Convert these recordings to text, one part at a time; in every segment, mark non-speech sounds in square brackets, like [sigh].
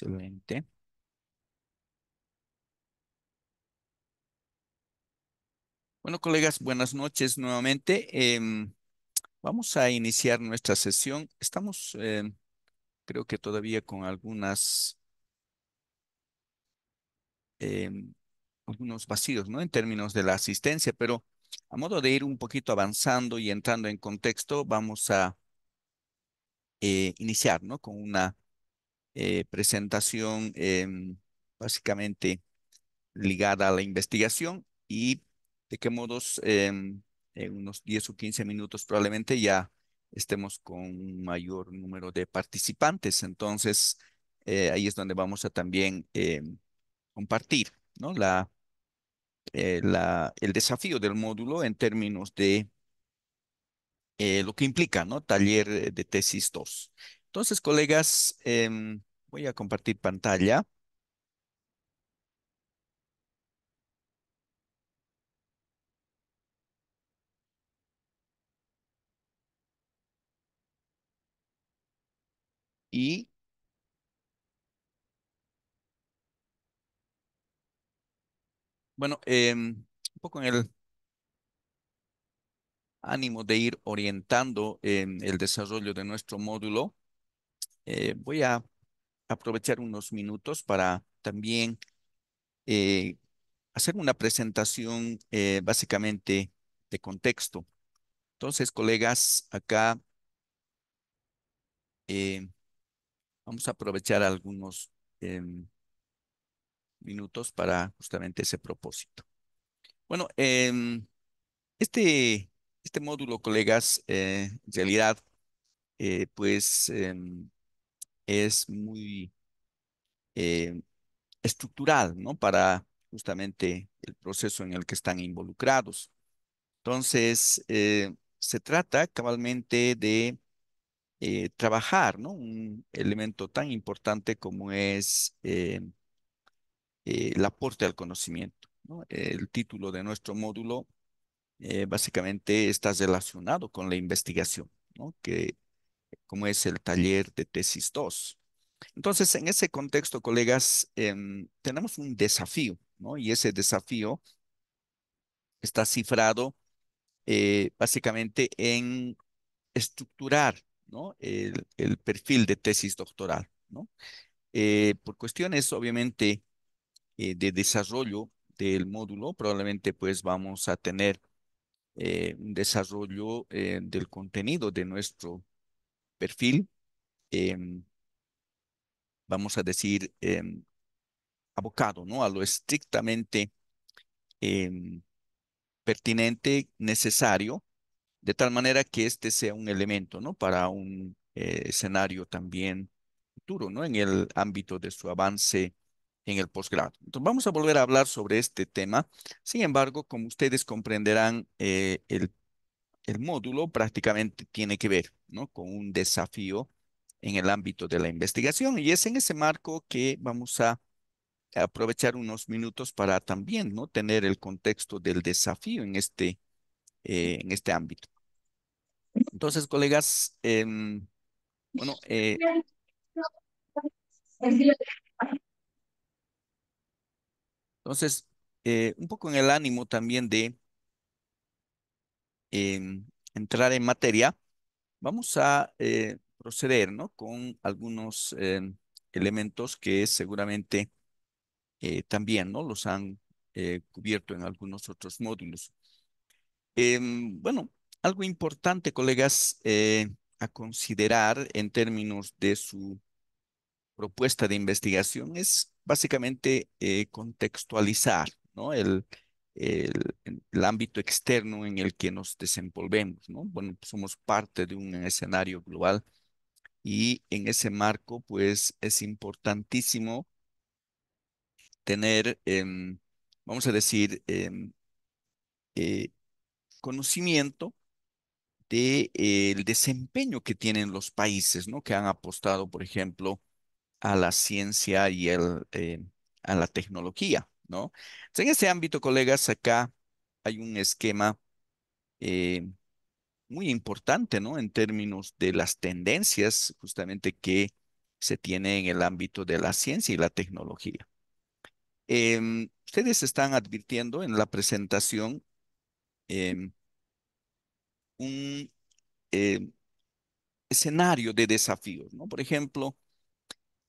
Excelente. Bueno, colegas, buenas noches nuevamente. Em, vamos a iniciar nuestra sesión. Estamos, em, creo que todavía con algunas, em, algunos vacíos, ¿no? En términos de la asistencia, pero a modo de ir un poquito avanzando y entrando en contexto, vamos a eh, iniciar, ¿no? Con una eh, presentación em, básicamente ligada a la investigación y de qué modos em, en unos 10 o 15 minutos probablemente ya estemos con un mayor número de participantes. Entonces, eh, ahí es donde vamos a también em, compartir ¿no? la, eh, la, el desafío del módulo en términos de lo que implica ¿no? taller de tesis 2. Entonces, colegas, em, voy a compartir pantalla. Y bueno, em, un poco en el ánimo de ir orientando en em, el desarrollo de nuestro módulo. Eh, voy a aprovechar unos minutos para también eh, hacer una presentación eh, básicamente de contexto. Entonces, colegas, acá vamos a aprovechar algunos minutos para justamente ese propósito. Bueno, este, este módulo, colegas, en realidad, pues es muy eh, estructural, ¿no? Para justamente el proceso en el que están involucrados. Entonces, eh, se trata cabalmente de eh, trabajar, ¿no? Un elemento tan importante como es el aporte al conocimiento. El título de nuestro módulo básicamente está relacionado con la investigación, ¿no? Que como es el taller de tesis 2. Entonces, en ese contexto, colegas, em, tenemos un desafío, ¿no? Y ese desafío está cifrado eh, básicamente en estructurar ¿no? el, perfil de tesis doctoral. ¿no? Eh, por cuestiones, obviamente, eh, de desarrollo del módulo, probablemente pues vamos a tener un desarrollo del contenido de nuestro perfil, em, vamos a decir, em, abocado ¿no? a lo estrictamente em, pertinente, necesario, de tal manera que este sea un elemento ¿no? para un eh, escenario también futuro ¿no? en el ámbito de su avance en el posgrado. Entonces vamos a volver a hablar sobre este tema. Sin embargo, como ustedes comprenderán, eh, el el módulo prácticamente tiene que ver ¿no? con un desafío en el ámbito de la investigación y es en ese marco que vamos a aprovechar unos minutos para también ¿no? tener el contexto del desafío en este, eh, en este ámbito. Entonces, colegas, em, bueno, eh, entonces, eh, un poco en el ánimo también de entrar en materia, vamos a eh, proceder ¿no? con algunos eh, elementos que seguramente eh, también ¿no? los han cubierto en algunos otros módulos. Em, bueno, algo importante, colegas, a considerar en términos de su propuesta de investigación es básicamente contextualizar ¿no? el, el, ámbito externo en el que nos desenvolvemos, ¿no? Bueno, somos parte de un escenario global y en ese marco, pues es importantísimo tener, em, vamos a decir, em, eh, conocimiento del eh, desempeño que tienen los países, ¿no? Que han apostado, por ejemplo, a la ciencia y el, em, a la tecnología en ese ámbito, colegas, acá hay un esquema eh, muy importante, En términos de las tendencias justamente que se tiene en el ámbito de la ciencia y la tecnología. Em, ustedes están advirtiendo en la presentación em, un em, escenario de desafíos, ¿no? Por ejemplo,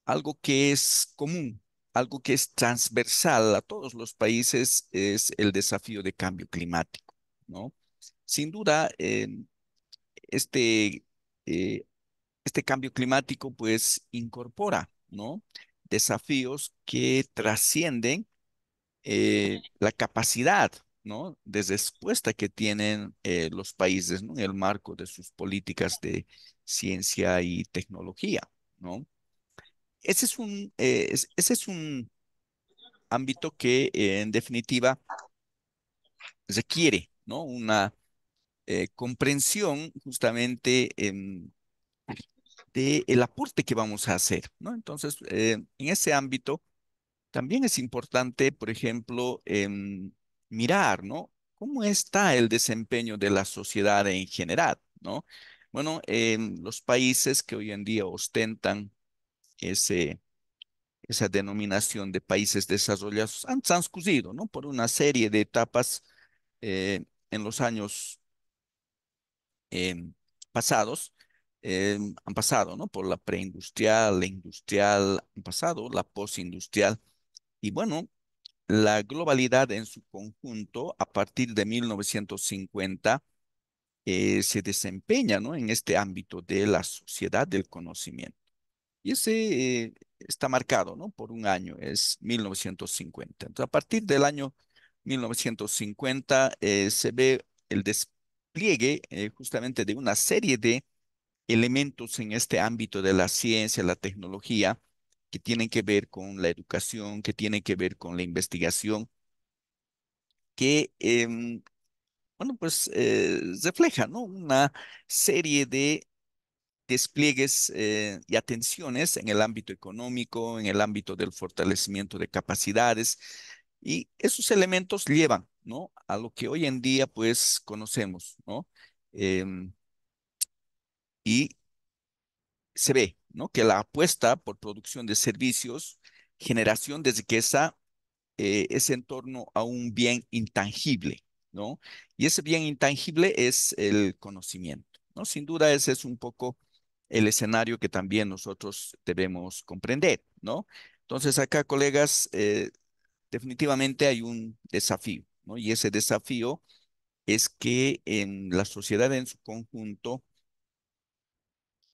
algo que es común algo que es transversal a todos los países es el desafío de cambio climático, ¿no? Sin duda, este, eh, este cambio climático pues incorpora, ¿no? Desafíos que trascienden eh, la capacidad, ¿no? De respuesta que tienen eh, los países, ¿no? En el marco de sus políticas de ciencia y tecnología, ¿no? Ese es un, eh, ese es un ámbito que eh, en definitiva requiere ¿no? una eh, comprensión justamente em, del aporte que vamos a hacer. ¿no? Entonces, en ese ámbito también es importante, por ejemplo, em, mirar ¿no? cómo está el desempeño de la sociedad en general. ¿no? Bueno, los países que hoy en día ostentan esa denominación de países desarrollados han transcurrido ¿no? por una serie de etapas eh, en los años em, pasados. Em, han pasado ¿no? por la preindustrial, la industrial, han pasado la posindustrial Y bueno, la globalidad en su conjunto a partir de 1950 eh, se desempeña ¿no? en este ámbito de la sociedad del conocimiento. Y ese eh, está marcado ¿no? por un año, es 1950. Entonces, a partir del año 1950 eh, se ve el despliegue eh, justamente de una serie de elementos en este ámbito de la ciencia, la tecnología, que tienen que ver con la educación, que tienen que ver con la investigación, que, em, bueno, pues refleja una serie de despliegues eh, y atenciones en el ámbito económico, en el ámbito del fortalecimiento de capacidades. Y esos elementos llevan ¿no? a lo que hoy en día pues conocemos. ¿no? Em, y se ve ¿no? que la apuesta por producción de servicios, generación de riqueza, eh, es en torno a un bien intangible. ¿no? Y ese bien intangible es el conocimiento. ¿no? Sin duda ese es un poco el escenario que también nosotros debemos comprender, ¿no? Entonces acá, colegas, eh, definitivamente hay un desafío, ¿no? Y ese desafío es que en la sociedad en su conjunto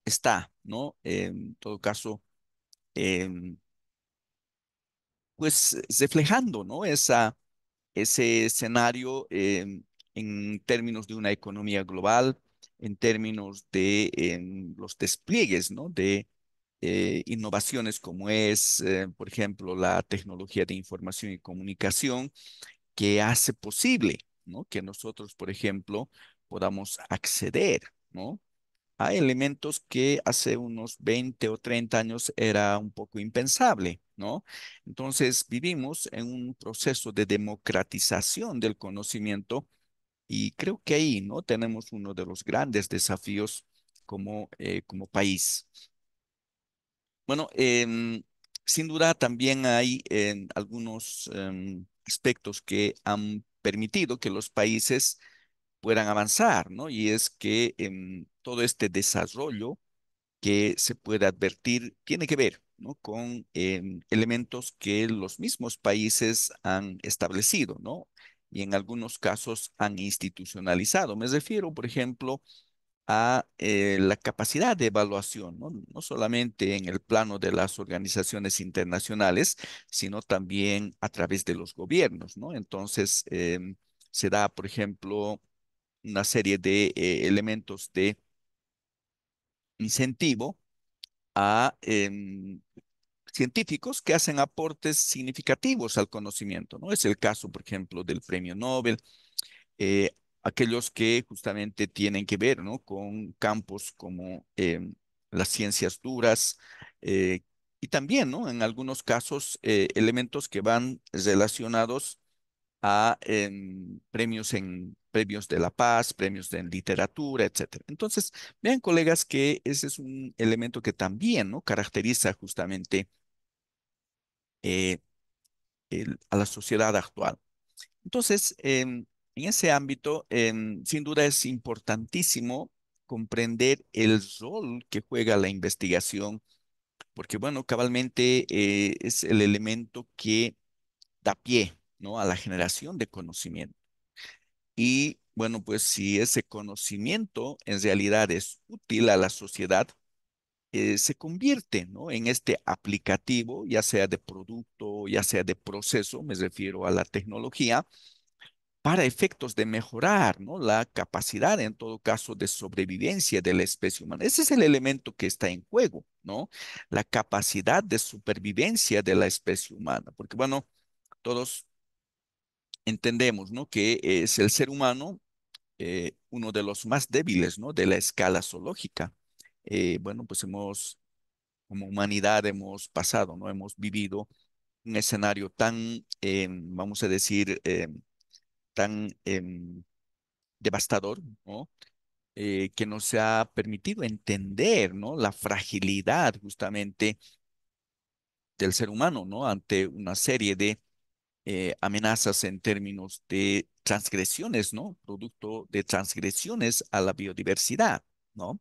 está, ¿no? En todo caso, em, pues reflejando, ¿no? Esa, ese escenario em, en términos de una economía global, en términos de los despliegues ¿no? de eh, innovaciones como es, eh, por ejemplo, la tecnología de información y comunicación que hace posible ¿no? que nosotros, por ejemplo, podamos acceder ¿no? a elementos que hace unos 20 o 30 años era un poco impensable, ¿no? Entonces vivimos en un proceso de democratización del conocimiento y creo que ahí ¿no? tenemos uno de los grandes desafíos como, eh, como país. Bueno, em, sin duda también hay em, algunos em, aspectos que han permitido que los países puedan avanzar, ¿no? Y es que todo este desarrollo que se puede advertir tiene que ver ¿no? con elementos que los mismos países han establecido, ¿no? y en algunos casos han institucionalizado. Me refiero, por ejemplo, a eh, la capacidad de evaluación, ¿no? ¿no? solamente en el plano de las organizaciones internacionales, sino también a través de los gobiernos. ¿no? Entonces, em, se da, por ejemplo, una serie de eh, elementos de incentivo a em, científicos que hacen aportes significativos al conocimiento, ¿no? Es el caso, por ejemplo, del premio Nobel, eh, aquellos que justamente tienen que ver, ¿no? Con campos como em, las ciencias duras eh, y también, ¿no? En algunos casos, eh, elementos que van relacionados a em, premios en premios de la paz, premios en literatura, etcétera. Entonces, vean, colegas, que ese es un elemento que también ¿no? caracteriza justamente eh, a la sociedad actual. Entonces, em, en ese ámbito, em, sin duda es importantísimo comprender el rol que juega la investigación, porque bueno, cabalmente eh, es el elemento que da pie ¿no? a la generación de conocimiento. Y bueno, pues si ese conocimiento en realidad es útil a la sociedad, eh, se convierte ¿no? en este aplicativo, ya sea de producto, ya sea de proceso, me refiero a la tecnología, para efectos de mejorar ¿no? la capacidad, en todo caso, de sobrevivencia de la especie humana. Ese es el elemento que está en juego, ¿no? La capacidad de supervivencia de la especie humana. Porque, bueno, todos entendemos, ¿no? Que es el ser humano eh, uno de los más débiles, ¿no? De la escala zoológica. Eh, bueno, pues hemos, como humanidad, hemos pasado, ¿no? Hemos vivido un escenario tan, em, vamos a decir, em, tan em, devastador, ¿no? Eh, que nos ha permitido entender, ¿no? La fragilidad justamente del ser humano, ¿no? Ante una serie de eh, amenazas en términos de transgresiones, ¿no? Producto de transgresiones a la biodiversidad, ¿no?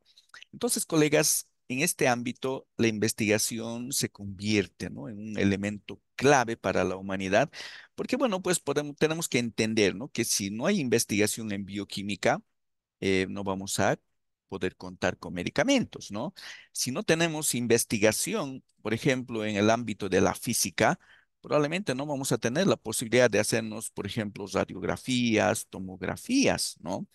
Entonces, colegas, en este ámbito la investigación se convierte ¿no? en un elemento clave para la humanidad, porque bueno, pues tenemos que entender ¿no? que si no hay investigación en bioquímica, eh, no vamos a poder contar con medicamentos, ¿no? Si no tenemos investigación, por ejemplo, en el ámbito de la física, probablemente no vamos a tener la posibilidad de hacernos, por ejemplo, radiografías, tomografías, ¿no?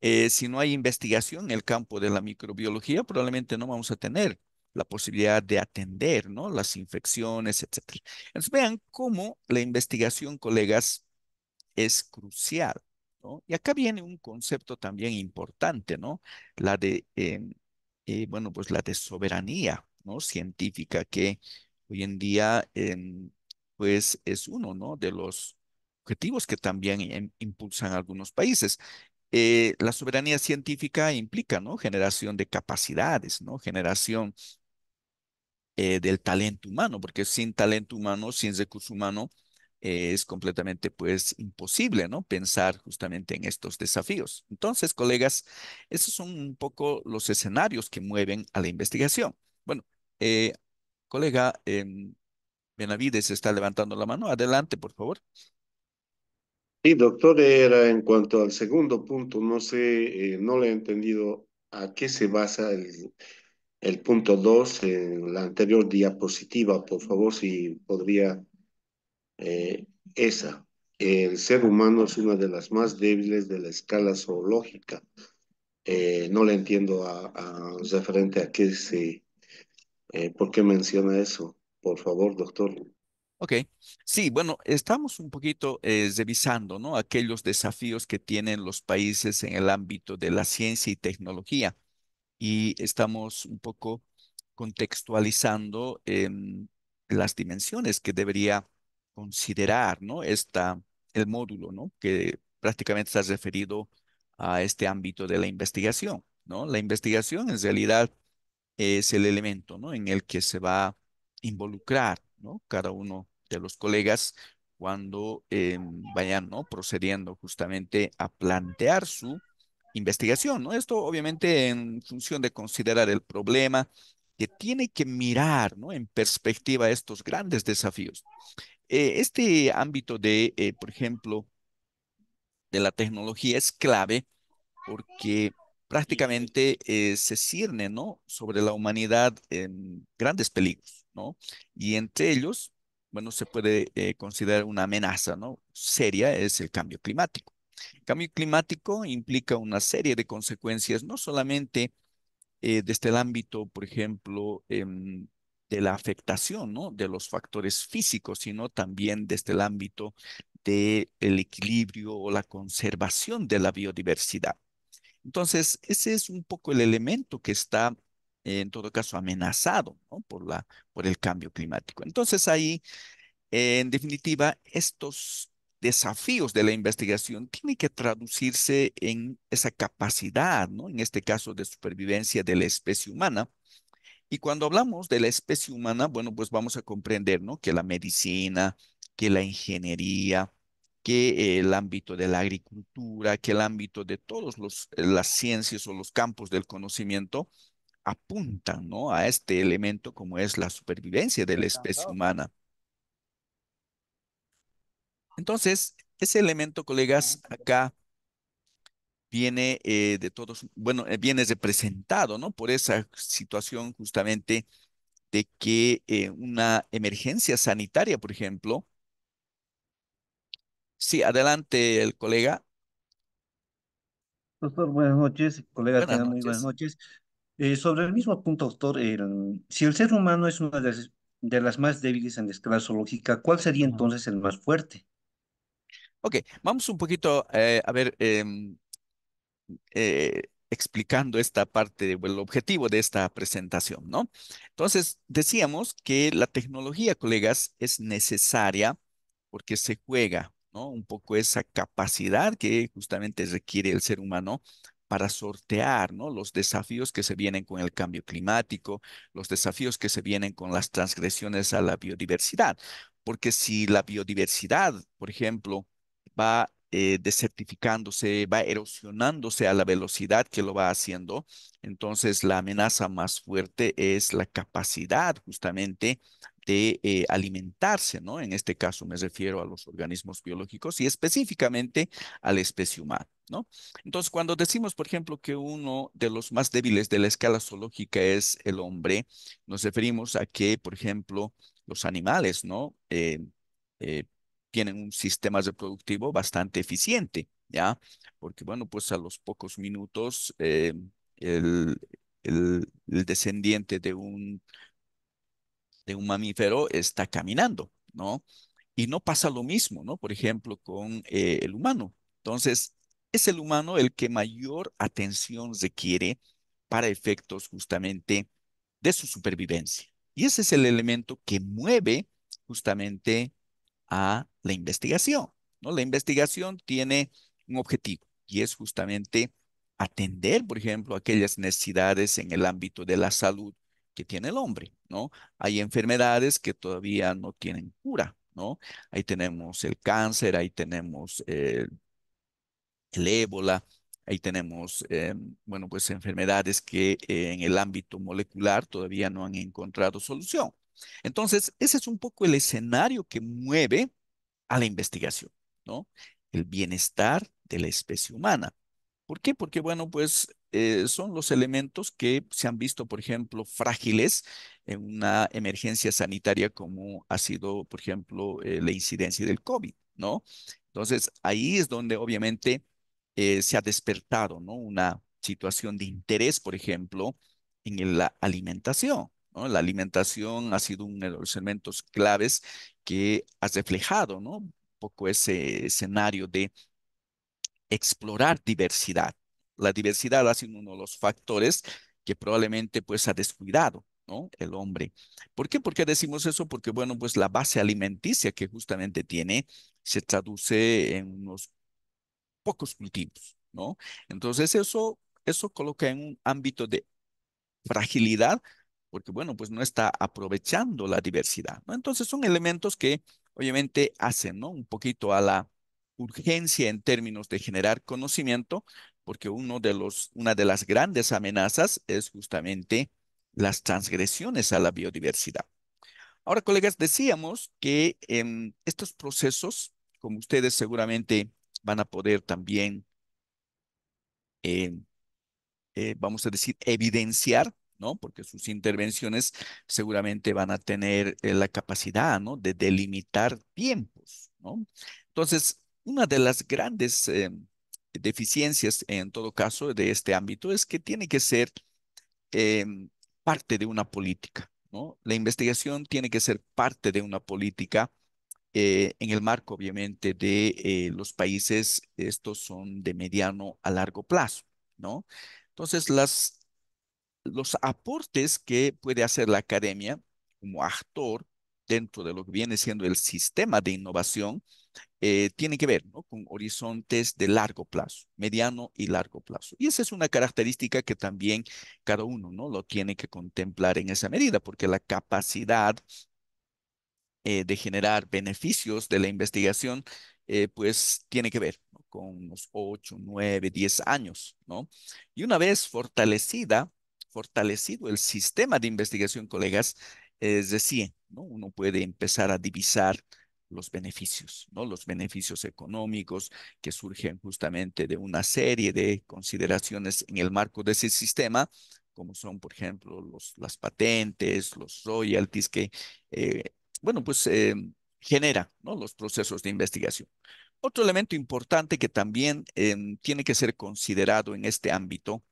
Eh, si no hay investigación en el campo de la microbiología, probablemente no vamos a tener la posibilidad de atender ¿no? las infecciones, etc. Entonces, vean cómo la investigación, colegas, es crucial. ¿no? Y acá viene un concepto también importante, ¿no? La de, eh, eh, bueno, pues la de soberanía ¿no? científica que hoy en día, em, pues es uno ¿no? de los objetivos que también em, impulsan algunos países. Eh, la soberanía científica implica, ¿no? Generación de capacidades, ¿no? Generación eh, del talento humano, porque sin talento humano, sin recurso humano, eh, es completamente, pues, imposible, ¿no? Pensar justamente en estos desafíos. Entonces, colegas, esos son un poco los escenarios que mueven a la investigación. Bueno, colega em, Benavides está levantando la mano. Adelante, por favor. Sí, doctor, era en cuanto al segundo punto, no sé, eh, no le he entendido a qué se basa el, punto 2 en la anterior diapositiva, por favor, si podría eh, esa. El ser humano es una de las más débiles de la escala zoológica. Eh, no le entiendo a, referente a qué se, por qué menciona eso. Por favor, doctor. Ok, sí, bueno, estamos un poquito eh, revisando, ¿no? Aquellos desafíos que tienen los países en el ámbito de la ciencia y tecnología. Y estamos un poco contextualizando em, las dimensiones que debería considerar, ¿no? Esta, el módulo, ¿no? Que prácticamente está referido a este ámbito de la investigación, ¿no? La investigación en realidad es el elemento, En el que se va a involucrar cada uno de los colegas cuando em, vayan, ¿no? Procediendo justamente a plantear su investigación, ¿no? Esto obviamente en función de considerar el problema que tiene que mirar, ¿no? En perspectiva estos grandes desafíos. Eh, este ámbito de, eh, por ejemplo, de la tecnología es clave porque prácticamente eh, se cierne, ¿no? Sobre la humanidad en grandes peligros y entre ellos, bueno, se puede eh, considerar una amenaza, ¿no? Seria es el cambio climático. El cambio climático implica una serie de consecuencias, no solamente eh, desde el ámbito, por ejemplo, em, de la afectación, ¿no? De los factores físicos, sino también desde el ámbito del el equilibrio o la conservación de la biodiversidad. Entonces, ese es un poco el elemento que está eh, en todo caso amenazado ¿no? por, la, por el cambio climático. Entonces ahí, eh, en definitiva, estos desafíos de la investigación tienen que traducirse en esa capacidad, ¿no? en este caso de supervivencia de la especie humana. Y cuando hablamos de la especie humana, bueno, pues vamos a comprender ¿no? que la medicina, que la ingeniería, que el ámbito de la agricultura, que el ámbito de todas las ciencias o los campos del conocimiento apuntan ¿no? a este elemento como es la supervivencia de la especie humana. Entonces, ese elemento, colegas, acá viene eh, de todos, bueno, eh, viene representado, ¿no? Por esa situación justamente de que eh, una emergencia sanitaria, por ejemplo. Sí, adelante el colega. Doctor, buenas noches, colega, muy buenas noches. Eh, sobre el mismo punto, doctor, si el ser humano es una de las, más débiles en la escala zoológica, ¿cuál sería entonces el más fuerte? Ok, vamos un poquito eh, a ver em, eh, explicando esta parte o el objetivo de esta presentación, ¿no? Entonces, decíamos que la tecnología, colegas, es necesaria porque se juega, ¿no? Un poco esa capacidad que justamente requiere el ser humano para sortear ¿no? los desafíos que se vienen con el cambio climático, los desafíos que se vienen con las transgresiones a la biodiversidad. Porque si la biodiversidad, por ejemplo, va eh, desertificándose, va erosionándose a la velocidad que lo va haciendo, entonces la amenaza más fuerte es la capacidad justamente de eh, alimentarse, ¿no? En este caso me refiero a los organismos biológicos y específicamente a la especie humana, ¿no? Entonces, cuando decimos, por ejemplo, que uno de los más débiles de la escala zoológica es el hombre, nos referimos a que, por ejemplo, los animales, ¿no? Eh, eh, tienen un sistema reproductivo bastante eficiente, ¿ya? Porque, bueno, pues a los pocos minutos el descendiente de un de un mamífero está caminando, ¿no? Y no pasa lo mismo, ¿no? Por ejemplo, con eh, el humano. Entonces, es el humano el que mayor atención requiere para efectos justamente de su supervivencia. Y ese es el elemento que mueve justamente a la investigación, ¿no? La investigación tiene un objetivo y es justamente atender, por ejemplo, aquellas necesidades en el ámbito de la salud que tiene el hombre, ¿no? Hay enfermedades que todavía no tienen cura, ¿no? Ahí tenemos el cáncer, ahí tenemos eh, el ébola, ahí tenemos, eh, bueno, pues enfermedades que eh, en el ámbito molecular todavía no han encontrado solución. Entonces, ese es un poco el escenario que mueve a la investigación, ¿no? El bienestar de la especie humana. ¿Por qué? Porque, bueno, pues eh, son los elementos que se han visto, por ejemplo, frágiles en una emergencia sanitaria como ha sido, por ejemplo, eh, la incidencia del COVID, ¿no? Entonces, ahí es donde obviamente eh, se ha despertado, ¿no? Una situación de interés, por ejemplo, en la alimentación. ¿no? La alimentación ha sido uno de los elementos claves que ha reflejado, ¿no? Un poco ese escenario de explorar diversidad, la diversidad ha sido uno de los factores que probablemente pues ha descuidado, ¿no? El hombre. ¿Por qué? ¿Por qué decimos eso? Porque, bueno, pues la base alimenticia que justamente tiene se traduce en unos pocos cultivos, ¿no? Entonces eso, eso coloca en un ámbito de fragilidad, porque, bueno, pues no está aprovechando la diversidad, ¿no? Entonces son elementos que obviamente hacen, ¿no? Un poquito a la urgencia en términos de generar conocimiento, porque uno de los, una de las grandes amenazas es justamente las transgresiones a la biodiversidad. Ahora, colegas, decíamos que em, estos procesos, como ustedes seguramente van a poder también, em, eh, vamos a decir, evidenciar, ¿no? Porque sus intervenciones seguramente van a tener eh, la capacidad, ¿no? De delimitar tiempos, ¿no? Entonces, una de las grandes em, deficiencias en todo caso de este ámbito es que tiene que ser em, parte de una política, ¿no? La investigación tiene que ser parte de una política eh, en el marco, obviamente, de eh, los países, estos son de mediano a largo plazo, ¿no? Entonces, las, los aportes que puede hacer la academia como actor dentro de lo que viene siendo el sistema de innovación eh, tiene que ver con horizontes de largo plazo, mediano y largo plazo. Y esa es una característica que también cada uno ¿no? lo tiene que contemplar en esa medida, porque la capacidad eh, de generar beneficios de la investigación, eh, pues tiene que ver con unos 8, 9, 10 años, ¿no? Y una vez fortalecida, fortalecido el sistema de investigación, colegas, es decir, ¿no? uno puede empezar a divisar los beneficios, ¿no? Los beneficios económicos que surgen justamente de una serie de consideraciones en el marco de ese sistema, como son, por ejemplo, las patentes, los royalties que, eh, bueno, pues eh, genera, ¿no? Los procesos de investigación. Otro elemento importante que también em, tiene que ser considerado en este ámbito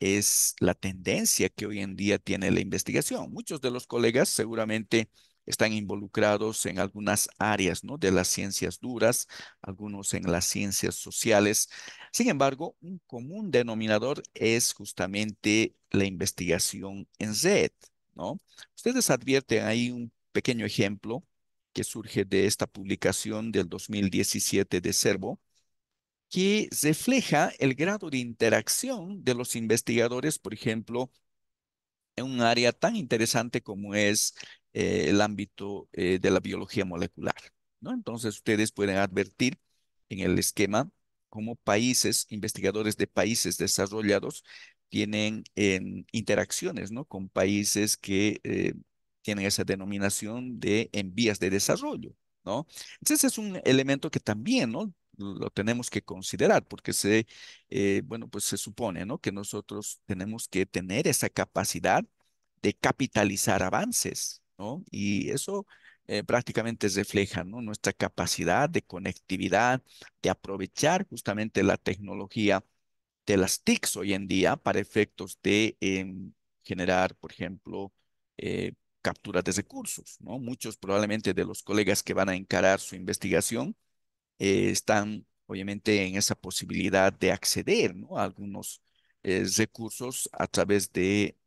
es la tendencia que hoy en día tiene la investigación. Muchos de los colegas seguramente están involucrados en algunas áreas ¿no? de las ciencias duras, algunos en las ciencias sociales. Sin embargo, un común denominador es justamente la investigación en red. ¿no? Ustedes advierten ahí un pequeño ejemplo que surge de esta publicación del 2017 de Servo, que refleja el grado de interacción de los investigadores, por ejemplo, en un área tan interesante como es eh, el ámbito eh, de la biología molecular. ¿no? Entonces, ustedes pueden advertir en el esquema cómo países, investigadores de países desarrollados, tienen interacciones ¿no? con países que eh, tienen esa denominación de en vías de desarrollo. ¿no? Entonces, es un elemento que también ¿no? lo tenemos que considerar porque se, eh, bueno, pues se supone, ¿no? Que nosotros tenemos que tener esa capacidad de capitalizar avances, ¿no? Y eso eh, prácticamente refleja, ¿no? Nuestra capacidad de conectividad, de aprovechar justamente la tecnología de las TICs hoy en día para efectos de em, generar, por ejemplo, eh, captura de recursos, ¿no? Muchos probablemente de los colegas que van a encarar su investigación eh, están obviamente en esa posibilidad de acceder ¿no? a algunos eh, recursos a través de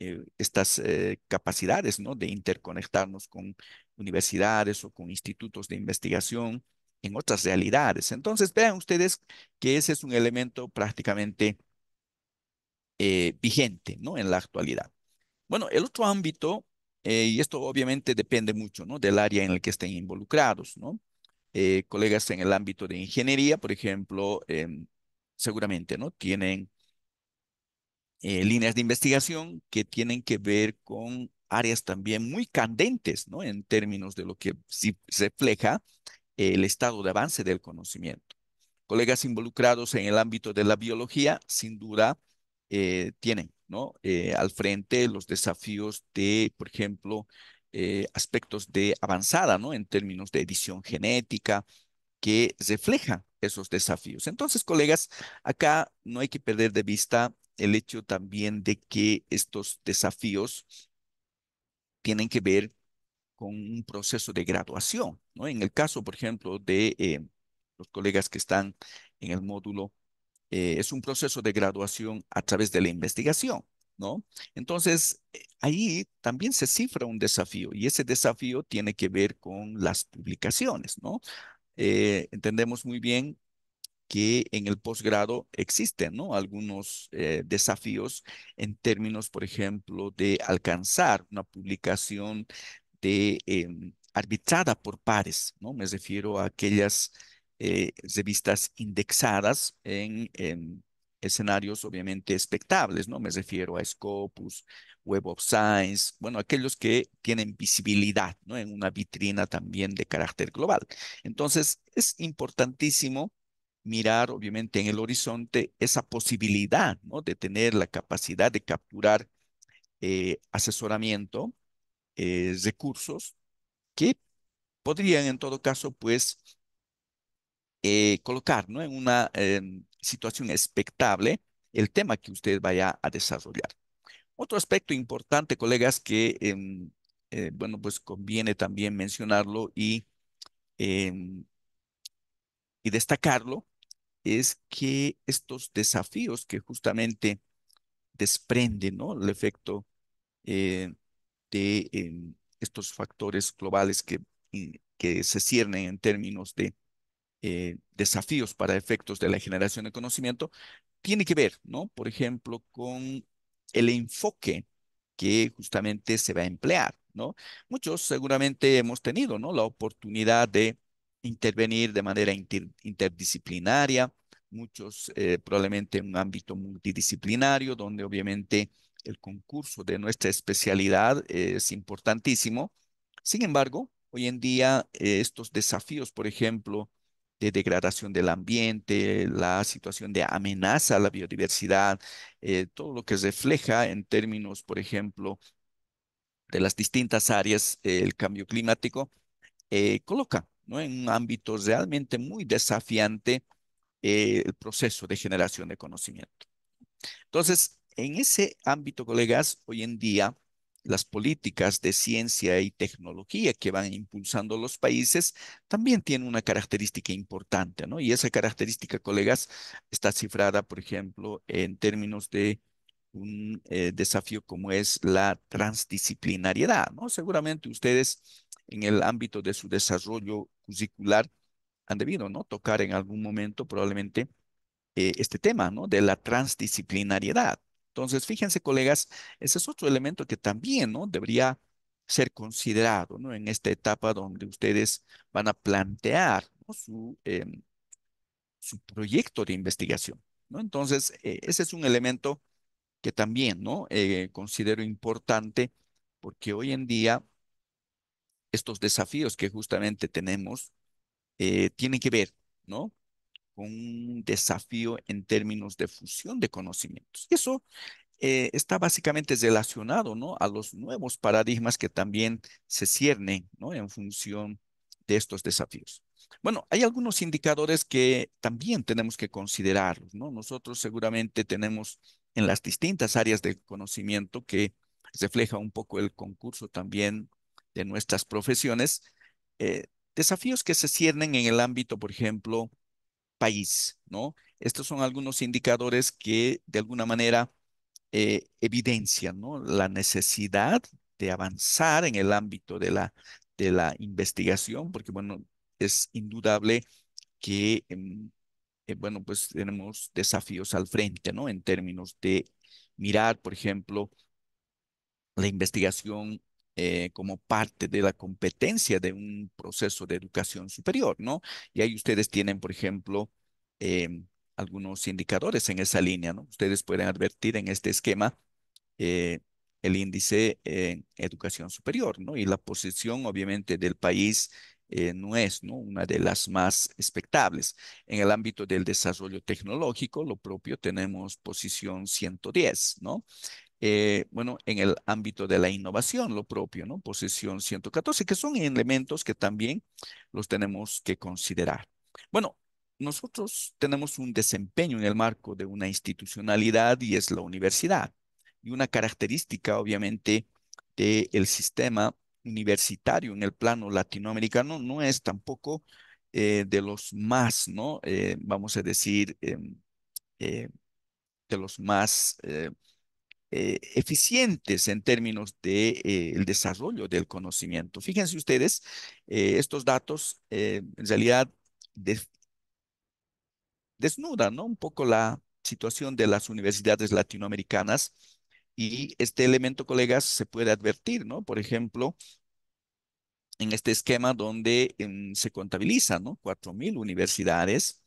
eh, estas capacidades ¿no? de interconectarnos con universidades o con institutos de investigación en otras realidades. Entonces, vean ustedes que ese es un elemento prácticamente vigente ¿no? en la actualidad. Bueno, el otro ámbito, y esto obviamente depende mucho ¿no? del área en el que estén involucrados, ¿no? Eh, colegas en el ámbito de ingeniería, por ejemplo, em, seguramente, ¿no? Tienen eh, líneas de investigación que tienen que ver con áreas también muy candentes, ¿no? En términos de lo que sí refleja el estado de avance del conocimiento. Colegas involucrados en el ámbito de la biología, sin duda, eh, tienen, ¿no? al frente los desafíos de, por ejemplo, eh, aspectos de avanzada, ¿no? En términos de edición genética, que refleja esos desafíos. Entonces, colegas, acá no hay que perder de vista el hecho también de que estos desafíos tienen que ver con un proceso de graduación, ¿no? En el caso, por ejemplo, de eh, los colegas que están en el módulo, eh, es un proceso de graduación a través de la investigación. ¿no? Entonces, eh, ahí también se cifra un desafío y ese desafío tiene que ver con las publicaciones, ¿no? Eh, entendemos muy bien que en el posgrado existen ¿no? algunos eh, desafíos en términos, por ejemplo, de alcanzar una publicación de, em, arbitrada por pares, ¿no? Me refiero a aquellas revistas indexadas en, en escenarios obviamente expectables, ¿no? Me refiero a Scopus, Web of Science, bueno, aquellos que tienen visibilidad, ¿no? En una vitrina también de carácter global. Entonces, es importantísimo mirar, obviamente, en el horizonte esa posibilidad, ¿no? De tener la capacidad de capturar eh, asesoramiento, eh, recursos que podrían, en todo caso, pues, eh, colocar, ¿no? En una situación expectable el tema que usted vaya a desarrollar. Otro aspecto importante, colegas, que, em, eh, bueno, pues conviene también mencionarlo y, em, y destacarlo, es que estos desafíos que justamente desprenden ¿no? el efecto eh, de em, estos factores globales que, que se ciernen en términos de eh, desafíos para efectos de la generación de conocimiento, tiene que ver, ¿no? Por ejemplo, con el enfoque que justamente se va a emplear, ¿no? Muchos seguramente hemos tenido, ¿no? La oportunidad de intervenir de manera interdisciplinaria, muchos eh, probablemente en un ámbito multidisciplinario, donde obviamente el concurso de nuestra especialidad es importantísimo. Sin embargo, hoy en día eh, estos desafíos, por ejemplo, de degradación del ambiente, la situación de amenaza a la biodiversidad, eh, todo lo que refleja en términos, por ejemplo, de las distintas áreas eh, el cambio climático, eh, coloca ¿no? en un ámbito realmente muy desafiante el proceso de generación de conocimiento. Entonces, en ese ámbito, colegas, hoy en día las políticas de ciencia y tecnología que van impulsando los países también tiene una característica importante, ¿no? Y esa característica, colegas, está cifrada, por ejemplo, en términos de un eh, desafío como es la transdisciplinariedad, ¿no? Seguramente ustedes en el ámbito de su desarrollo curricular han debido, ¿no? Tocar en algún momento probablemente eh, este tema, ¿no? De la transdisciplinariedad. Entonces, fíjense, colegas, ese es otro elemento que también ¿no? debería ser considerado ¿no? en esta etapa donde ustedes van a plantear su, em, su proyecto de investigación. ¿no? Entonces, eh, ese es un elemento que también ¿no? Eh, considero importante porque hoy en día estos desafíos que justamente tenemos eh, tienen que ver ¿no? un desafío en términos de fusión de conocimientos. Eso eh, está básicamente relacionado ¿no? a los nuevos paradigmas que también se ciernen ¿no? en función de estos desafíos. Bueno, hay algunos indicadores que también tenemos que considerar. ¿no? Nosotros seguramente tenemos en las distintas áreas de conocimiento que refleja un poco el concurso también de nuestras profesiones, eh, desafíos que se ciernen en el ámbito, por ejemplo, país, ¿no? Estos son algunos indicadores que de alguna manera eh, evidencian ¿no? la necesidad de avanzar en el ámbito de la, de la investigación, porque bueno, es indudable que, em, eh, bueno, pues tenemos desafíos al frente, ¿no? En términos de mirar, por ejemplo, la investigación eh, como parte de la competencia de un proceso de educación superior, ¿no? Y ahí ustedes tienen, por ejemplo, em, algunos indicadores en esa línea, ¿no? Ustedes pueden advertir en este esquema eh, el índice en educación superior, ¿no? Y la posición, obviamente, del país eh, no es ¿no? una de las más expectables. En el ámbito del desarrollo tecnológico, lo propio tenemos posición 110, ¿no? Eh, bueno, en el ámbito de la innovación, lo propio, ¿no? Posición 114, que son elementos que también los tenemos que considerar. Bueno, nosotros tenemos un desempeño en el marco de una institucionalidad y es la universidad. Y una característica, obviamente, del sistema universitario en el plano latinoamericano no es tampoco eh, de los más, ¿no? Eh, vamos a decir, em, de los más eh, eficientes en términos del de, eh, desarrollo del conocimiento. Fíjense ustedes, eh, estos datos en realidad desnudan ¿no? un poco la situación de las universidades latinoamericanas y este elemento, colegas, se puede advertir, ¿no? Por ejemplo, en este esquema donde em, se contabilizan, ¿no? 4.000 universidades,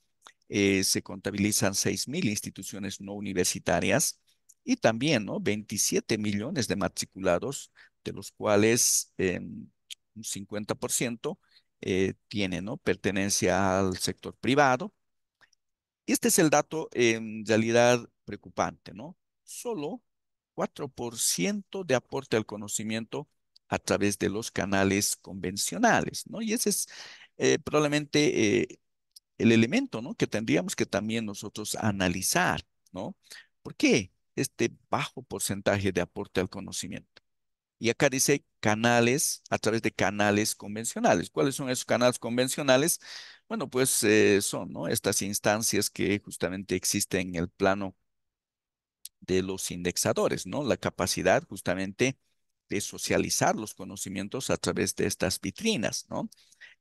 se contabilizan 6.000 instituciones no universitarias, y también, ¿no? 27 millones de matriculados, de los cuales eh, un 50% eh, tiene, ¿no? Pertenencia al sector privado. Y este es el dato en realidad preocupante, ¿no? Solo 4% de aporte al conocimiento a través de los canales convencionales, ¿no? Y ese es eh, probablemente el elemento, ¿no? Que tendríamos que también nosotros analizar, ¿no? ¿Por qué? este bajo porcentaje de aporte al conocimiento. Y acá dice canales a través de canales convencionales. ¿Cuáles son esos canales convencionales? Bueno, pues eh, son ¿no? estas instancias que justamente existen en el plano de los indexadores, ¿no? La capacidad justamente de socializar los conocimientos a través de estas vitrinas, ¿no?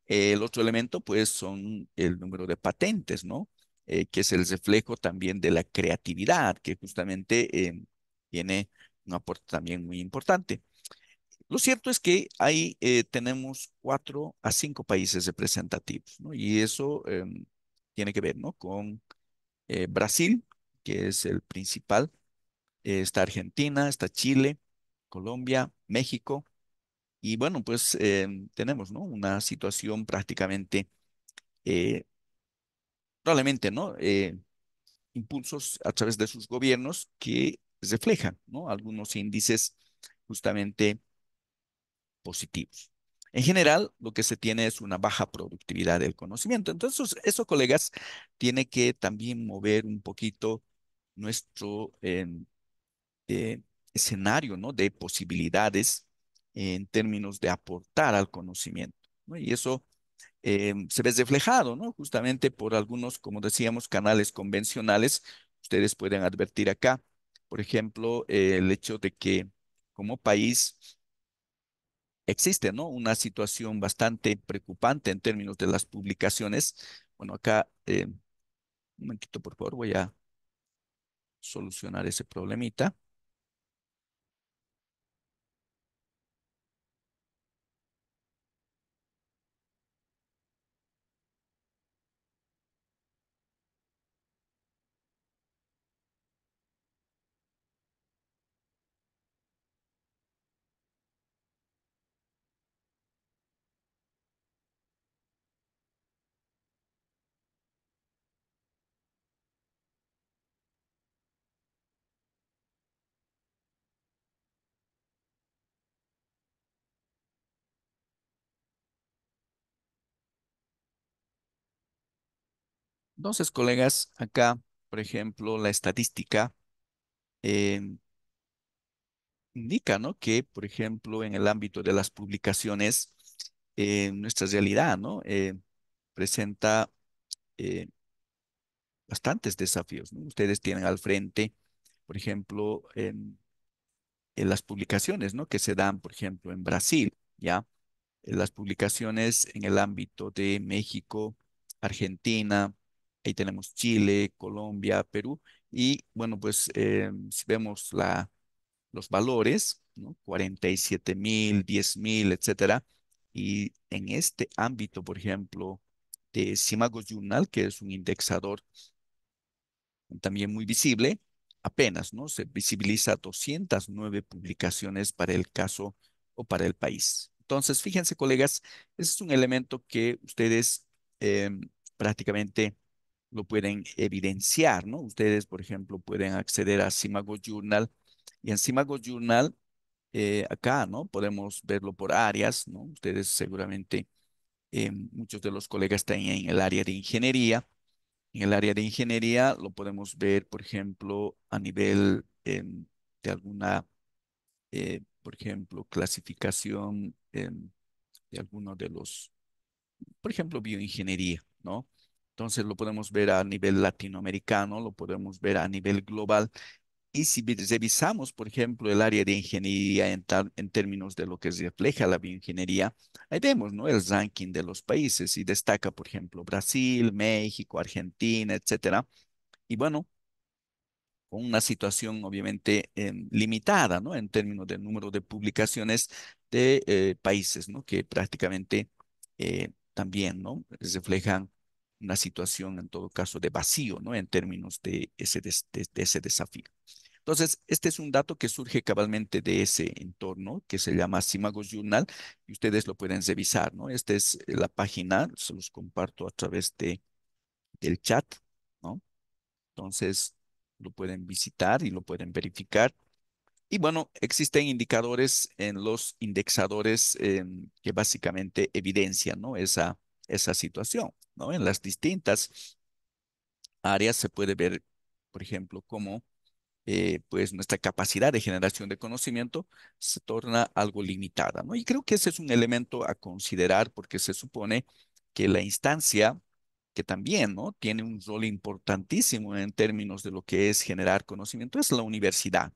El otro elemento, pues, son el número de patentes, ¿no? Eh, que es el reflejo también de la creatividad, que justamente em, tiene un aporte también muy importante. Lo cierto es que ahí eh, tenemos cuatro a cinco países representativos, ¿no? Y eso em, tiene que ver, ¿no? Con eh, Brasil, que es el principal, está Argentina, está Chile, Colombia, México, y bueno, pues em, tenemos ¿no? una situación prácticamente probablemente, ¿no? Eh, impulsos a través de sus gobiernos que pues, reflejan, ¿no? Algunos índices justamente positivos. En general, lo que se tiene es una baja productividad del conocimiento. Entonces, eso, colegas, tiene que también mover un poquito nuestro em, eh, escenario ¿no? de posibilidades en términos de aportar al conocimiento. ¿no? Y eso Em, se ve reflejado, ¿no? Justamente por algunos, como decíamos, canales convencionales. Ustedes pueden advertir acá, por ejemplo, el hecho de que como país existe, ¿no? Una situación bastante preocupante en términos de las publicaciones. Bueno, acá, em, un momentito, por favor, voy a solucionar ese problemita. Entonces, colegas, acá, por ejemplo, la estadística eh, indica, ¿no? Que, por ejemplo, en el ámbito de las publicaciones, eh, nuestra realidad, ¿no? Eh, presenta bastantes desafíos, ¿no? Ustedes tienen al frente, por ejemplo, en, las publicaciones, ¿no? Que se dan, por ejemplo, en Brasil, ¿ya? En las publicaciones en el ámbito de México, Argentina, Ahí tenemos Chile, Colombia, Perú. Y bueno, pues eh, si vemos la, los valores, ¿no? 47 mil, 10 mil, etcétera. Y en este ámbito, por ejemplo, de Simago Journal, que es un indexador también muy visible, apenas, ¿no? Se visibiliza 209 publicaciones para el caso o para el país. Entonces, fíjense, colegas, ese es un elemento que ustedes em, prácticamente lo pueden evidenciar, ¿no? Ustedes, por ejemplo, pueden acceder a Simago Journal y en Simago Journal, eh, acá, ¿no? Podemos verlo por áreas, ¿no? Ustedes seguramente, eh, muchos de los colegas están en el área de ingeniería. En el área de ingeniería lo podemos ver, por ejemplo, a nivel em, de alguna, eh, por ejemplo, clasificación em, de alguno de los, por ejemplo, bioingeniería, ¿no? Entonces lo podemos ver a nivel latinoamericano, lo podemos ver a nivel global. Y si revisamos, por ejemplo, el área de ingeniería en, términos de lo que refleja la bioingeniería, ahí vemos ¿no? el ranking de los países y destaca, por ejemplo, Brasil, México, Argentina, etcétera. Y bueno, con una situación obviamente em, limitada ¿no? en términos del número de publicaciones de eh, países ¿no? que prácticamente eh, también ¿no? reflejan una situación en todo caso de vacío, ¿no? En términos de ese, ese desafío. Entonces, este es un dato que surge cabalmente de ese entorno que se llama Simagos Journal y ustedes lo pueden revisar, ¿no? Esta es eh, la página, se los comparto a través de, del chat, ¿no? Entonces, lo pueden visitar y lo pueden verificar. Y bueno, existen indicadores en los indexadores que básicamente evidencian ¿no? esa, esa situación, ¿no? En las distintas áreas se puede ver, por ejemplo, cómo eh, pues nuestra capacidad de generación de conocimiento se torna algo limitada, ¿no? Y creo que ese es un elemento a considerar porque se supone que la instancia que también ¿no? tiene un rol importantísimo en términos de lo que es generar conocimiento, es la universidad.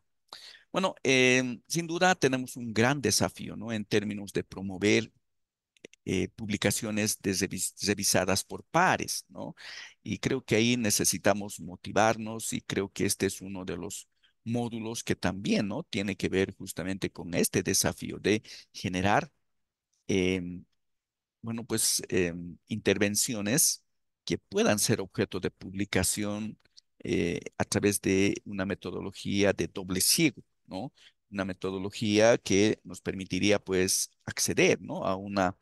Bueno, em, sin duda tenemos un gran desafío ¿no? en términos de promover eh, publicaciones revisadas por pares, ¿no? Y creo que ahí necesitamos motivarnos y creo que este es uno de los módulos que también, ¿no? Tiene que ver justamente con este desafío de generar, em, bueno, pues em, intervenciones que puedan ser objeto de publicación eh, a través de una metodología de doble ciego, ¿no? Una metodología que nos permitiría, pues, acceder, ¿no? A una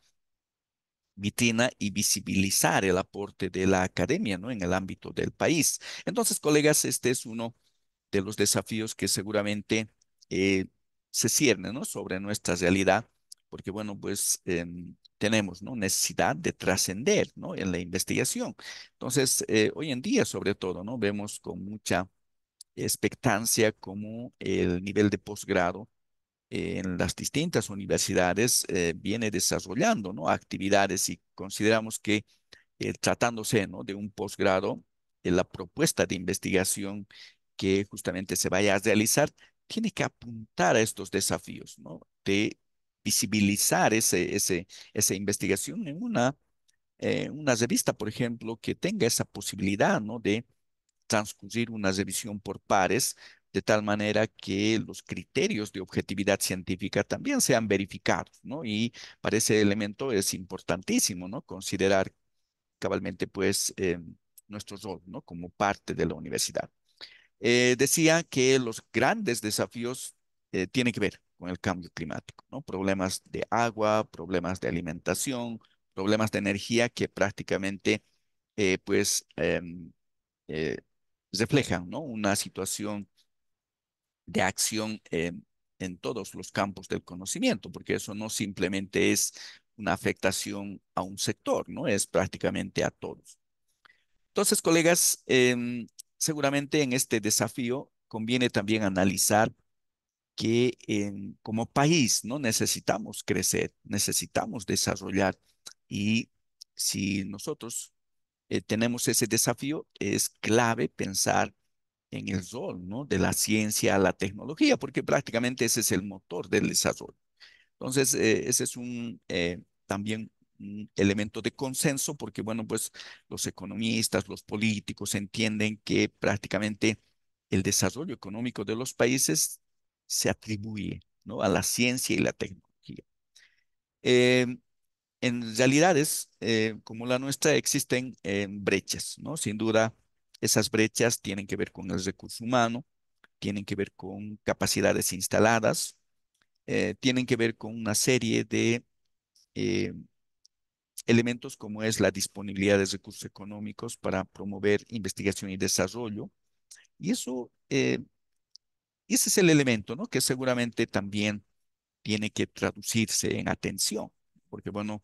vitrina y visibilizar el aporte de la academia ¿no? en el ámbito del país. Entonces, colegas, este es uno de los desafíos que seguramente eh, se cierne ¿no? sobre nuestra realidad, porque bueno, pues em, tenemos ¿no? necesidad de trascender ¿no? en la investigación. Entonces, eh, hoy en día, sobre todo, ¿no? vemos con mucha expectancia cómo el nivel de posgrado en las distintas universidades eh, viene desarrollando ¿no? actividades y consideramos que eh, tratándose de un posgrado, eh, la propuesta de investigación que justamente se vaya a realizar tiene que apuntar a estos desafíos, ¿no? de visibilizar esa investigación en una, una revista, por ejemplo, que tenga esa posibilidad ¿no? de transcurrir una revisión por pares de tal manera que los criterios de objetividad científica también sean verificados, ¿no? Y para ese elemento es importantísimo, ¿no? Considerar cabalmente, pues, eh, nuestro rol, ¿no? Como parte de la universidad. Eh, decía que los grandes desafíos eh, tienen que ver con el cambio climático, ¿no? Problemas de agua, problemas de alimentación, problemas de energía que prácticamente, pues, em, reflejan, ¿no? Una situación de acción eh, en todos los campos del conocimiento, porque eso no simplemente es una afectación a un sector, ¿no? Es prácticamente a todos. Entonces, colegas, em, seguramente en este desafío conviene también analizar que como país no necesitamos crecer, necesitamos desarrollar y si nosotros eh, tenemos ese desafío, es clave pensar en el sol, ¿no? De la ciencia a la tecnología, porque prácticamente ese es el motor del desarrollo. Entonces, eh, ese es un eh, también un elemento de consenso, porque, bueno, pues los economistas, los políticos entienden que prácticamente el desarrollo económico de los países se atribuye, ¿no? A la ciencia y la tecnología. Eh, en realidades como la nuestra existen brechas, ¿no? Sin duda, esas brechas tienen que ver con el recurso humano, tienen que ver con capacidades instaladas, eh, tienen que ver con una serie de eh, elementos como es la disponibilidad de recursos económicos para promover investigación y desarrollo. Y eso, eh, ese es el elemento, ¿no? Que seguramente también tiene que traducirse en atención, porque bueno,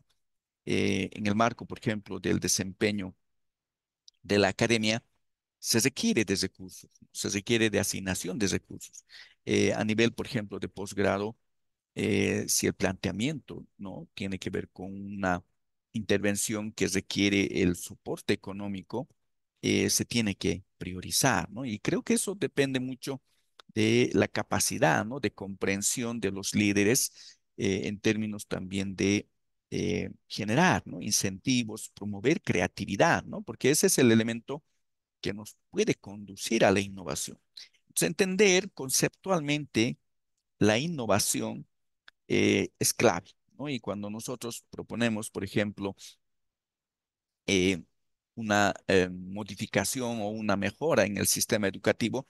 en el marco, por ejemplo, del desempeño de la academia, se requiere de recursos, se requiere de asignación de recursos. Eh, a nivel, por ejemplo, de posgrado, eh, si el planteamiento no tiene que ver con una intervención que requiere el soporte económico, eh, se tiene que priorizar, ¿no? Y creo que eso depende mucho de la capacidad, ¿no? De comprensión de los líderes en términos también de generar, ¿no? Incentivos, promover creatividad, ¿no? Porque ese es el elemento que nos puede conducir a la innovación. Entonces, entender conceptualmente la innovación eh, es clave, ¿no? Y cuando nosotros proponemos, por ejemplo, eh, una eh, modificación o una mejora en el sistema educativo,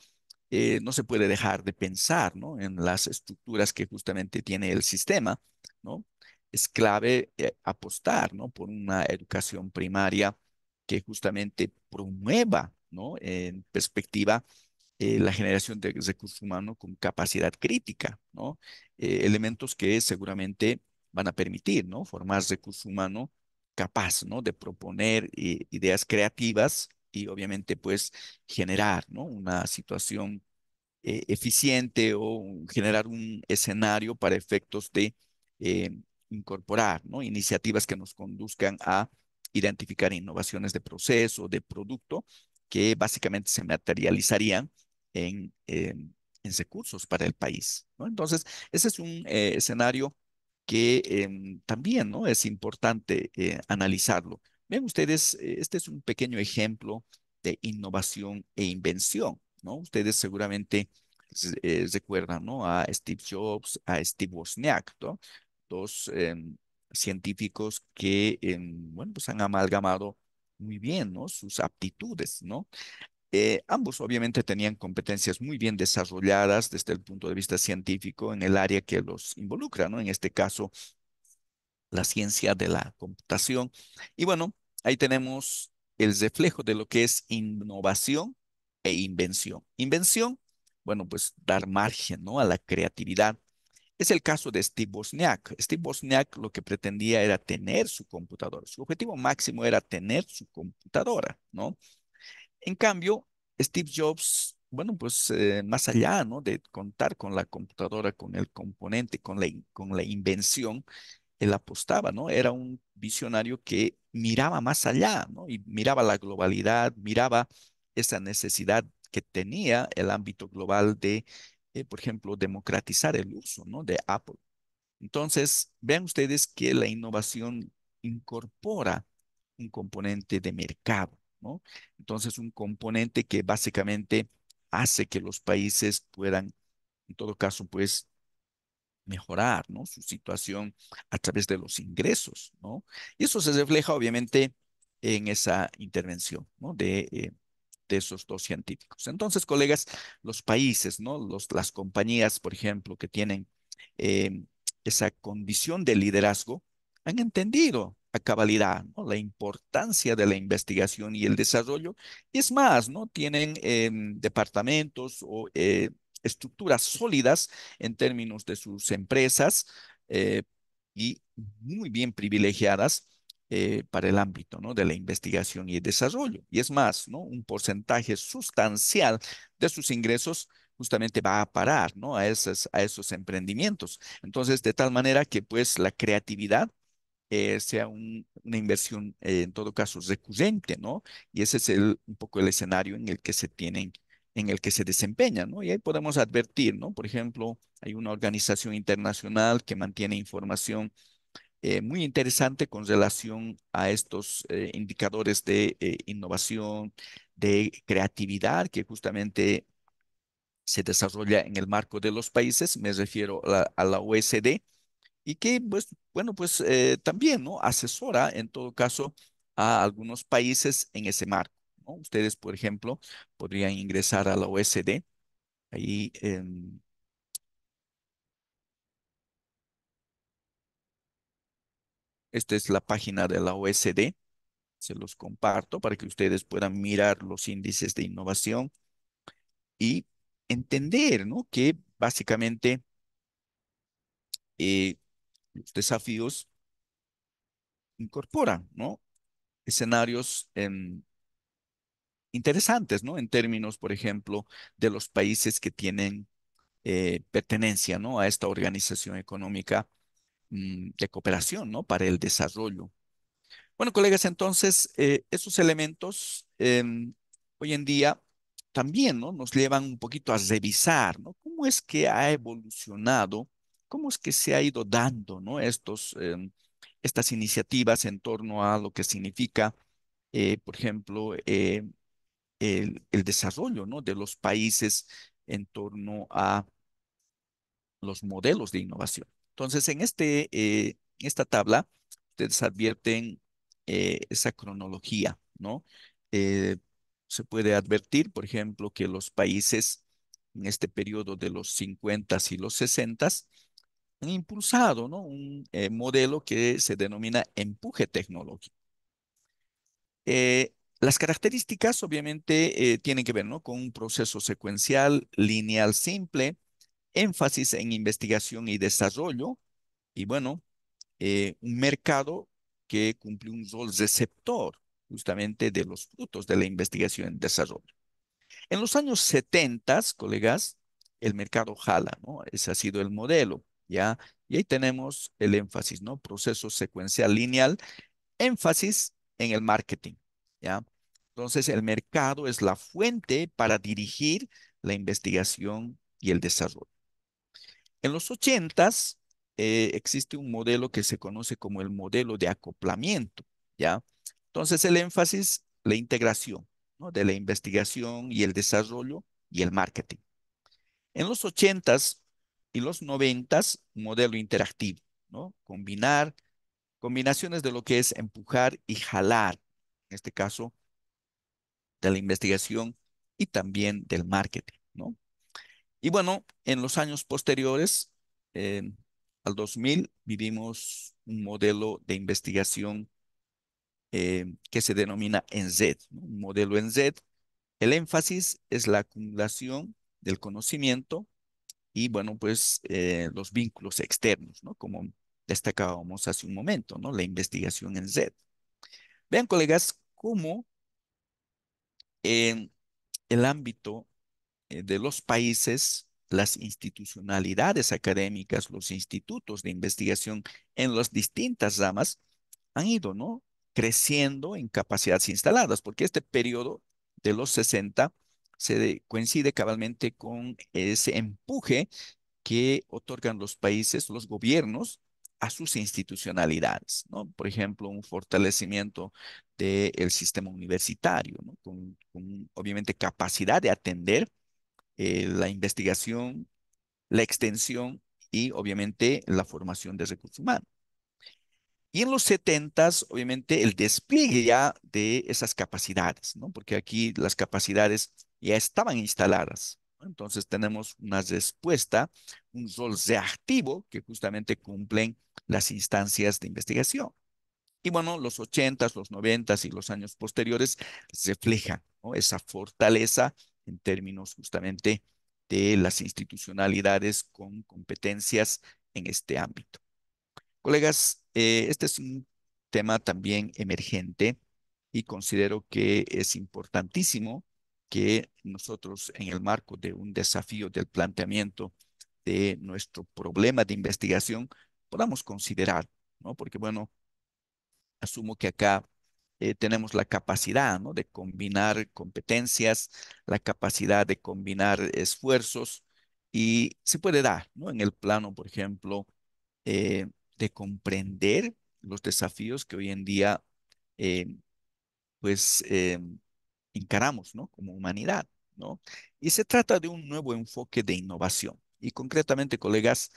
no se puede dejar de pensar ¿no? en las estructuras que justamente tiene el sistema. ¿no? Es clave apostar ¿no? por una educación primaria que justamente promueva en perspectiva, eh, la generación de recursos humanos con capacidad crítica, eh, elementos que seguramente van a permitir, Formar recursos humanos capaz, De proponer eh, ideas creativas y obviamente pues generar, Una situación eficiente o generar un escenario para efectos de incorporar, Iniciativas que nos conduzcan a identificar innovaciones de proceso, de producto que básicamente se materializarían en, en recursos para el país. ¿no? Entonces, ese es un eh, escenario que em, también ¿no? es importante eh, analizarlo. Ven ustedes, eh, este es un pequeño ejemplo de innovación e invención. ¿no? Ustedes seguramente recuerdan ¿no? a Steve Jobs, a Steve Wozniak, dos em, científicos que em, bueno, pues han amalgamado muy bien, ¿no? Sus aptitudes, ¿no? Eh, ambos obviamente tenían competencias muy bien desarrolladas desde el punto de vista científico en el área que los involucra, ¿no? En este caso, la ciencia de la computación. Y bueno, ahí tenemos el reflejo de lo que es innovación e invención. Invención, bueno, pues dar margen, ¿no? A la creatividad es el caso de Steve Bosniak. Steve Bosniak lo que pretendía era tener su computadora. Su objetivo máximo era tener su computadora, ¿no? En cambio, Steve Jobs, bueno, pues eh, más allá, ¿no? De contar con la computadora, con el componente, con la, con la invención, él apostaba, ¿no? Era un visionario que miraba más allá, ¿no? Y miraba la globalidad, miraba esa necesidad que tenía el ámbito global de eh, por ejemplo, democratizar el uso ¿no? de Apple. Entonces, vean ustedes que la innovación incorpora un componente de mercado, ¿no? Entonces, un componente que básicamente hace que los países puedan, en todo caso, pues mejorar ¿no? su situación a través de los ingresos. ¿no? Y eso se refleja obviamente en esa intervención ¿no? de eh, esos dos científicos. Entonces, colegas, los países, ¿no? Los, las compañías, por ejemplo, que tienen eh, esa condición de liderazgo, han entendido a cabalidad la importancia de la investigación y el desarrollo. Y es más, ¿no? Tienen eh, departamentos o eh, estructuras sólidas en términos de sus empresas y muy bien privilegiadas eh, para el ámbito ¿no? de la investigación y el desarrollo. Y es más, ¿no? un porcentaje sustancial de sus ingresos justamente va a parar ¿no? a, a esos emprendimientos. Entonces, de tal manera que pues la creatividad eh, sea una inversión eh, en todo caso recurrente, ¿no? Y ese es un poco el escenario en el que se tienen, en el que se desempeñan, ¿no? Y ahí podemos advertir, Por ejemplo, hay una organización internacional que mantiene información eh, muy interesante con relación a estos eh, indicadores de eh, innovación, de creatividad, que justamente se desarrolla en el marco de los países, me refiero a la, OSD, y que, pues, bueno, pues también, ¿no? Asesora, en todo caso, a algunos países en ese marco. ¿no? Ustedes, por ejemplo, podrían ingresar a la OSD, ahí Esta es la página de la OSD. Se los comparto para que ustedes puedan mirar los índices de innovación y entender que básicamente eh, los desafíos incorporan ¿no? escenarios em, interesantes ¿no? en términos, por ejemplo, de los países que tienen eh, pertenencia ¿no? a esta organización económica Mm, de cooperación ¿no? para el desarrollo. Bueno, colegas, entonces, eh, esos elementos em, hoy en día también ¿no? nos llevan un poquito a revisar ¿no? cómo es que ha evolucionado, cómo es que se ha ido dando ¿no? Estos, em, estas iniciativas en torno a lo que significa, eh, por ejemplo, eh, el, el, desarrollo ¿no? de los países en torno a los modelos de innovación. Entonces, en este, eh, esta tabla, ustedes advierten eh, esa cronología, ¿no? Eh, se puede advertir, por ejemplo, que los países en este periodo de los 50 y los 60 han impulsado ¿no? un modelo que se denomina empuje tecnológico. las características obviamente tienen que ver ¿no? con un proceso secuencial lineal simple, énfasis en investigación y desarrollo y bueno, eh, un mercado que cumple un rol receptor justamente de los frutos de la investigación y desarrollo. En los años 70, colegas, el mercado jala, ¿no? Ese ha sido el modelo, ¿ya? Y ahí tenemos el énfasis, ¿no? Proceso secuencial lineal, énfasis en el marketing, ¿ya? Entonces, el mercado es la fuente para dirigir la investigación y el desarrollo. En los ochentas eh, existe un modelo que se conoce como el modelo de acoplamiento, ¿ya? Entonces el énfasis, la integración de la investigación y el desarrollo y el marketing. En los ochentas y los noventas, modelo interactivo, ¿no? Combinar, combinaciones de lo que es empujar y jalar, en este caso, de la investigación y también del marketing. Y bueno, en los años posteriores, al 2000, vivimos un modelo de investigación eh, que se denomina ENZ, un modelo ENZ. El énfasis es la acumulación del conocimiento y, bueno, pues eh, los vínculos externos, ¿no? Como destacábamos hace un momento, ¿no? La investigación en Z. Vean, colegas, cómo en el ámbito eh, de los países las institucionalidades académicas, los institutos de investigación en las distintas ramas han ido, ¿no? Creciendo en capacidades instaladas, porque este periodo de los 60 se coincide cabalmente con ese empuje que otorgan los países, los gobiernos a sus institucionalidades, ¿no? Por ejemplo, un fortalecimiento del sistema universitario, ¿no? con obviamente capacidad de atender eh, la investigación, la extensión y obviamente la formación de recursos humanos. Y en los 70, obviamente, el despliegue ya de esas capacidades, ¿no? Porque aquí las capacidades ya estaban instaladas. Entonces tenemos una respuesta, un rol reactivo que justamente cumplen las instancias de investigación. Y bueno, los 80, los 90 y los años posteriores reflejan esa fortaleza en términos justamente de las institucionalidades con competencias en este ámbito. Colegas, eh, este es un tema también emergente y considero que es importantísimo que nosotros en el marco de un desafío del planteamiento de nuestro problema de investigación podamos considerar, ¿no? Porque bueno, asumo que acá eh, tenemos la capacidad ¿no? de combinar competencias, la capacidad de combinar esfuerzos y se puede dar ¿no? en el plano, por ejemplo, eh, de comprender los desafíos que hoy en día eh, pues encaramos ¿no? como humanidad. ¿no? Y se trata de un nuevo enfoque de innovación. Y concretamente, colegas,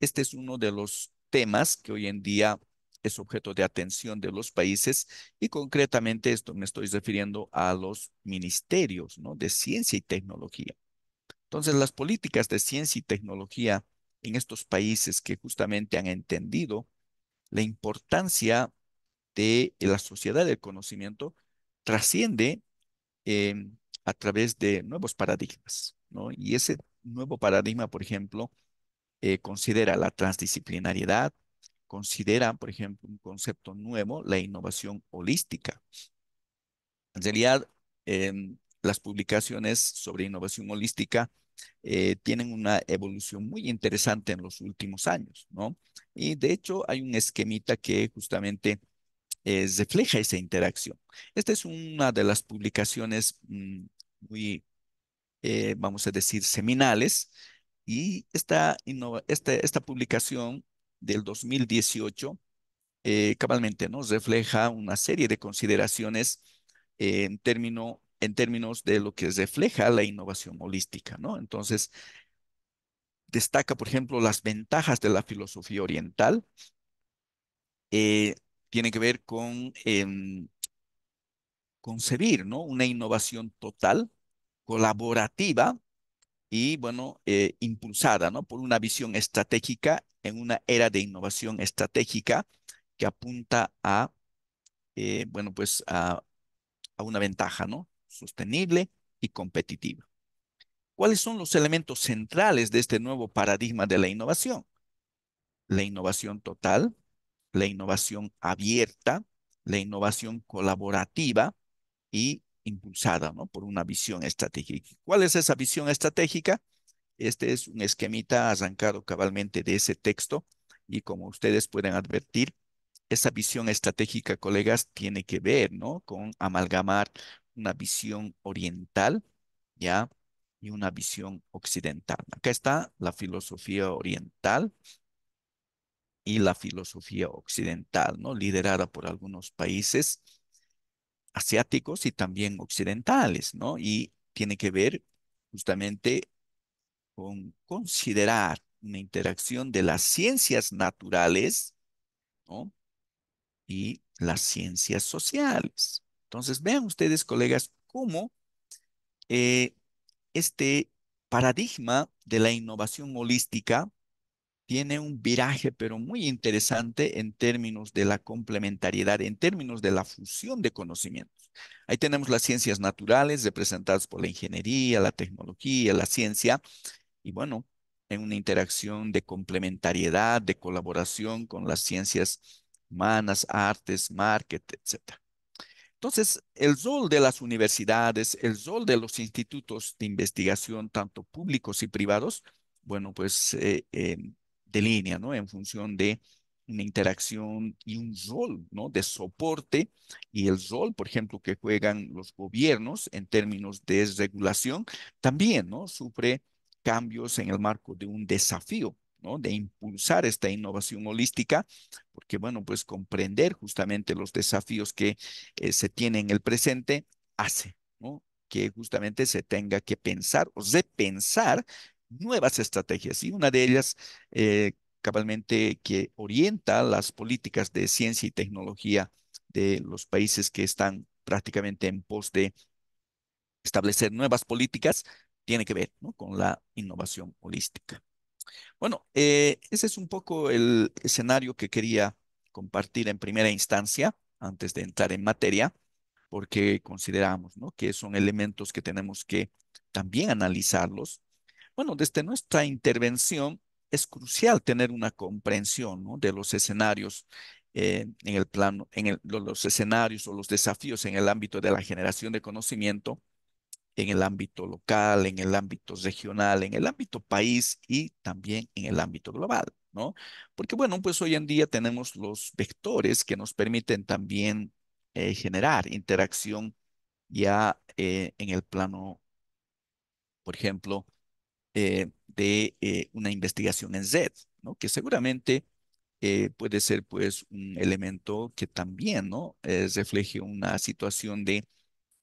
este es uno de los temas que hoy en día es objeto de atención de los países y concretamente esto me estoy refiriendo a los ministerios ¿no? de ciencia y tecnología. Entonces, las políticas de ciencia y tecnología en estos países que justamente han entendido la importancia de la sociedad del conocimiento trasciende em, a través de nuevos paradigmas, Y ese nuevo paradigma, por ejemplo, eh, considera la transdisciplinariedad, considera, por ejemplo, un concepto nuevo, la innovación holística. En realidad, em, las publicaciones sobre innovación holística eh, tienen una evolución muy interesante en los últimos años, ¿no? Y de hecho hay un esquemita que justamente refleja esa interacción. Esta es una de las publicaciones mm, muy, eh, vamos a decir, seminales, y esta este, publicación del 2018 eh, cabalmente nos refleja una serie de consideraciones eh, en, términos de lo que refleja la innovación holística, ¿no? Entonces, destaca, por ejemplo, las ventajas de la filosofía oriental. Eh, tiene que ver con em, concebir, ¿no? Una innovación total, colaborativa y, bueno, eh, impulsada ¿no? por una visión estratégica en una era de innovación estratégica que apunta a, eh, bueno, pues a, una ventaja ¿no? sostenible y competitiva. ¿Cuáles son los elementos centrales de este nuevo paradigma de la innovación? La innovación total, la innovación abierta, la innovación colaborativa y impulsada ¿no? por una visión estratégica. ¿Cuál es esa visión estratégica? Este es un esquemita arrancado cabalmente de ese texto y como ustedes pueden advertir, esa visión estratégica, colegas, tiene que ver ¿no? con amalgamar una visión oriental ¿ya? y una visión occidental. Acá está la filosofía oriental y la filosofía occidental, ¿no? liderada por algunos países asiáticos y también occidentales, ¿no? Y tiene que ver justamente con considerar una interacción de las ciencias naturales, Y las ciencias sociales. Entonces, vean ustedes, colegas, cómo eh, este paradigma de la innovación holística tiene un viraje, pero muy interesante en términos de la complementariedad, en términos de la fusión de conocimientos. Ahí tenemos las ciencias naturales representadas por la ingeniería, la tecnología, la ciencia, y bueno, en una interacción de complementariedad, de colaboración con las ciencias humanas, artes, marketing, etc. Entonces, el sol de las universidades, el sol de los institutos de investigación, tanto públicos y privados, bueno, pues eh, em, de línea, ¿no? En función de una interacción y un rol, ¿no? De soporte y el rol, por ejemplo, que juegan los gobiernos en términos de regulación, también, ¿no? Sufre cambios en el marco de un desafío, ¿no? De impulsar esta innovación holística, porque, bueno, pues comprender justamente los desafíos que eh, se tienen en el presente hace, ¿no? que justamente se tenga que pensar o repensar nuevas estrategias y una de ellas eh, cabalmente que orienta las políticas de ciencia y tecnología de los países que están prácticamente en pos de establecer nuevas políticas, tiene que ver con la innovación holística. Bueno, eh, ese es un poco el escenario que quería compartir en primera instancia antes de entrar en materia, porque consideramos que son elementos que tenemos que también analizarlos bueno, desde nuestra intervención es crucial tener una comprensión de los escenarios eh, en el plano, en los escenarios o los desafíos en el ámbito de la generación de conocimiento, en el ámbito local, en el ámbito regional, en el ámbito país y también en el ámbito global, ¿no? Porque bueno, pues hoy en día tenemos los vectores que nos permiten también eh, generar interacción ya eh, en el plano, por ejemplo, eh, de eh, una investigación en Z, ¿no? que seguramente eh, puede ser pues un elemento que también ¿no? refleje una situación de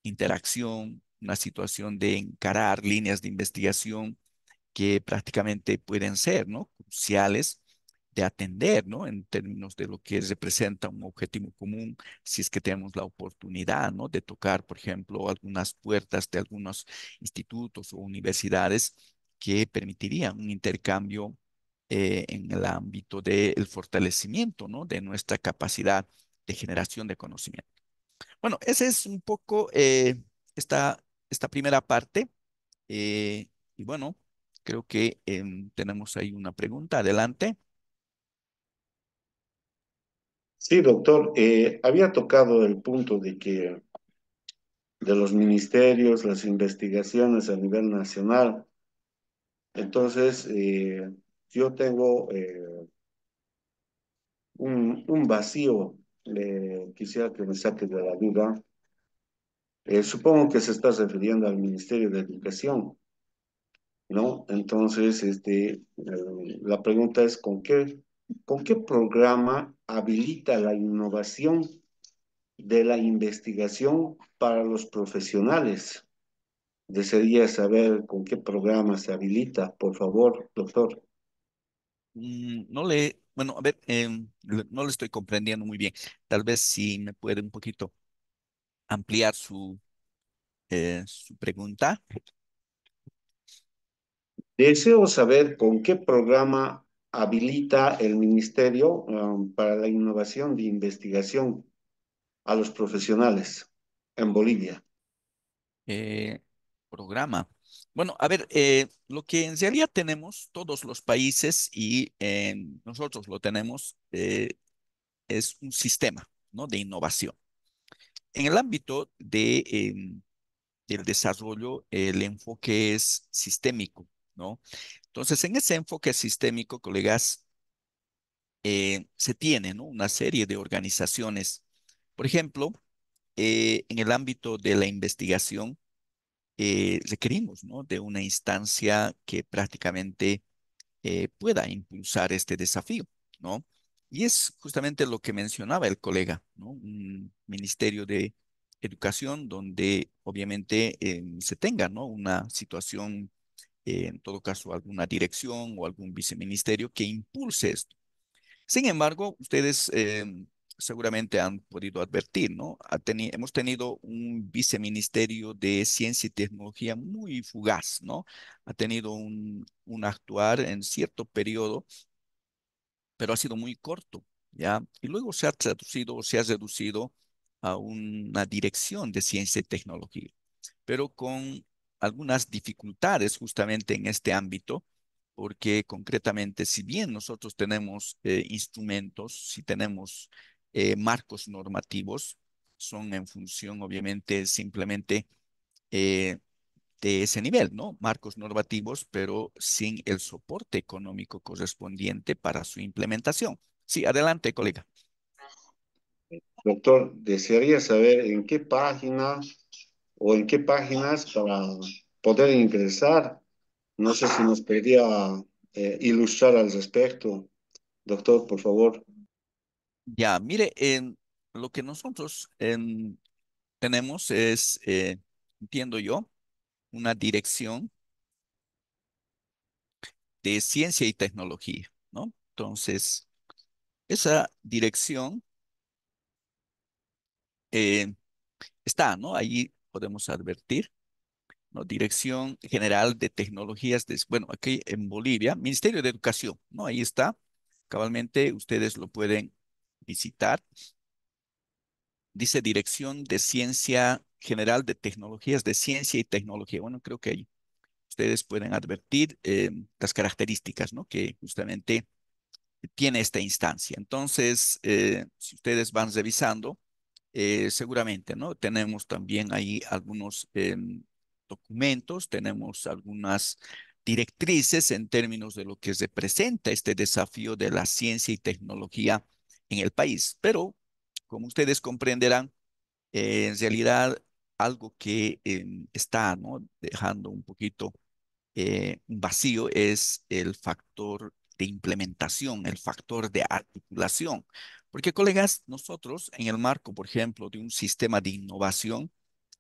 interacción, una situación de encarar líneas de investigación que prácticamente pueden ser ¿no? cruciales de atender, ¿no? En términos de lo que representa un objetivo común, si es que tenemos la oportunidad, ¿no? De tocar, por ejemplo, algunas puertas de algunos institutos o universidades que permitiría un intercambio eh, en el ámbito del fortalecimiento ¿no? de nuestra capacidad de generación de conocimiento. Bueno, esa es un poco eh, esta, esta, primera parte. Eh, y bueno, creo que em, tenemos ahí una pregunta. Adelante. Sí, doctor, había tocado el punto de que de los ministerios, las investigaciones a nivel nacional, entonces, eh, yo tengo eh, un, vacío, quisiera que me saque de la duda. Eh, supongo que se está refiriendo al Ministerio de Educación, ¿no? Entonces, este, la pregunta es, ¿con qué programa habilita la innovación de la investigación para los profesionales? Desearía saber con qué programa se habilita, por favor, doctor. Mm, no le, bueno, a ver, em, no le estoy comprendiendo muy bien. Tal vez si me puede un poquito ampliar su, eh, su pregunta. Deseo saber con qué programa habilita el Ministerio um, para la Innovación de Investigación a los profesionales en Bolivia. Eh, programa. Bueno, a ver, eh, lo que en realidad tenemos todos los países y eh, nosotros lo tenemos eh, es un sistema ¿no? de innovación. En el ámbito de, em, del desarrollo, el enfoque es sistémico, ¿no? Entonces, en ese enfoque sistémico, colegas, se tiene ¿no? una serie de organizaciones. Por ejemplo, en el ámbito de la investigación, eh, requerimos ¿no? de una instancia que prácticamente eh, pueda impulsar este desafío, ¿no? Y es justamente lo que mencionaba el colega, ¿no? Un ministerio de educación donde obviamente em, se tenga, ¿no? Una situación, eh, en todo caso, alguna dirección o algún viceministerio que impulse esto. Sin embargo, ustedes em, seguramente han podido advertir, ¿no? Ha hemos tenido un viceministerio de ciencia y tecnología muy fugaz, ¿no? Ha tenido un, un actuar en cierto periodo, pero ha sido muy corto, ¿ya? Y luego se ha traducido o se ha reducido a una dirección de ciencia y tecnología, pero con algunas dificultades justamente en este ámbito, porque concretamente, si bien nosotros tenemos eh, instrumentos, si tenemos eh, marcos normativos, son en función, obviamente, simplemente eh, de ese nivel, ¿no? Marcos normativos, pero sin el soporte económico correspondiente para su implementación. Sí, adelante, colega. Doctor, desearía saber en qué página o en qué páginas para poder ingresar. No sé si nos podría eh, ilustrar al respecto. Doctor, por favor. Ya, mire, lo que nosotros tenemos es, eh, entiendo yo, una dirección de ciencia y tecnología, ¿no? Entonces, esa dirección eh, está, ¿no? Ahí podemos advertir, ¿no? Dirección General de Tecnologías, de, bueno, aquí en Bolivia, Ministerio de Educación, ¿no? Ahí está, cabalmente ustedes lo pueden visitar. Dice Dirección de Ciencia General de Tecnologías de Ciencia y Tecnología. Bueno, creo que ahí ustedes pueden advertir eh, las características ¿no? que justamente tiene esta instancia. Entonces, eh, si ustedes van revisando, eh, seguramente, ¿no? Tenemos también ahí algunos documentos, tenemos algunas directrices en términos de lo que representa este desafío de la ciencia y tecnología en el país. Pero, como ustedes comprenderán, en realidad algo que em, está dejando un poquito eh, vacío es el factor de implementación, el factor de articulación. Porque, colegas, nosotros en el marco, por ejemplo, de un sistema de innovación,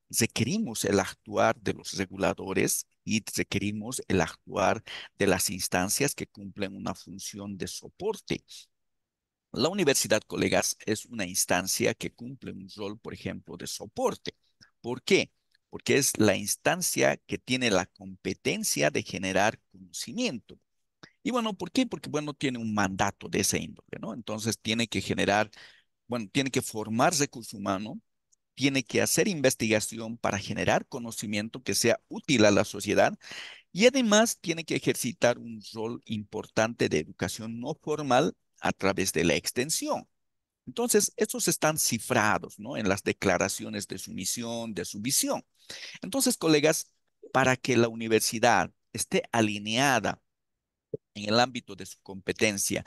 requerimos el actuar de los reguladores y requerimos el actuar de las instancias que cumplen una función de soporte la universidad, colegas, es una instancia que cumple un rol, por ejemplo, de soporte. ¿Por qué? Porque es la instancia que tiene la competencia de generar conocimiento. Y bueno, ¿por qué? Porque, bueno, tiene un mandato de ese índole, ¿no? Entonces tiene que generar, bueno, tiene que formar recurso humano, tiene que hacer investigación para generar conocimiento que sea útil a la sociedad y además tiene que ejercitar un rol importante de educación no formal a través de la extensión. Entonces, esos están cifrados ¿no? en las declaraciones de su misión, de su visión. Entonces, colegas, para que la universidad esté alineada en el ámbito de su competencia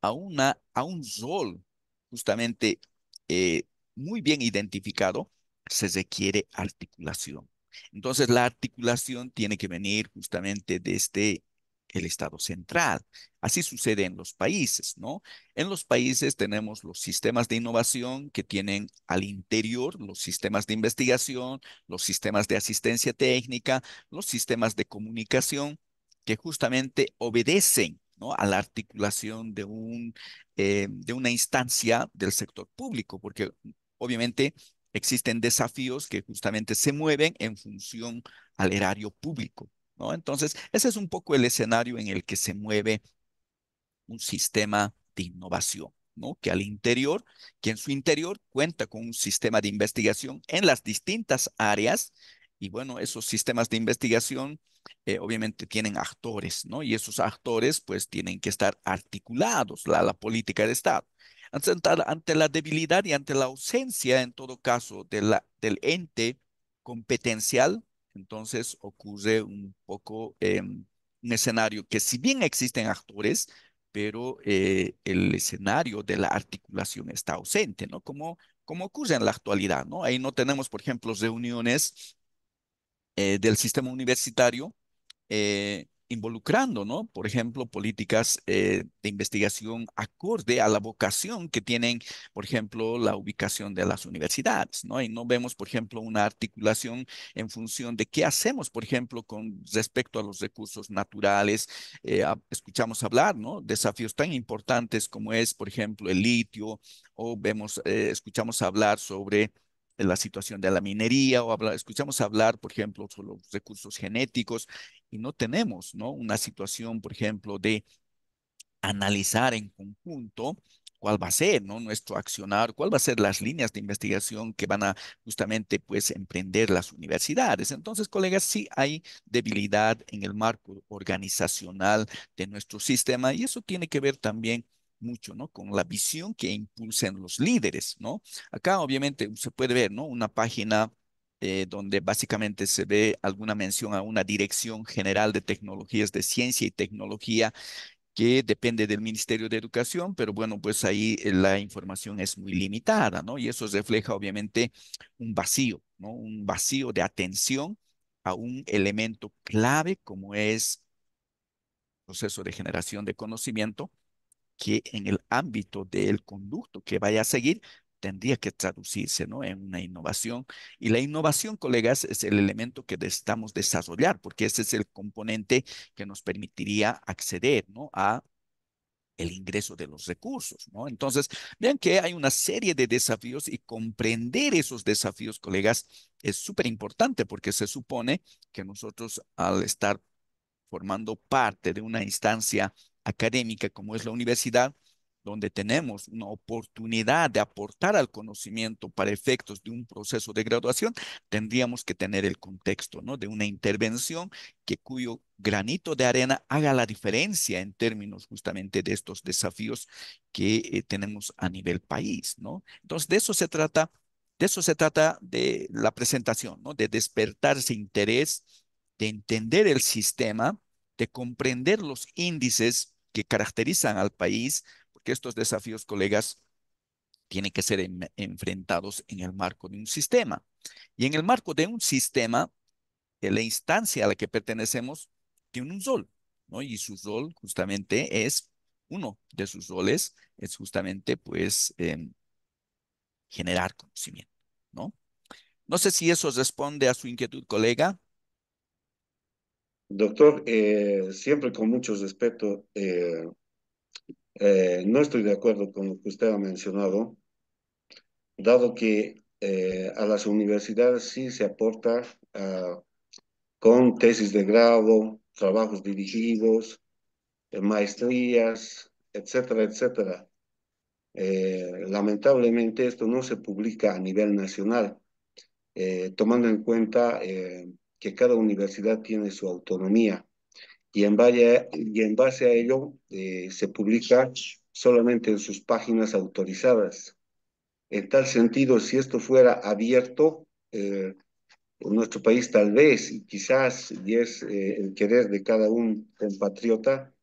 a, una, a un rol justamente eh, muy bien identificado, se requiere articulación. Entonces, la articulación tiene que venir justamente de desde el Estado central. Así sucede en los países, ¿no? En los países tenemos los sistemas de innovación que tienen al interior los sistemas de investigación, los sistemas de asistencia técnica, los sistemas de comunicación que justamente obedecen ¿no? a la articulación de, un, eh, de una instancia del sector público, porque obviamente existen desafíos que justamente se mueven en función al erario público. Entonces, ese es un poco el escenario en el que se mueve un sistema de innovación. ¿no? que al interior, que en su interior cuenta con un sistema de investigación en las distintas áreas y bueno, esos sistemas de investigación eh, obviamente tienen actores, ¿no? Y esos actores pues tienen que estar articulados a la, política de Estado. Ante, la debilidad y ante la ausencia en todo caso del ente competencial entonces ocurre un poco eh, un escenario que si bien existen actores, pero eh, el escenario de la articulación está ausente, ¿no? Como, como ocurre en la actualidad, ¿no? Ahí no tenemos, por ejemplo, reuniones eh, del sistema universitario involucrando, ¿no? Por ejemplo, políticas eh, de investigación acorde a la vocación que tienen, por ejemplo, la ubicación de las universidades, ¿no? Y no vemos, por ejemplo, una articulación en función de qué hacemos, por ejemplo, con respecto a los recursos naturales. Eh, escuchamos hablar, ¿no? Desafíos tan importantes como es, por ejemplo, el litio, o vemos, eh, escuchamos hablar sobre la situación de la minería o escuchamos hablar, por ejemplo, sobre los recursos genéticos y no tenemos, ¿no? Una situación, por ejemplo, de analizar en conjunto cuál va a ser ¿no? nuestro accionar, cuál va a ser las líneas de investigación que van a justamente pues emprender las universidades. Entonces, colegas, sí hay debilidad en el marco organizacional de nuestro sistema y eso tiene que ver también mucho, ¿no? Con la visión que impulsen los líderes, ¿no? Acá obviamente se puede ver, ¿no? Una página eh, donde básicamente se ve alguna mención a una Dirección General de Tecnologías de Ciencia y Tecnología que depende del Ministerio de Educación, pero bueno, pues ahí eh, la información es muy limitada, ¿no? Y eso refleja obviamente un vacío, ¿no? Un vacío de atención a un elemento clave como es el proceso de generación de conocimiento que en el ámbito del conducto que vaya a seguir tendría que traducirse en una innovación. Y la innovación, colegas, es el elemento que necesitamos desarrollar, porque ese es el componente que nos permitiría acceder ¿no? a el ingreso de los recursos, ¿no? Entonces, vean que hay una serie de desafíos y comprender esos desafíos, colegas, es súper importante porque se supone que nosotros al estar formando parte de una instancia académica como es la universidad, donde tenemos una oportunidad de aportar al conocimiento para efectos de un proceso de graduación, tendríamos que tener el contexto ¿no? de una intervención que cuyo granito de arena haga la diferencia en términos justamente de estos desafíos que eh, tenemos a nivel país. ¿no? Entonces, de eso se trata, de eso se trata de la presentación, ¿no? de despertarse interés, de entender el sistema, de comprender los índices que caracterizan al país, porque estos desafíos, colegas, tienen que ser enfrentados en el marco de un sistema. Y en el marco de un sistema, la instancia a la que pertenecemos tiene un rol, ¿no? Y su rol justamente es, uno de sus roles es justamente, pues, em, generar conocimiento, ¿no? No sé si eso responde a su inquietud, colega. Doctor, eh, siempre con mucho respeto, eh, eh, no estoy de acuerdo con lo que usted ha mencionado, dado que a las universidades sí se aporta ah, con tesis de grado, trabajos dirigidos, maestrías, etcétera, etcétera. lamentablemente esto no se publica a nivel nacional, tomando en cuenta que cada universidad tiene su autonomía y en, base a ello eh, se publica solamente en sus páginas autorizadas. En tal sentido, si esto fuera abierto, eh, nuestro país tal vez, y quizás, y es eh, el querer de cada un compatriota,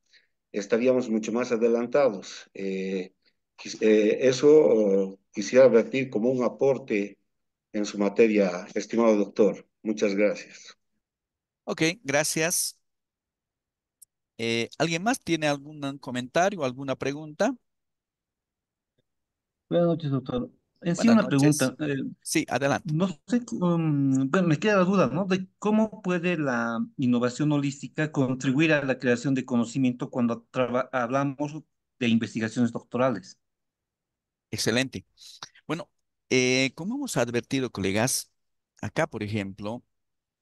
estaríamos mucho más adelantados. Eh, eso quisiera advertir como un aporte en su materia, estimado doctor. Muchas gracias. Ok, gracias. Eh, ¿Alguien más tiene algún comentario, alguna pregunta? Buenas noches, doctor. En sí, una pregunta. Eh, sí, adelante. No sé, um, bueno, me queda la duda, ¿no? De cómo puede la innovación holística contribuir a la creación de conocimiento cuando hablamos de investigaciones doctorales. Excelente. Bueno, eh, como hemos advertido, colegas, acá, por ejemplo,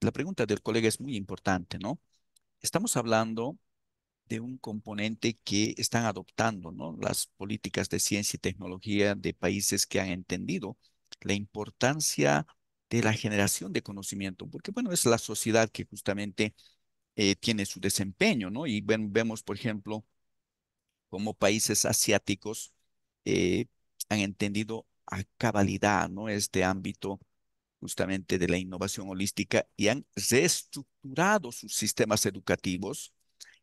la pregunta del colega es muy importante, ¿no? Estamos hablando de un componente que están adoptando ¿no? las políticas de ciencia y tecnología de países que han entendido la importancia de la generación de conocimiento, porque bueno, es la sociedad que justamente eh, tiene su desempeño, ¿no? Y vemos, por ejemplo, como países asiáticos eh, han entendido a cabalidad, ¿no? Este ámbito justamente de la innovación holística y han reestructurado sus sistemas educativos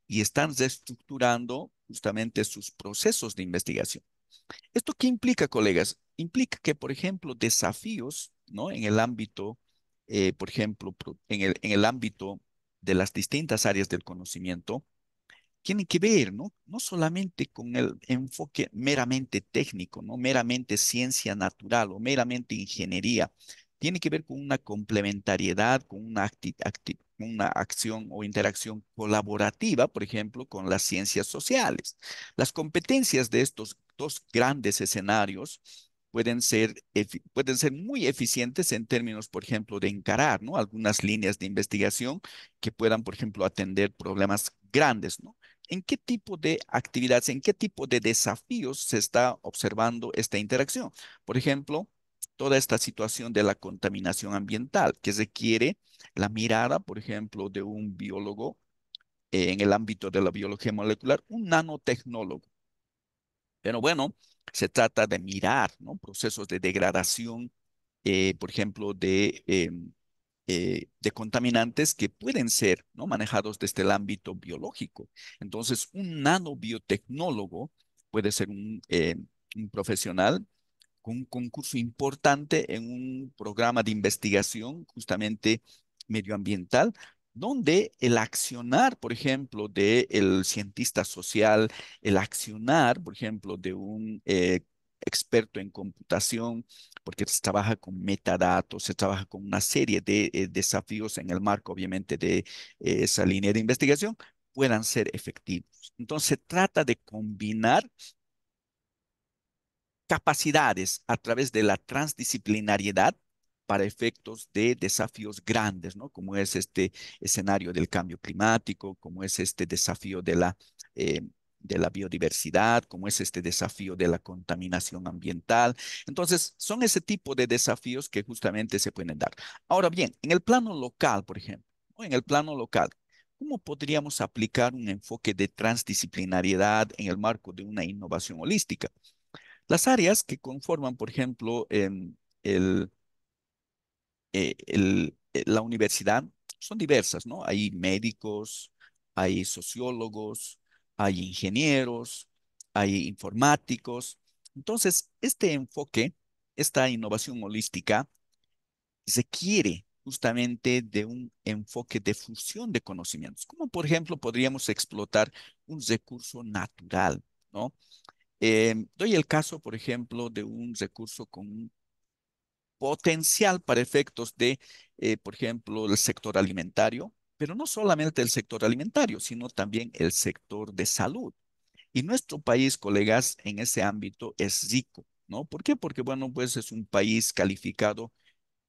y están reestructurando justamente sus procesos de investigación. ¿Esto qué implica, colegas? Implica que, por ejemplo, desafíos ¿no? en el ámbito, eh, por ejemplo, en el, ámbito de las distintas áreas del conocimiento, tienen que ver, ¿no? No solamente con el enfoque meramente técnico, ¿no? Meramente ciencia natural o meramente ingeniería, tiene que ver con una complementariedad, con una, acción o interacción colaborativa, por ejemplo, con las ciencias sociales. Las competencias de estos dos grandes escenarios pueden ser, pueden ser muy eficientes en términos, por ejemplo, de encarar algunas líneas de investigación que puedan, por ejemplo, atender problemas grandes. ¿En qué tipo de actividades, en qué tipo de desafíos se está observando esta interacción? Por ejemplo, toda esta situación de la contaminación ambiental, que requiere la mirada, por ejemplo, de un biólogo eh, en el ámbito de la biología molecular, un nanotecnólogo. Pero bueno, se trata de mirar ¿no? procesos de degradación, eh, por ejemplo, em, eh, de, contaminantes que pueden ser ¿no? manejados desde el ámbito biológico. Entonces, un nanobiotecnólogo puede ser un, un profesional con un concurso importante en un programa de investigación justamente medioambiental, donde el accionar, por ejemplo, del de cientista social, el accionar, por ejemplo, de un eh, experto en computación, porque se trabaja con metadatos, se trabaja con una serie de eh, desafíos en el marco, obviamente, de eh, esa línea de investigación, puedan ser efectivos. Entonces, se trata de combinar capacidades a través de la transdisciplinariedad para efectos de desafíos grandes, ¿no? Como es este escenario del cambio climático, como es este desafío de la, eh, de la biodiversidad, como es este desafío de la contaminación ambiental. Entonces, son ese tipo de desafíos que justamente se pueden dar. Ahora bien, en el plano local, por ejemplo, en el plano local, ¿cómo podríamos aplicar un enfoque de transdisciplinariedad en el marco de una innovación holística? Las áreas que conforman, por ejemplo, en eh, eh, la universidad son diversas, ¿no? Hay médicos, hay sociólogos, hay ingenieros, hay informáticos. Entonces, este enfoque, esta innovación holística, requiere justamente de un enfoque de fusión de conocimientos. Como por ejemplo podríamos explotar un recurso natural, ¿no? Em, doy el caso, por ejemplo, de un recurso con un potencial para efectos de, eh, por ejemplo, el sector alimentario, pero no solamente el sector alimentario, sino también el sector de salud. Y nuestro país, colegas, en ese ámbito es rico, ¿no? ¿Por qué? Porque, bueno, pues es un país calificado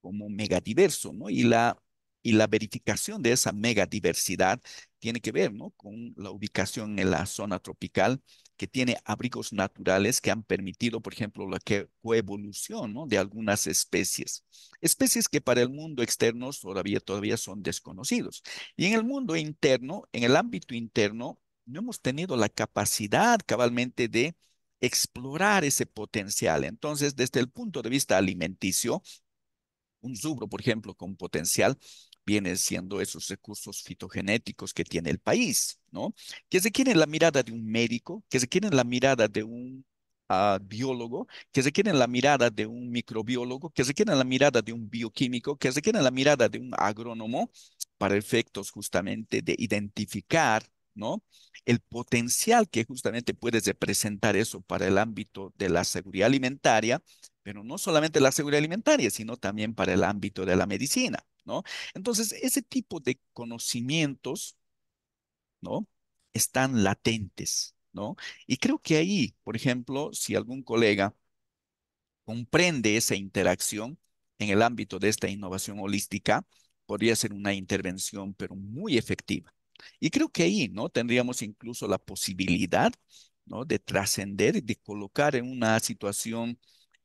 como megadiverso, ¿no? Y la, y la verificación de esa megadiversidad tiene que ver ¿no? con la ubicación en la zona tropical, que tiene abrigos naturales que han permitido, por ejemplo, la coevolución ¿no? de algunas especies. Especies que para el mundo externo todavía, todavía son desconocidos. Y en el mundo interno, en el ámbito interno, no hemos tenido la capacidad cabalmente de explorar ese potencial. Entonces, desde el punto de vista alimenticio, un subro, por ejemplo, con potencial vienen siendo esos recursos fitogenéticos que tiene el país, ¿no? Que se quieren la mirada de un médico, que se quieren la mirada de un ah, biólogo, que se quieren la mirada de un microbiólogo, que se quieren la mirada de un bioquímico, que se quieren la mirada de un agrónomo para efectos justamente de identificar ¿no? El potencial que justamente puedes representar eso para el ámbito de la seguridad alimentaria, pero no solamente la seguridad alimentaria, sino también para el ámbito de la medicina. Entonces, ese tipo de conocimientos, ¿no? Están latentes, ¿no? Y creo que ahí, por ejemplo, si algún colega comprende esa interacción en el ámbito de esta innovación holística, podría ser una intervención, pero muy efectiva. Y creo que ahí, ¿no? Tendríamos incluso la posibilidad, ¿no? De trascender, y de colocar en una situación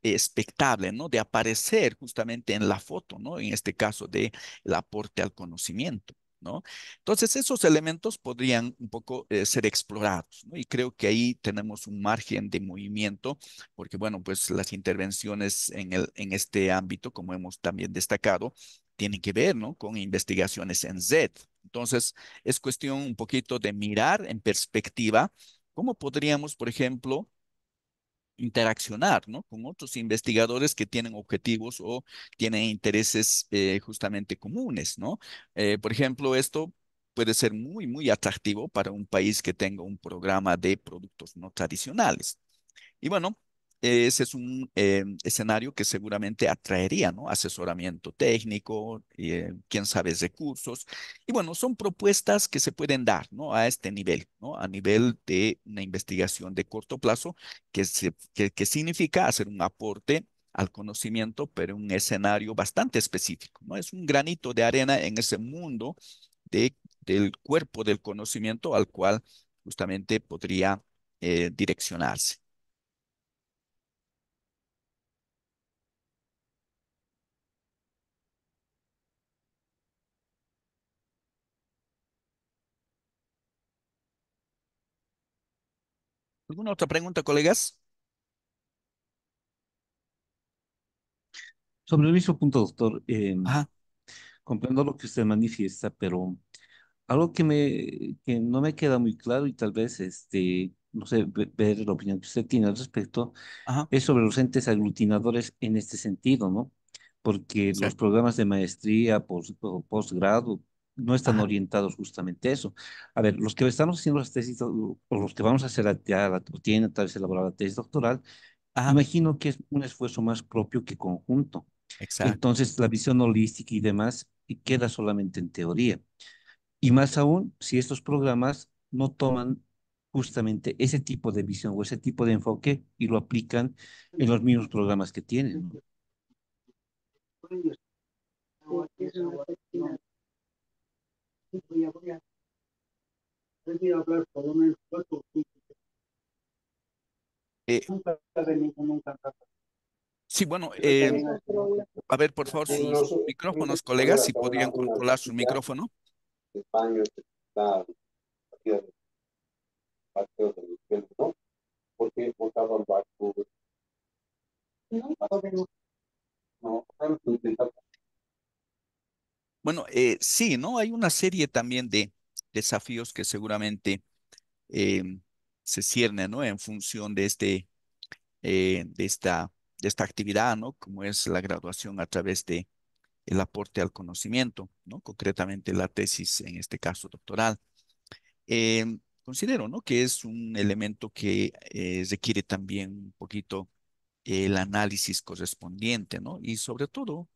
expectable, ¿no? De aparecer justamente en la foto, ¿no? En este caso de el aporte al conocimiento. ¿No? Entonces, esos elementos podrían un poco eh, ser explorados, ¿no? Y creo que ahí tenemos un margen de movimiento, porque, bueno, pues las intervenciones en, el, en este ámbito, como hemos también destacado, tienen que ver, ¿no? Con investigaciones en Z. Entonces, es cuestión un poquito de mirar en perspectiva cómo podríamos, por ejemplo, interaccionar ¿no? con otros investigadores que tienen objetivos o tienen intereses eh, justamente comunes, ¿no? Eh, por ejemplo, esto puede ser muy, muy atractivo para un país que tenga un programa de productos no tradicionales. Y bueno, ese es un eh, escenario que seguramente atraería ¿no? asesoramiento técnico, y eh, quién sabe, recursos. Y bueno, son propuestas que se pueden dar a este nivel, a nivel de una investigación de corto plazo, que, que, significa hacer un aporte al conocimiento, pero un escenario bastante específico. ¿no? Es un granito de arena en ese mundo de, del cuerpo del conocimiento al cual justamente podría eh, direccionarse. ¿Alguna otra pregunta, colegas? Sobre el mismo punto, doctor, em, comprendo lo que usted manifiesta, pero algo que, me, que no me queda muy claro y tal vez, este, no sé, ver la opinión que usted tiene al respecto, es sobre los entes aglutinadores en este sentido, ¿no? Porque los programas de maestría, o postgrado, no están orientados justamente a eso. A ver, los que estamos haciendo las tesis, o los que vamos a hacer la, tal vez la tesis doctoral, imagino que es un esfuerzo más propio que conjunto. Exacto. Entonces, la visión holística y demás queda solamente en teoría. Y más aún, si estos programas no toman justamente ese tipo de visión o ese tipo de enfoque y lo aplican en los mismos programas que tienen. Sí, Sí, bueno, a ver, por favor, sus, micrófonos, colegas, si podrían controlar su micrófono. No, bueno, eh, sí, ¿no? Hay una serie también de desafíos que seguramente em, se ciernen, ¿no? En función de, este, eh, de, esta, de esta actividad, ¿no? Como es la graduación a través de el aporte al conocimiento, ¿no? Concretamente la tesis, en este caso doctoral. Em, considero, ¿no? Que es un elemento que eh, requiere también un poquito el análisis correspondiente, ¿no? Y sobre todo,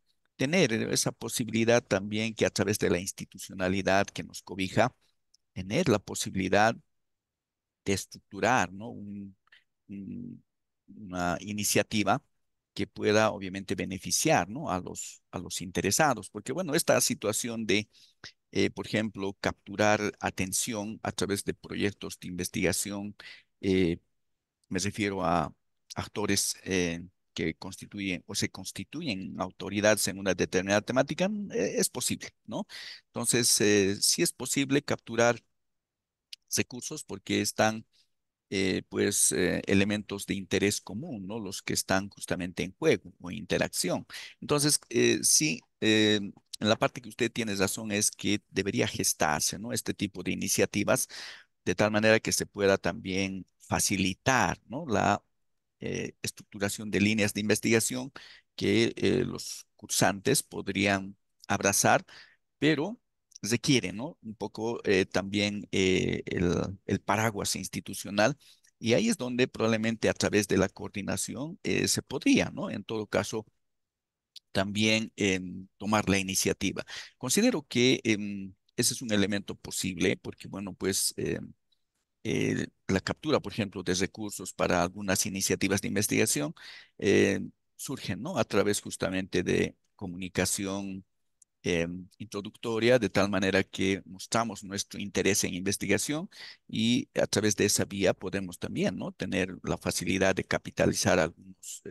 tener esa posibilidad también que a través de la institucionalidad que nos cobija, tener la posibilidad de estructurar ¿no? una iniciativa que pueda obviamente beneficiar ¿no? a, los, a los interesados. Porque bueno, esta situación de, eh, por ejemplo, capturar atención a través de proyectos de investigación, eh, me refiero a actores eh, que constituyen o se constituyen autoridades en una determinada temática, mm, e-, es posible, ¿no? Entonces, eh, sí es posible capturar recursos porque están, eh, pues, eh, elementos de interés común, ¿no? Los que están justamente en juego o interacción. Entonces, eh, sí, en la parte que usted tiene razón es que debería gestarse, ¿no? Este tipo de iniciativas de tal manera que se pueda también facilitar, ¿no? La eh, estructuración de líneas de investigación que eh, los cursantes podrían abrazar, pero requiere ¿no? un poco eh, también el, el, paraguas institucional. Y ahí es donde probablemente a través de la coordinación se podría, ¿no? En todo caso, también em, tomar la iniciativa. Considero que em, ese es un elemento posible porque, bueno, pues em, eh, la captura, por ejemplo, de recursos para algunas iniciativas de investigación, eh, surgen ¿no? a través justamente de comunicación eh, introductoria, de tal manera que mostramos nuestro interés en investigación y a través de esa vía podemos también ¿no? tener la facilidad de capitalizar algunos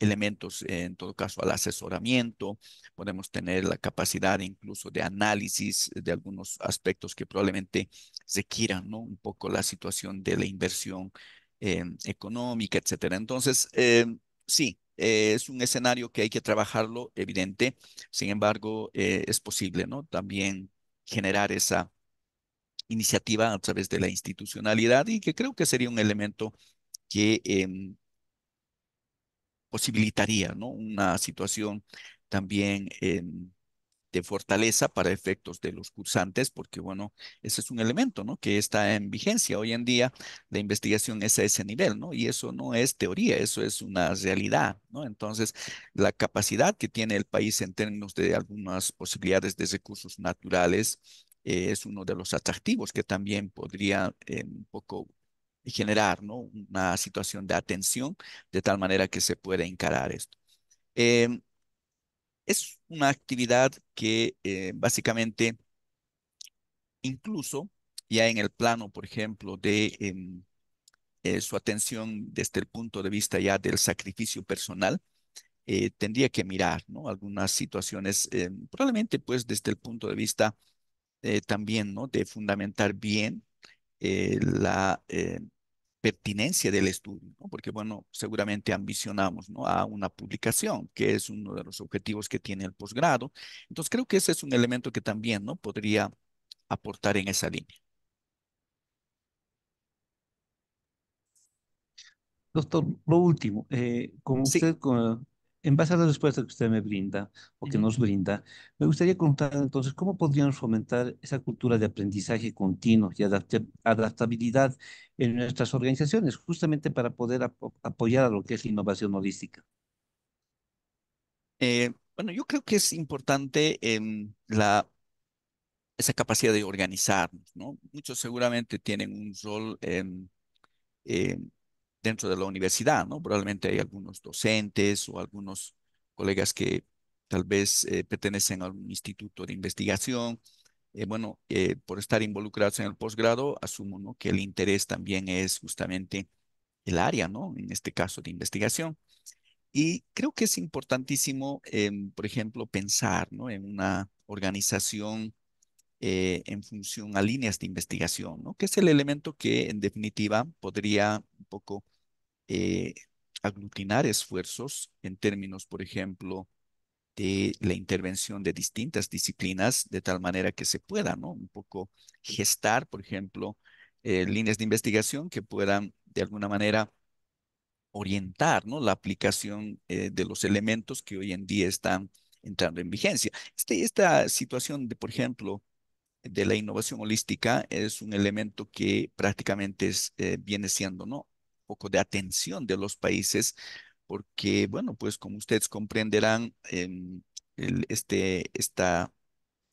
elementos, eh, en todo caso, al asesoramiento. Podemos tener la capacidad incluso de análisis de algunos aspectos que probablemente requieran, ¿no? Un poco la situación de la inversión eh, económica, etcétera. Entonces, eh, sí, es un escenario que hay que trabajarlo, evidente. Sin embargo, es posible, ¿no? También generar esa iniciativa a través de la institucionalidad y que creo que sería un elemento que em, posibilitaría ¿no? una situación también de fortaleza para efectos de los cursantes, porque bueno, ese es un elemento ¿no? que está en vigencia. Hoy en día la investigación es a ese nivel, ¿no? Y eso no es teoría, eso es una realidad, ¿no? Entonces, la capacidad que tiene el país en términos de algunas posibilidades de recursos naturales eh, es uno de los atractivos que también podría eh, un poco generar ¿no? una situación de atención de tal manera que se pueda encarar esto. Em, es una actividad que eh, básicamente incluso ya en el plano, por ejemplo, de em, eh, su atención desde el punto de vista ya del sacrificio personal, eh, tendría que mirar ¿no? algunas situaciones, em, probablemente pues desde el punto de vista también ¿no? de fundamentar bien eh, la eh, pertinencia del estudio, porque bueno, seguramente ambicionamos ¿no? a una publicación, que es uno de los objetivos que tiene el posgrado. Entonces creo que ese es un elemento que también ¿no? podría aportar en esa línea. Doctor, lo último, eh, como usted en base a la respuesta que usted me brinda o que nos brinda, me gustaría contar entonces cómo podríamos fomentar esa cultura de aprendizaje continuo y adaptabilidad en nuestras organizaciones, justamente para poder apoyar a lo que es la innovación holística. Eh, bueno, yo creo que es importante esa capacidad de organizarnos, ¿no? Muchos seguramente tienen un rol eh, dentro de la universidad, ¿no? Probablemente hay algunos docentes o algunos colegas que tal vez eh, pertenecen a un instituto de investigación. Eh, bueno, eh, por estar involucrados en el posgrado, asumo ¿no? que el interés también es justamente el área, ¿no? En este caso de investigación. Y creo que es importantísimo, em, por ejemplo, pensar ¿no? en una organización eh, en función a líneas de investigación, ¿no? que es el elemento que en definitiva podría un poco eh, aglutinar esfuerzos en términos, por ejemplo, de la intervención de distintas disciplinas de tal manera que se pueda, ¿no? Un poco gestar, por ejemplo, eh, líneas de investigación que puedan de alguna manera orientar, ¿no? La aplicación de los elementos que hoy en día están entrando en vigencia. Este, esta situación de, por ejemplo, de la innovación holística es un elemento que prácticamente es, eh, viene siendo, ¿no? Un poco de atención de los países, porque, bueno, pues como ustedes comprenderán, em, este, esta,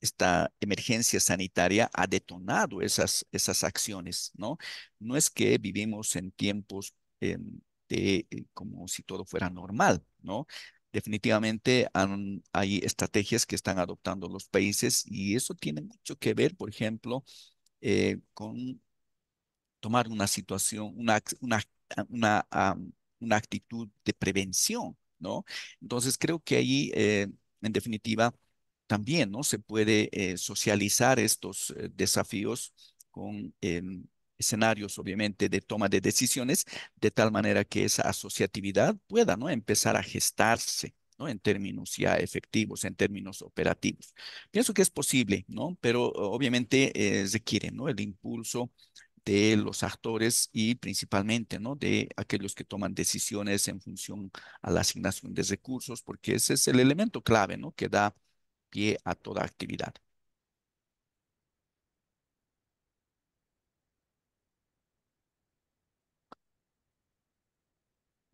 esta emergencia sanitaria ha detonado esas, esas acciones, ¿no? No es que vivimos en tiempos em, de, eh, como si todo fuera normal, ¿no? definitivamente hay estrategias que están adoptando los países y eso tiene mucho que ver, por ejemplo, eh, con tomar una situación, una, una, ah, ah, una, actitud de prevención, ¿no? Entonces creo que ahí, eh, en definitiva, también, ¿no? Se puede eh, socializar estos desafíos con em, escenarios, obviamente, de toma de decisiones, de tal manera que esa asociatividad pueda ¿no? empezar a gestarse. ¿no? en términos ya efectivos, en términos operativos. Pienso que es posible, ¿no? pero obviamente eh, requiere ¿no? el impulso de los actores y principalmente ¿no? de aquellos que toman decisiones en función a la asignación de recursos, porque ese es el elemento clave ¿no? que da pie a toda actividad.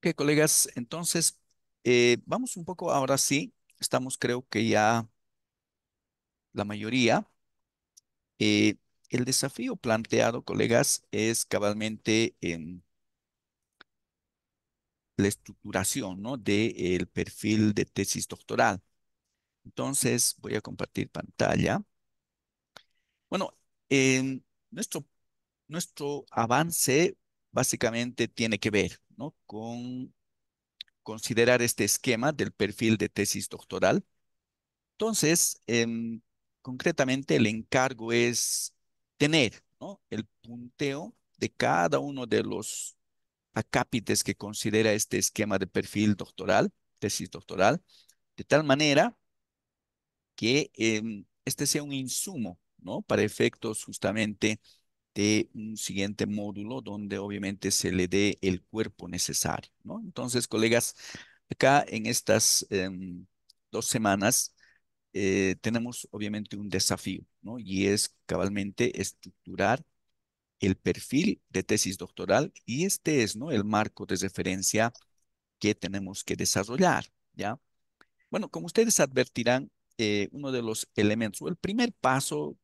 Ok, colegas, entonces eh, vamos un poco ahora sí. Estamos creo que ya la mayoría. Eh, el desafío planteado, colegas, es cabalmente en la estructuración ¿no? del perfil de tesis doctoral. Entonces, voy a compartir pantalla. Bueno, nuestro, nuestro avance básicamente tiene que ver ¿no? con considerar este esquema del perfil de tesis doctoral. Entonces, em, concretamente el encargo es tener ¿no? el punteo de cada uno de los acápites que considera este esquema de perfil doctoral, tesis doctoral, de tal manera que em, este sea un insumo ¿no? para efectos justamente de un siguiente módulo donde obviamente se le dé el cuerpo necesario, ¿no? Entonces, colegas, acá en estas em, dos semanas eh, tenemos obviamente un desafío, ¿no? Y es cabalmente estructurar el perfil de tesis doctoral y este es, ¿no? El marco de referencia que tenemos que desarrollar, ¿ya? Bueno, como ustedes advertirán, eh, uno de los elementos o el primer paso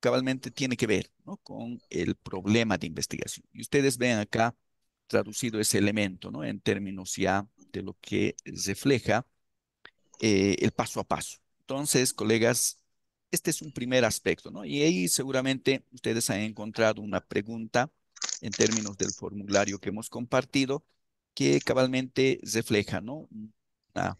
cabalmente tiene que ver ¿no? con el problema de investigación. Y ustedes ven acá traducido ese elemento ¿no? en términos ya de lo que refleja eh, el paso a paso. Entonces, colegas, este es un primer aspecto, ¿no? Y ahí seguramente ustedes han encontrado una pregunta en términos del formulario que hemos compartido que cabalmente refleja, ¿no? Una,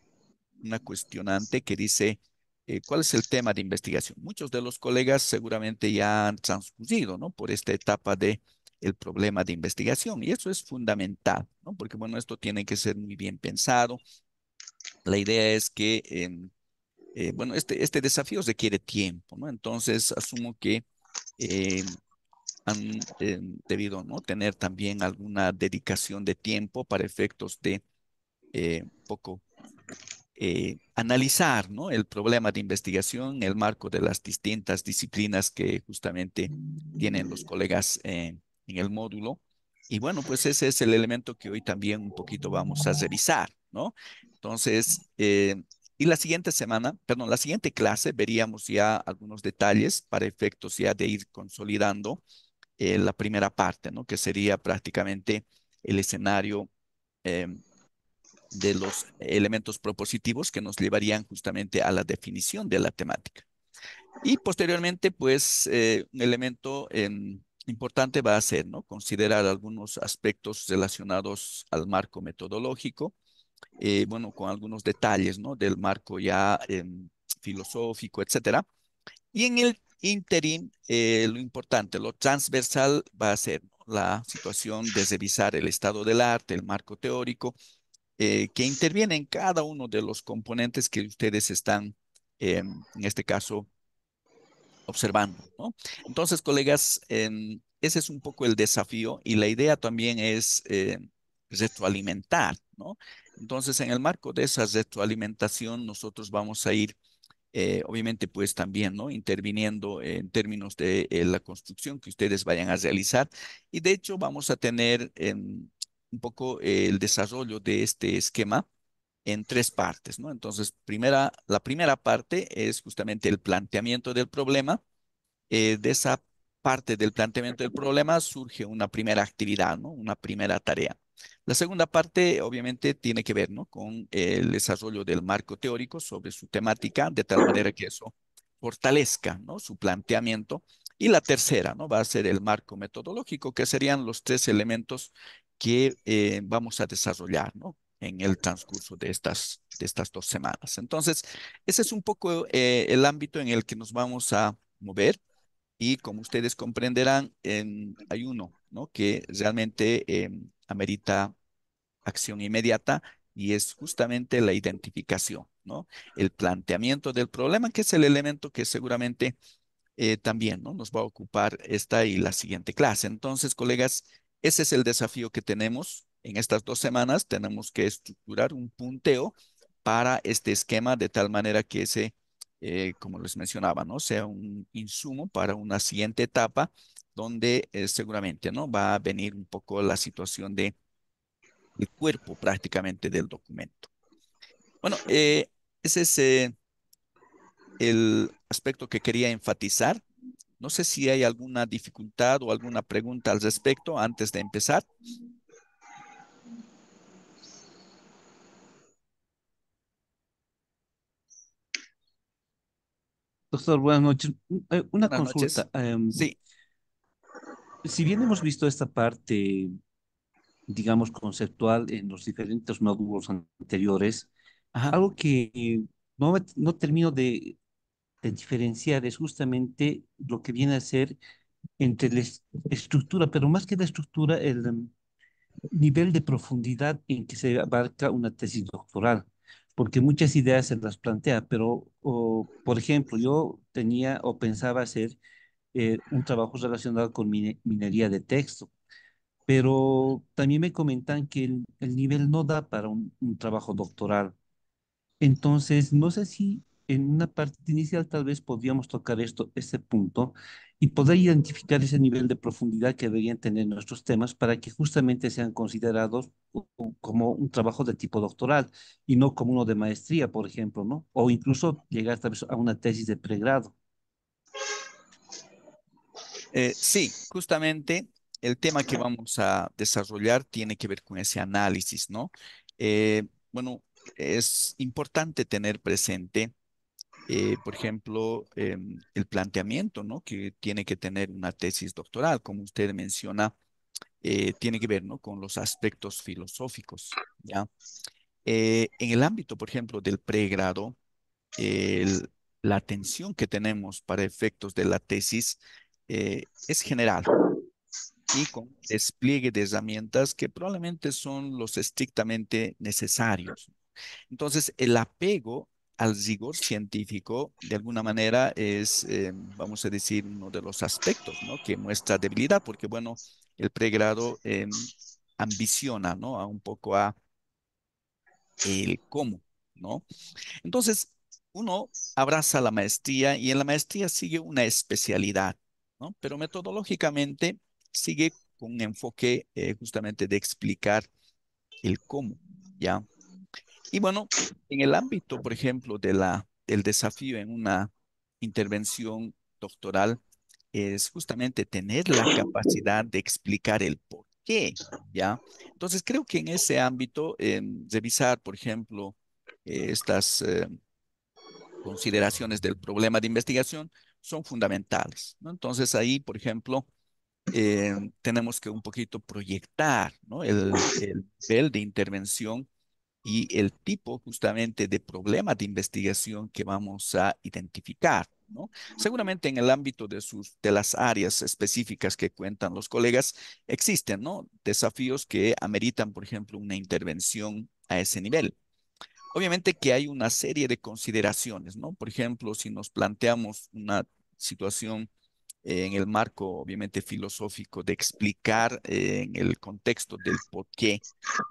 una cuestionante que dice, eh, ¿cuál es el tema de investigación? Muchos de los colegas seguramente ya han transcurrido, ¿no? Por esta etapa de el problema de investigación y eso es fundamental, ¿no? Porque bueno, esto tiene que ser muy bien pensado. La idea es que, em, eh, bueno, este, este desafío requiere tiempo, ¿no? Entonces asumo que em, han em, debido, ¿no? Tener también alguna dedicación de tiempo para efectos de eh, poco eh, analizar ¿no? el problema de investigación en el marco de las distintas disciplinas que justamente tienen los colegas en el módulo. Y bueno, pues ese es el elemento que hoy también un poquito vamos a revisar, ¿no? Entonces, eh, y la siguiente semana, perdón, la siguiente clase veríamos ya algunos detalles para efectos ya de ir consolidando eh, la primera parte, ¿no? Que sería prácticamente el escenario em, de los elementos propositivos que nos llevarían justamente a la definición de la temática. Y posteriormente, pues, eh, un elemento em, importante va a ser, ¿no? Considerar algunos aspectos relacionados al marco metodológico, eh, bueno, con algunos detalles, ¿no? Del marco ya em, filosófico, etcétera. Y en el interim, eh, lo importante, lo transversal va a ser la situación de revisar el estado del arte, el marco teórico, eh, que interviene en cada uno de los componentes que ustedes están, em, en este caso, observando. ¿no? Entonces, colegas, em, ese es un poco el desafío y la idea también es eh, retroalimentar. ¿no? Entonces, en el marco de esa retroalimentación, nosotros vamos a ir eh, obviamente pues también no interviniendo en términos de la construcción que ustedes vayan a realizar y de hecho vamos a tener em, un poco eh, el desarrollo de este esquema en tres partes, ¿no? Entonces, primera, la primera parte es justamente el planteamiento del problema. Eh, de esa parte del planteamiento del problema surge una primera actividad, ¿no? Una primera tarea. La segunda parte, obviamente, tiene que ver, ¿no? Con el desarrollo del marco teórico sobre su temática, de tal manera que eso fortalezca, ¿no? Su planteamiento. Y la tercera, ¿no? Va a ser el marco metodológico, que serían los tres elementos que eh, vamos a desarrollar ¿no? en el transcurso de estas, de estas dos semanas. Entonces, ese es un poco eh, el ámbito en el que nos vamos a mover y como ustedes comprenderán, en, hay uno ¿no? que realmente em, amerita acción inmediata y es justamente la identificación, ¿no? el planteamiento del problema, que es el elemento que seguramente eh, también ¿no? nos va a ocupar esta y la siguiente clase. Entonces, colegas, ese es el desafío que tenemos. En estas dos semanas tenemos que estructurar un punteo para este esquema de tal manera que ese, eh, como les mencionaba, ¿no? sea un insumo para una siguiente etapa donde eh, seguramente ¿no? va a venir un poco la situación de el cuerpo prácticamente del documento. Bueno, eh, ese es el aspecto que quería enfatizar no sé si hay alguna dificultad o alguna pregunta al respecto antes de empezar. Doctor, buenas noches. Eh, una consulta. Em, sí. Si bien hemos visto esta parte, digamos, conceptual en los diferentes módulos anteriores, algo que no termino de diferenciar es justamente lo que viene a ser entre la estructura, pero más que la estructura, el em, nivel de profundidad en que se abarca una tesis doctoral, porque muchas ideas se las plantea, pero, por ejemplo, yo tenía o pensaba hacer eh, un trabajo relacionado con minería de texto, pero también me comentan que el, nivel no da para un trabajo doctoral. Entonces, no sé si en una parte inicial tal vez podríamos tocar esto, este punto y poder identificar ese nivel de profundidad que deberían tener nuestros temas para que justamente sean considerados como un trabajo de tipo doctoral y no como uno de maestría, por ejemplo, ¿no? O incluso llegar vez a una tesis de pregrado. Eh, sí, justamente el tema que vamos a desarrollar tiene que ver con ese análisis, ¿no? Eh, bueno, es importante tener presente eh, por ejemplo, em, el planteamiento ¿no? que tiene que tener una tesis doctoral, como usted menciona, eh, tiene que ver ¿no? con los aspectos filosóficos. ¿ya? Eh, en el ámbito, por ejemplo, del pregrado, la atención que tenemos para efectos de la tesis es general y con despliegue de herramientas que probablemente son los estrictamente necesarios. Entonces, el apego al rigor científico, de alguna manera es, eh, vamos a decir, uno de los aspectos ¿no? que muestra debilidad, porque bueno, el pregrado eh, ambiciona ¿no? a un poco a el cómo, ¿no? Entonces, uno abraza la maestría y en la maestría sigue una especialidad, ¿no? Pero metodológicamente sigue con un enfoque eh, justamente de explicar el cómo, ¿ya? Y bueno, en el ámbito, por ejemplo, de la, del desafío en una intervención doctoral, es justamente tener la capacidad de explicar el por qué, ¿ya? Entonces, creo que en ese ámbito, em, revisar, por ejemplo, eh, estas em, consideraciones del problema de investigación son fundamentales, ¿no? Entonces, ahí, por ejemplo, em, tenemos que un poquito proyectar, ¿no? El, el nivel de intervención y el tipo justamente de problema de investigación que vamos a identificar. ¿no? Seguramente en el ámbito de, sus, de las áreas específicas que cuentan los colegas existen ¿no? desafíos que ameritan, por ejemplo, una intervención a ese nivel. Obviamente que hay una serie de consideraciones, ¿no? Por ejemplo, si nos planteamos una situación eh, en el marco obviamente filosófico de explicar eh, en el contexto del por qué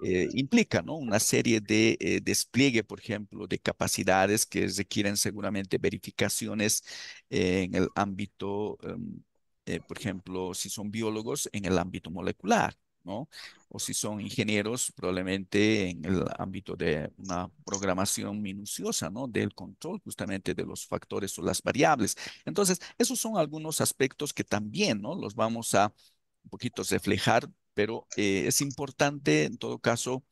eh, implica ¿no? una serie de despliegue, por ejemplo, de capacidades que requieren seguramente verificaciones en el ámbito, em, por ejemplo, si son biólogos, en el ámbito molecular. ¿no? O si son ingenieros, probablemente en el ámbito de una programación minuciosa, ¿no? Del control justamente de los factores o las variables. Entonces, esos son algunos aspectos que también, ¿no? Los vamos a un poquito reflejar, pero eh, es importante en todo caso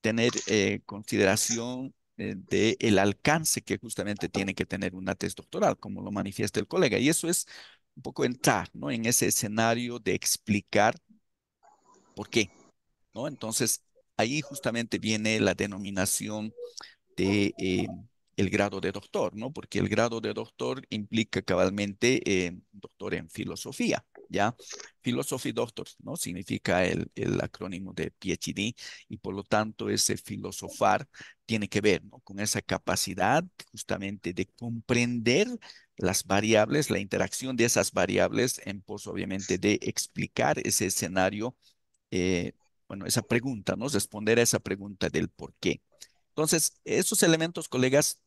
tener eh, consideración eh, de el alcance que justamente tiene que tener una tesis doctoral, como lo manifiesta el colega. Y eso es un poco entrar ¿no? en ese escenario de explicar ¿Por qué? ¿No? Entonces, ahí justamente viene la denominación de eh, el grado de doctor, ¿no? Porque el grado de doctor implica cabalmente eh, doctor en filosofía, ¿ya? Philosophy Doctor, ¿no? Significa el, acrónimo de PhD y por lo tanto ese filosofar tiene que ver, ¿no? Con esa capacidad justamente de comprender las variables, la interacción de esas variables en pos obviamente de explicar ese escenario eh, bueno, esa pregunta, ¿no? Responder a esa pregunta del por qué. Entonces, esos elementos, colegas,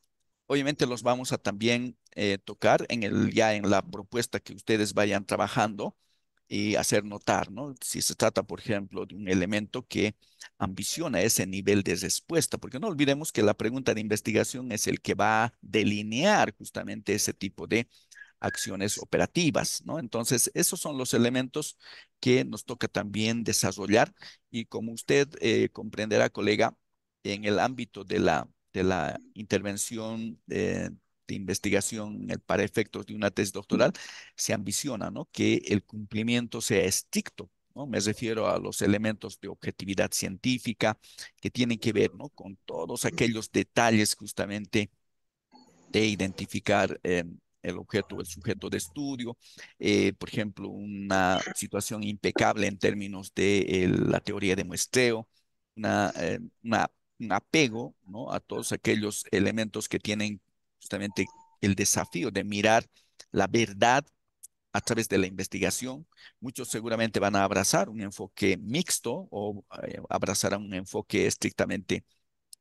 obviamente los vamos a también eh, tocar en el, ya en la propuesta que ustedes vayan trabajando y hacer notar, ¿no? Si se trata, por ejemplo, de un elemento que ambiciona ese nivel de respuesta, porque no olvidemos que la pregunta de investigación es el que va a delinear justamente ese tipo de acciones operativas, ¿no? Entonces, esos son los elementos que nos toca también desarrollar y como usted eh, comprenderá, colega, en el ámbito de la, de la intervención eh, de investigación eh, para efectos de una tesis doctoral, se ambiciona, ¿no? Que el cumplimiento sea estricto ¿no? Me refiero a los elementos de objetividad científica que tienen que ver ¿no? con todos aquellos detalles justamente de identificar eh, el objeto o el sujeto de estudio, eh, por ejemplo, una situación impecable en términos de eh, la teoría de muestreo, eh, una, un apego ¿no? a todos aquellos elementos que tienen justamente el desafío de mirar la verdad a través de la investigación. Muchos seguramente van a abrazar un enfoque mixto o abrazarán un enfoque estrictamente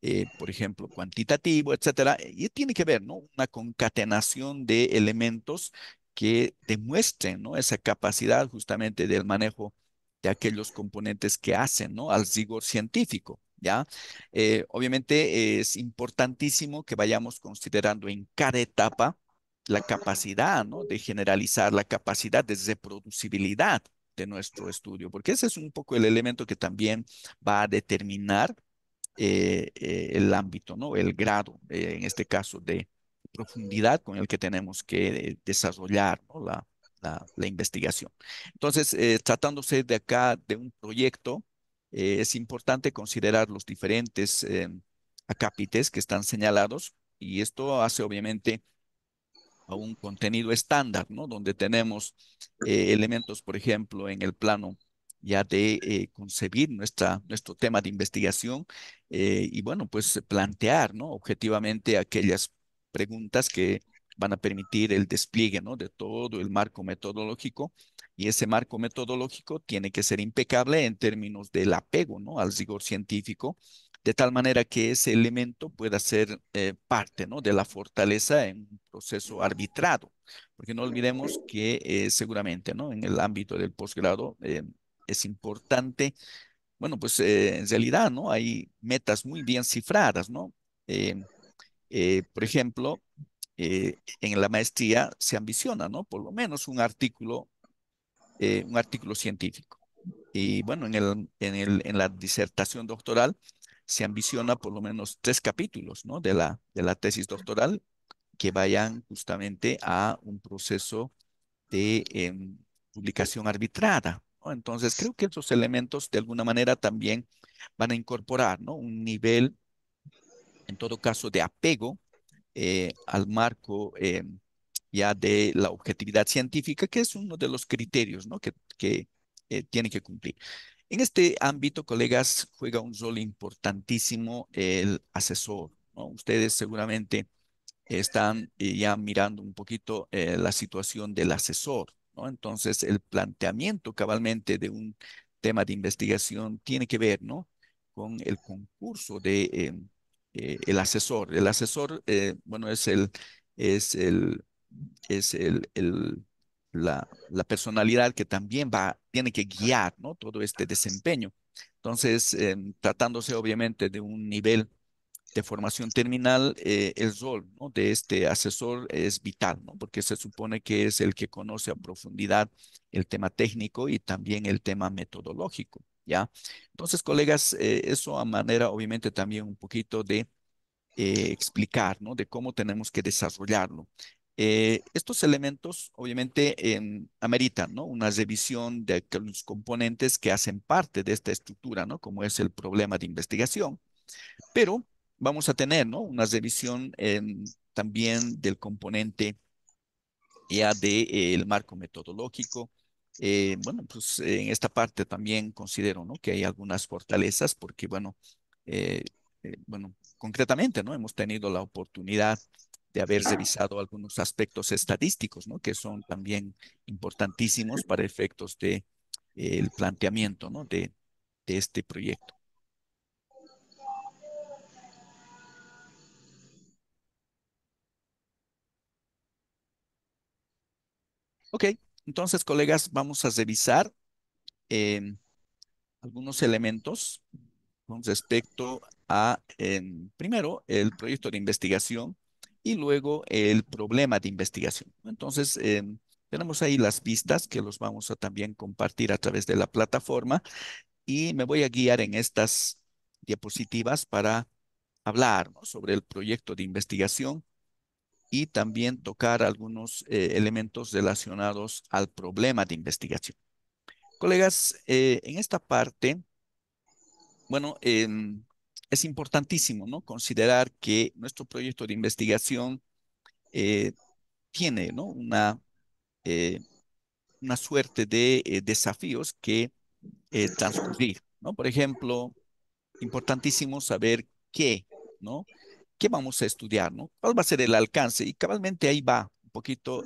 eh, por ejemplo, cuantitativo, etcétera. Y tiene que ver, ¿no? Una concatenación de elementos que demuestren, ¿no? Esa capacidad justamente del manejo de aquellos componentes que hacen, ¿no? Al rigor científico. ¿Ya? Eh, obviamente es importantísimo que vayamos considerando en cada etapa la capacidad ¿no? de generalizar, la capacidad de reproducibilidad de nuestro estudio, porque ese es un poco el elemento que también va a determinar eh, eh, el ámbito, ¿no? el grado, eh, en este caso, de profundidad con el que tenemos que desarrollar la, la, investigación. Entonces, tratándose de acá de un proyecto, es importante considerar los diferentes acápites que están señalados y esto hace obviamente a un contenido estándar, ¿no? Donde tenemos elementos, por ejemplo, en el plano ya de eh, concebir nuestra, nuestro tema de investigación eh, y bueno, pues plantear ¿no? objetivamente aquellas preguntas que van a permitir el despliegue ¿no? de todo el marco metodológico y ese marco metodológico tiene que ser impecable en términos del apego ¿no? al rigor científico, de tal manera que ese elemento pueda ser eh, parte ¿no? de la fortaleza en un proceso arbitrado, porque no olvidemos que seguramente ¿no? en el ámbito del posgrado es importante, bueno, pues eh, en realidad, ¿no? Hay metas muy bien cifradas, ¿no? Eh, eh, por ejemplo, en la maestría se ambiciona, ¿no? Por lo menos un artículo, un artículo científico. Y bueno, en, el, en, el, en la disertación doctoral se ambiciona por lo menos tres capítulos, ¿no? De la, de la tesis doctoral que vayan justamente a un proceso de em, publicación arbitrada, entonces, creo que esos elementos de alguna manera también van a incorporar un nivel, en todo caso, de apego eh, al marco eh, ya de la objetividad científica, que es uno de los criterios que, eh, tiene que cumplir. En este ámbito, colegas, juega un rol importantísimo el asesor. Ustedes seguramente están ya mirando un poquito la situación del asesor, entonces, el planteamiento cabalmente de un tema de investigación tiene que ver, ¿no? Con el concurso de em, eh, el asesor. El asesor, eh, bueno, es el, es el, es el, la, la, personalidad que también va, tiene que guiar, ¿no? Todo este desempeño. Entonces, em, tratándose obviamente de un nivel de formación terminal, eh, el rol ¿no? de este asesor es vital, ¿no? porque se supone que es el que conoce a profundidad el tema técnico y también el tema metodológico. ¿ya? Entonces, colegas, eh, eso a manera, obviamente, también un poquito de eh, explicar ¿no? de cómo tenemos que desarrollarlo. estos elementos, obviamente, em, ameritan ¿no? una revisión de los componentes que hacen parte de esta estructura, ¿no? como es el problema de investigación. Pero vamos a tener ¿no? una revisión también del componente ya e del eh, marco metodológico. Eh, bueno, pues en esta parte también considero ¿no? que hay algunas fortalezas porque, bueno, eh, bueno, concretamente, ¿no? Hemos tenido la oportunidad de haber revisado algunos aspectos estadísticos, ¿no? Que son también importantísimos para efectos de el planteamiento, ¿no? De, de este proyecto. Ok, entonces, colegas, vamos a revisar em, algunos elementos con respecto a, em, primero, el proyecto de investigación y luego el problema de investigación. Entonces, em, tenemos ahí las pistas que los vamos a también compartir a través de la plataforma y me voy a guiar en estas diapositivas para hablar sobre el proyecto de investigación y también tocar algunos eh, elementos relacionados al problema de investigación. Colegas, eh, en esta parte, bueno, em, es importantísimo ¿no? considerar que nuestro proyecto de investigación eh, tiene ¿no? una, una suerte de desafíos que transcurrir. ¿no? Por ejemplo, importantísimo saber qué ¿no? qué vamos a estudiar, ¿no? ¿Cuál va a ser el alcance? Y cabalmente ahí va un poquito,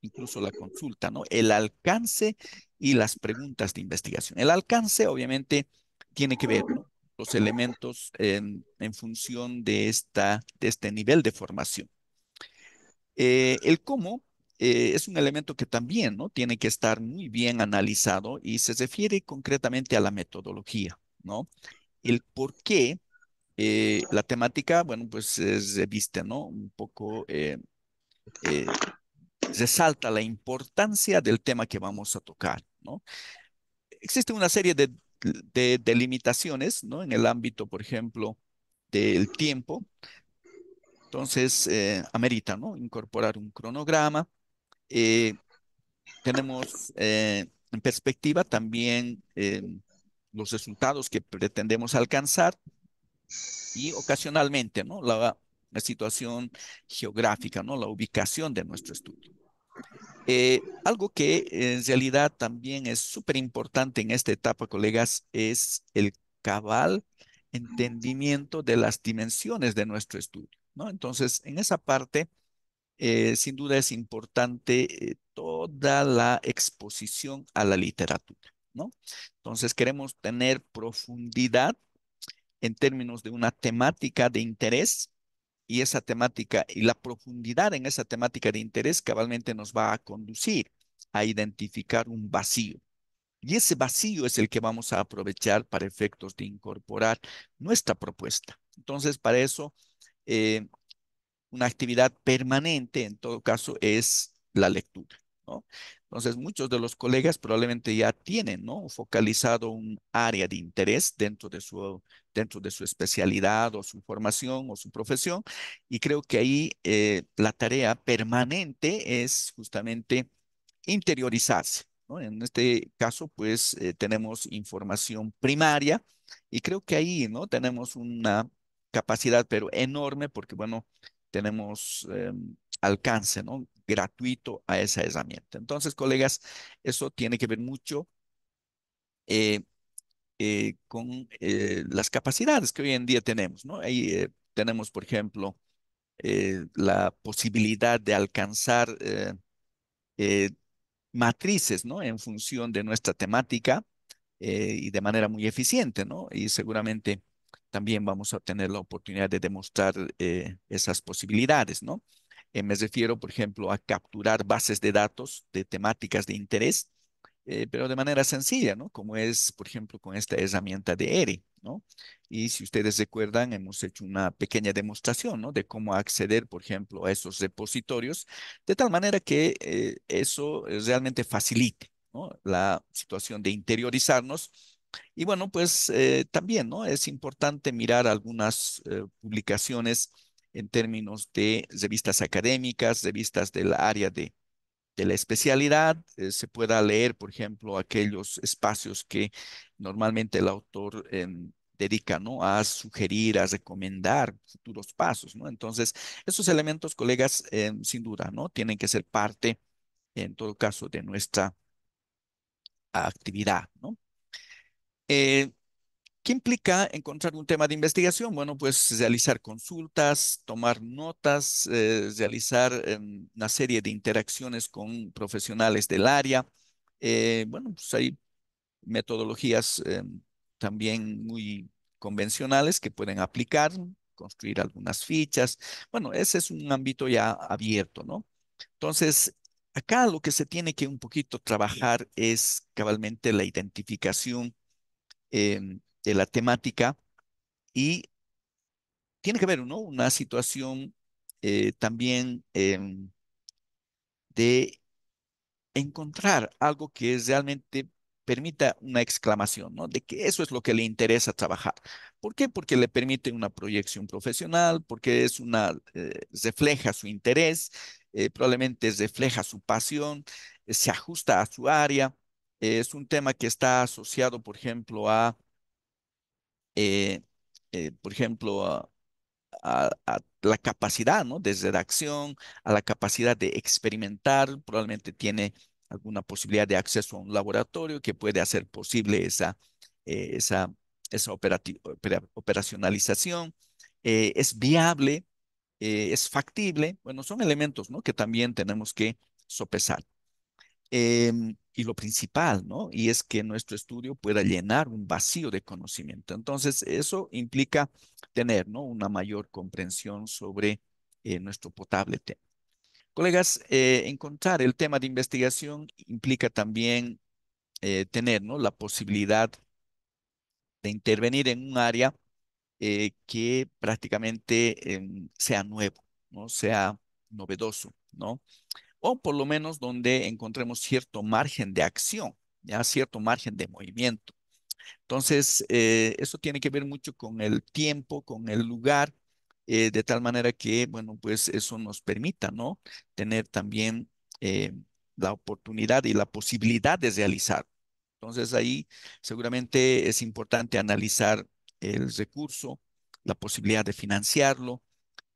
incluso la consulta, ¿no? El alcance y las preguntas de investigación. El alcance, obviamente, tiene que ver los elementos en, función de, esta, de este nivel de formación. Eh, el cómo eh, es un elemento que también ¿no? tiene que estar muy bien analizado y se refiere concretamente a la metodología, ¿no? El por qué eh, la temática, bueno, pues es viste, ¿no? Un poco eh, eh, resalta la importancia del tema que vamos a tocar, ¿no? Existe una serie de, de, limitaciones, ¿no? En el ámbito, por ejemplo, del tiempo. Entonces, amerita, ¿no? Incorporar un cronograma. tenemos en perspectiva también los resultados que pretendemos alcanzar y ocasionalmente, ¿no? La, situación geográfica, ¿no? La ubicación de nuestro estudio. Eh, algo que en realidad también es súper importante en esta etapa, colegas, es el cabal entendimiento de las dimensiones de nuestro estudio, ¿no? Entonces, en esa parte, eh, sin duda es importante eh, toda la exposición a la literatura, ¿no? Entonces, queremos tener profundidad en términos de una temática de interés y esa temática y la profundidad en esa temática de interés cabalmente nos va a conducir a identificar un vacío. Y ese vacío es el que vamos a aprovechar para efectos de incorporar nuestra propuesta. Entonces, para eso, eh, una actividad permanente, en todo caso, es la lectura. ¿no? Entonces, muchos de los colegas probablemente ya tienen, ¿no? Focalizado un área de interés dentro de su, dentro de su especialidad o su formación o su profesión. Y creo que ahí eh, la tarea permanente es justamente interiorizarse. ¿no? En este caso, pues eh, tenemos información primaria y creo que ahí, ¿no? Tenemos una capacidad, pero enorme, porque, bueno, tenemos em, alcance, ¿no? gratuito a esa herramienta. Entonces, colegas, eso tiene que ver mucho eh, eh, con eh, las capacidades que hoy en día tenemos, ¿no? Ahí tenemos, por ejemplo, la posibilidad de alcanzar matrices, ¿no? En función de nuestra temática y de manera muy eficiente, ¿no? Y seguramente también vamos a tener la oportunidad de demostrar esas posibilidades, ¿no? Eh, me refiero, por ejemplo, a capturar bases de datos de temáticas de interés, eh, pero de manera sencilla, ¿no? Como es, por ejemplo, con esta herramienta de ERE, ¿no? Y si ustedes recuerdan, hemos hecho una pequeña demostración, ¿no? De cómo acceder, por ejemplo, a esos repositorios, de tal manera que eh, eso realmente facilite, ¿no? La situación de interiorizarnos. Y bueno, pues también, ¿no? Es importante mirar algunas publicaciones en términos de revistas académicas, revistas del área de, la especialidad, eh, se pueda leer, por ejemplo, aquellos espacios que normalmente el autor em, dedica ¿no? a sugerir, a recomendar futuros pasos. ¿no? Entonces, esos elementos, colegas, em, sin duda, ¿no? tienen que ser parte, en todo caso, de nuestra actividad. ¿no? Eh, ¿Qué implica encontrar un tema de investigación? Bueno, pues realizar consultas, tomar notas, eh, realizar em, una serie de interacciones con profesionales del área. Eh, bueno, pues hay metodologías em, también muy convencionales que pueden aplicar, construir algunas fichas. Bueno, ese es un ámbito ya abierto, ¿no? Entonces, acá lo que se tiene que un poquito trabajar es cabalmente la identificación em, de la temática y tiene que ver, ¿no? Una situación eh, también em, de encontrar algo que realmente permita una exclamación, ¿no? De que eso es lo que le interesa trabajar. ¿Por qué? Porque le permite una proyección profesional, porque es una, eh, refleja su interés, eh, probablemente refleja su pasión, se ajusta a su área. es un tema que está asociado, por ejemplo, a eh, eh, por ejemplo, a, la capacidad ¿no? de redacción, a la capacidad de experimentar, probablemente tiene alguna posibilidad de acceso a un laboratorio que puede hacer posible esa, eh, esa, operacionalización. es viable, es factible. Bueno, son elementos ¿no? que también tenemos que sopesar. Em, y lo principal, ¿no? Y es que nuestro estudio pueda llenar un vacío de conocimiento. Entonces, eso implica tener, ¿no? Una mayor comprensión sobre eh, nuestro potable tema. Colegas, eh, encontrar el tema de investigación implica también eh, tener, ¿no? La posibilidad de intervenir en un área que prácticamente em, sea nuevo, ¿no? Sea novedoso, ¿no? o por lo menos donde encontremos cierto margen de acción, ya cierto margen de movimiento. Entonces, eh, eso tiene que ver mucho con el tiempo, con el lugar, eh, de tal manera que, bueno, pues eso nos permita, ¿no? Tener también eh, la oportunidad y la posibilidad de realizar. Entonces, ahí seguramente es importante analizar el recurso, la posibilidad de financiarlo,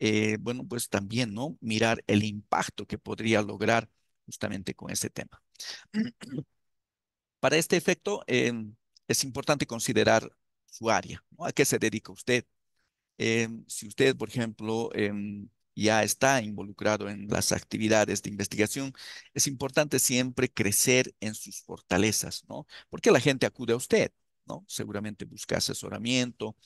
eh, bueno, pues también, ¿no? Mirar el impacto que podría lograr justamente con ese tema. Para este efecto, em, es importante considerar su área, ¿no? ¿A qué se dedica usted? Em, si usted, por ejemplo, em, ya está involucrado en las actividades de investigación, es importante siempre crecer en sus fortalezas, ¿no? Porque la gente acude a usted, ¿no? Seguramente busca asesoramiento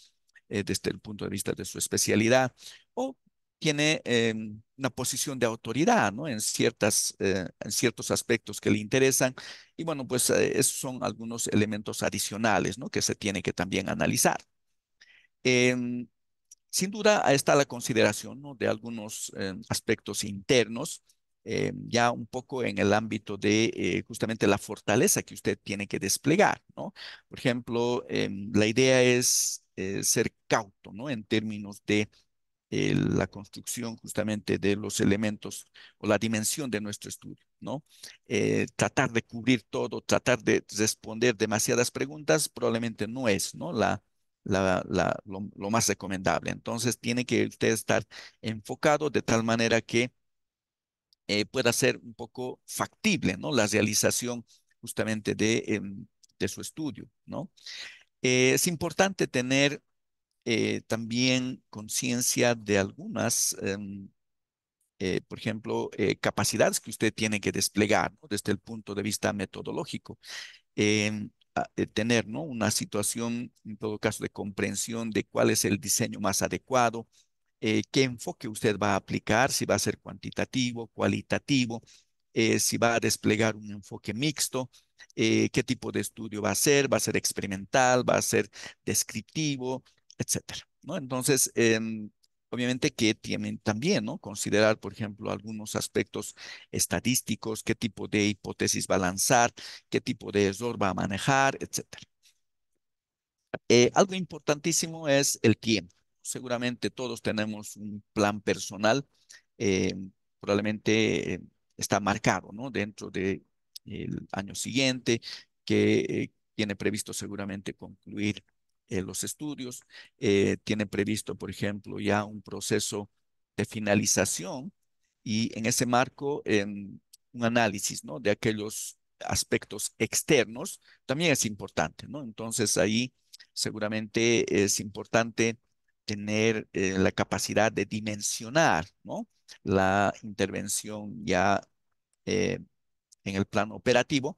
eh, desde el punto de vista de su especialidad o tiene em, una posición de autoridad, ¿no? En, ciertas, eh, en ciertos aspectos que le interesan. Y bueno, pues eh, esos son algunos elementos adicionales, ¿no? Que se tiene que también analizar. Em, sin duda está la consideración ¿no? de algunos em, aspectos internos, ya un poco en el ámbito de eh, justamente la fortaleza que usted tiene que desplegar, ¿no? Por ejemplo, la idea es ser cauto, ¿no? En términos de eh, la construcción justamente de los elementos o la dimensión de nuestro estudio, ¿no? Eh, tratar de cubrir todo, tratar de responder demasiadas preguntas probablemente no es, ¿no? La, lo, más recomendable. Entonces, tiene que usted estar enfocado de tal manera que eh, pueda ser un poco factible, ¿no? La realización justamente de, em, su estudio, ¿no? es importante tener eh, también conciencia de algunas, em, eh, por ejemplo, eh, capacidades que usted tiene que desplegar desde el punto de vista metodológico. Em, tener ¿no? una situación, en todo caso, de comprensión de cuál es el diseño más adecuado, qué enfoque usted va a aplicar, si va a ser cuantitativo, cualitativo, si va a desplegar un enfoque mixto, qué tipo de estudio va a ser, va a ser experimental, va a ser descriptivo, etcétera, ¿no? Entonces, em, obviamente que tienen también, ¿no? Considerar, por ejemplo, algunos aspectos estadísticos, qué tipo de hipótesis va a lanzar, qué tipo de error va a manejar, etcétera. Eh, algo importantísimo es el tiempo. Seguramente todos tenemos un plan personal, em, probablemente eh, está marcado ¿no? dentro del año siguiente, que eh, tiene previsto seguramente concluir los estudios, eh, tiene previsto, por ejemplo, ya un proceso de finalización y en ese marco un análisis ¿no? de aquellos aspectos externos también es importante. ¿no? Entonces ahí seguramente es importante tener eh, la capacidad de dimensionar ¿no? la intervención ya eh, en el plano operativo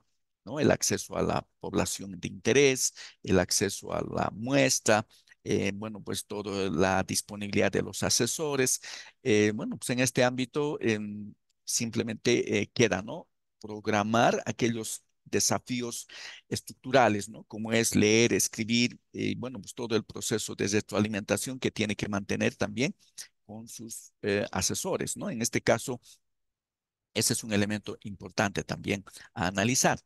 el acceso a la población de interés, el acceso a la muestra, eh, bueno, pues toda la disponibilidad de los asesores. Eh, bueno, pues en este ámbito em, simplemente eh, queda, ¿no? Programar aquellos desafíos estructurales, ¿no? Como es leer, escribir, y bueno, pues todo el proceso de alimentación que tiene que mantener también con sus asesores, ¿no? En este caso, ese es un elemento importante también a analizar.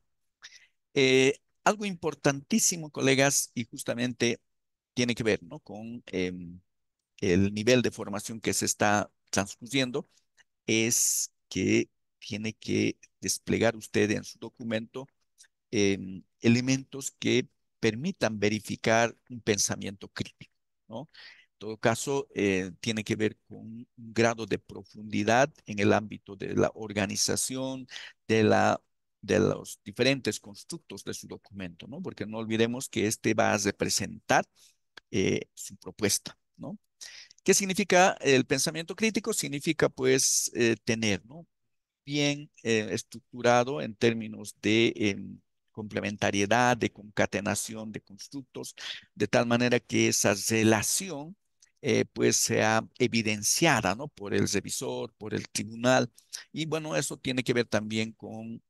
Eh, algo importantísimo, colegas, y justamente tiene que ver ¿no? con em, el nivel de formación que se está transcurriendo, es que tiene que desplegar usted en su documento em, elementos que permitan verificar un pensamiento crítico. ¿no? En todo caso, eh, tiene que ver con un grado de profundidad en el ámbito de la organización, de la de los diferentes constructos de su documento, ¿no? Porque no olvidemos que este va a representar eh, su propuesta, ¿no? ¿Qué significa el pensamiento crítico? Significa, pues, eh, tener, ¿no? Bien eh, estructurado en términos de em, complementariedad, de concatenación de constructos, de tal manera que esa relación pues sea evidenciada ¿no? por el revisor, por el tribunal. Y bueno, eso tiene que ver también con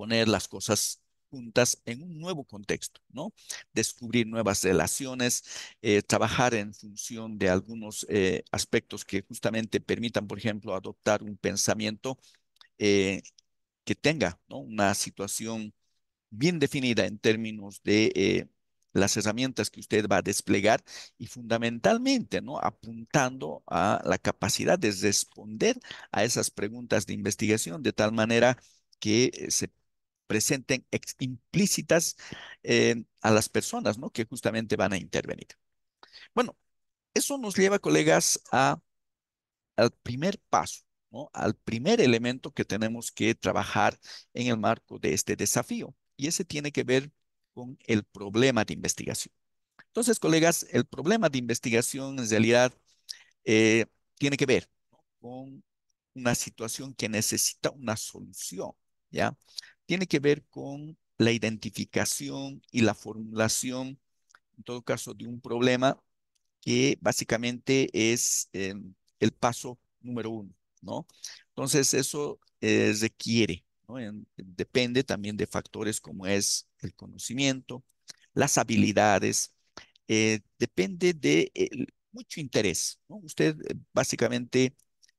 poner las cosas juntas en un nuevo contexto, ¿no? Descubrir nuevas relaciones, eh, trabajar en función de algunos eh, aspectos que justamente permitan, por ejemplo, adoptar un pensamiento eh, que tenga ¿no? una situación bien definida en términos de las herramientas que usted va a desplegar y fundamentalmente, ¿no? Apuntando a la capacidad de responder a esas preguntas de investigación de tal manera que se presenten implícitas eh, a las personas ¿no? que justamente van a intervenir. Bueno, eso nos lleva, colegas, a, al primer paso, ¿no? al primer elemento que tenemos que trabajar en el marco de este desafío, y ese tiene que ver con el problema de investigación. Entonces, colegas, el problema de investigación en realidad eh, tiene que ver con una situación que necesita una solución, ¿ya? tiene que ver con la identificación y la formulación, en todo caso, de un problema que básicamente es eh, el paso número uno, ¿no? Entonces, eso eh, requiere, ¿no? depende también de factores como es el conocimiento, las habilidades, eh, depende de mucho interés, ¿no? Usted básicamente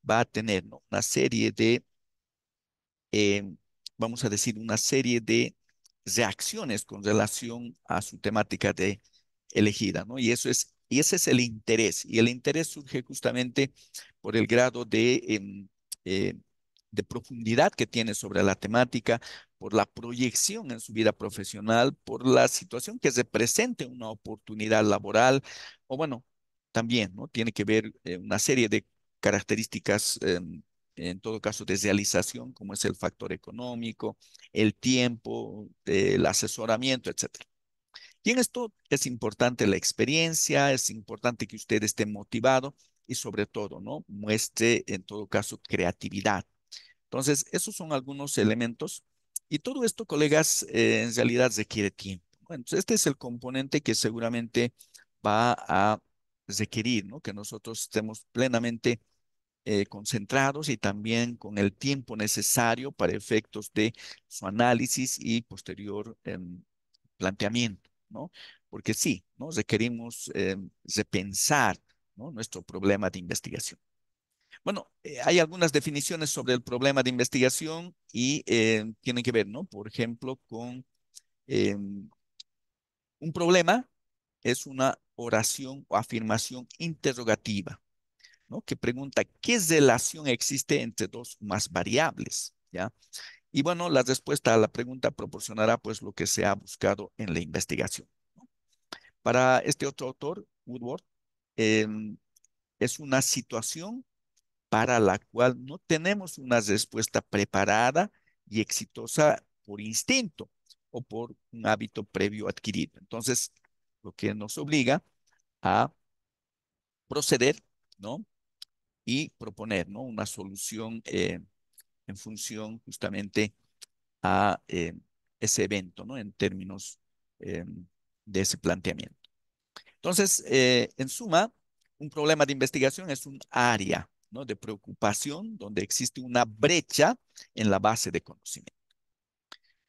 va a tener una serie de vamos a decir, una serie de reacciones con relación a su temática de elegida, ¿no? Y eso es, y ese es el interés. Y el interés surge justamente por el grado de, em, eh, de profundidad que tiene sobre la temática, por la proyección en su vida profesional, por la situación que se una oportunidad laboral, o bueno, también, ¿no? Tiene que ver eh, una serie de características em, en todo caso de realización, como es el factor económico, el tiempo, el asesoramiento, etc. Y en esto es importante la experiencia, es importante que usted esté motivado y sobre todo, ¿no? Muestre en todo caso creatividad. Entonces, esos son algunos elementos y todo esto, colegas, eh, en realidad requiere tiempo. Bueno, este es el componente que seguramente va a requerir, ¿no? Que nosotros estemos plenamente eh, concentrados y también con el tiempo necesario para efectos de su análisis y posterior em, planteamiento, ¿no? Porque sí, ¿no? Requerimos em, repensar ¿no? nuestro problema de investigación. Bueno, eh, hay algunas definiciones sobre el problema de investigación y eh, tienen que ver, ¿no? Por ejemplo, con em, un problema es una oración o afirmación interrogativa ¿no? que pregunta qué relación existe entre dos más variables. ¿ya? Y bueno, la respuesta a la pregunta proporcionará pues lo que se ha buscado en la investigación. Para este otro autor, Woodward, em, es una situación para la cual no tenemos una respuesta preparada y exitosa por instinto o por un hábito previo adquirido. Entonces, lo que nos obliga a proceder, ¿no? y proponer ¿no? una solución eh, en función justamente a eh, ese evento, ¿no? en términos eh, de ese planteamiento. Entonces, en suma, un problema de investigación es un área ¿no? de preocupación donde existe una brecha en la base de conocimiento.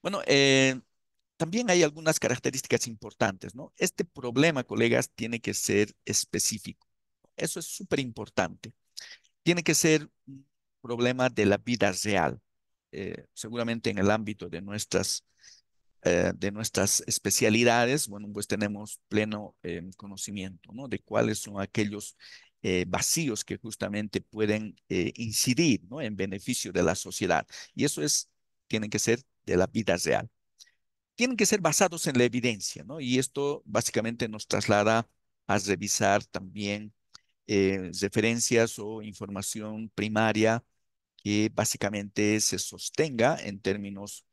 Bueno, también hay algunas características importantes. ¿no? Este problema, colegas, tiene que ser específico. Eso es súper importante tiene que ser un problema de la vida real, eh, seguramente en el ámbito de nuestras, eh, de nuestras especialidades, bueno, pues tenemos pleno eh, conocimiento, ¿no? De cuáles son aquellos vacíos que justamente pueden incidir ¿no? en beneficio de la sociedad. Y eso es, tienen que ser de la vida real. Tienen que ser basados en la evidencia, ¿no? Y esto básicamente nos traslada a revisar también eh, referencias o información primaria que básicamente se sostenga en términos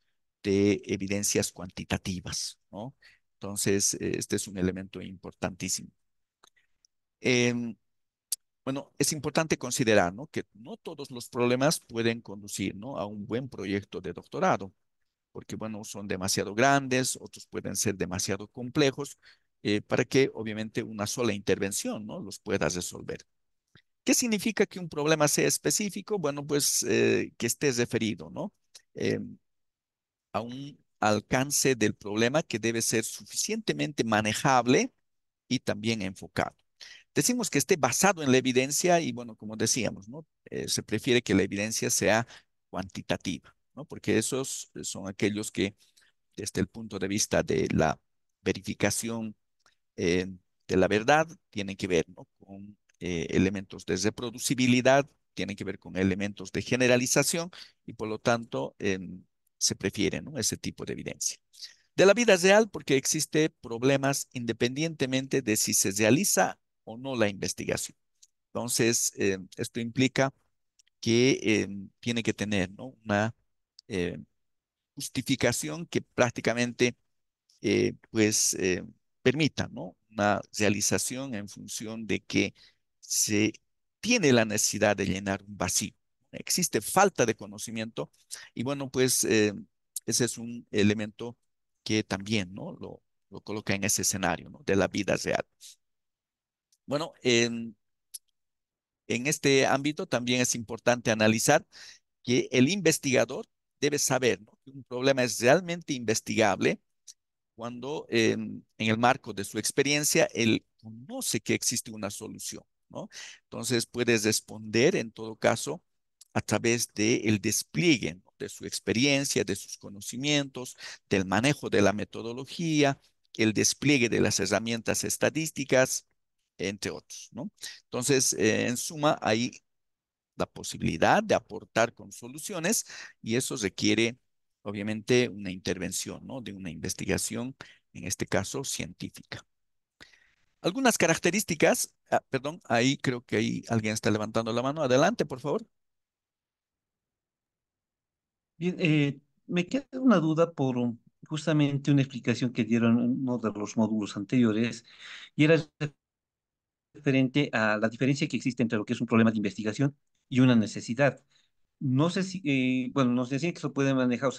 de evidencias cuantitativas, ¿no? Entonces, eh, este es un elemento importantísimo. Em, bueno, es importante considerar que no todos los problemas pueden conducir ¿no? a un buen proyecto de doctorado, porque bueno, son demasiado grandes, otros pueden ser demasiado complejos, eh, para que obviamente una sola intervención ¿no? los pueda resolver. ¿Qué significa que un problema sea específico? Bueno, pues eh, que esté referido ¿no? Em, a un alcance del problema que debe ser suficientemente manejable y también enfocado. Decimos que esté basado en la evidencia y bueno, como decíamos, ¿no? Eh, se prefiere que la evidencia sea cuantitativa, ¿no? porque esos son aquellos que desde el punto de vista de la verificación eh, de la verdad tienen que ver ¿no? con eh, elementos de reproducibilidad, tienen que ver con elementos de generalización y por lo tanto se prefiere ¿no? ese tipo de evidencia. De la vida real porque existe problemas independientemente de si se realiza o no la investigación. Entonces, eh, esto implica que tiene que tener ¿no? una justificación que prácticamente pues, permita, ¿no? Una realización en función de que se tiene la necesidad de llenar un vacío. Existe falta de conocimiento y bueno, pues eh, ese es un elemento que también, ¿no? Lo, coloca en ese escenario, De la vida real. Bueno, en este ámbito también es importante analizar que el investigador debe saber que un problema es realmente investigable cuando en el marco de su experiencia él conoce que existe una solución, ¿no? Entonces puedes responder en todo caso a través del despliegue de su experiencia, de sus conocimientos, del manejo de la metodología, el despliegue de las herramientas estadísticas, entre otros, ¿no? Entonces, eh, en suma, hay la posibilidad de aportar con soluciones y eso requiere obviamente una intervención, ¿no? De una investigación, en este caso científica. Algunas características, ah, perdón, ahí creo que ahí alguien está levantando la mano. Adelante, por favor. Bien, eh, me queda una duda por justamente una explicación que dieron uno de los módulos anteriores y era referente a la diferencia que existe entre lo que es un problema de investigación y una necesidad. No sé si, eh, bueno, nos sé que eso puede manejar o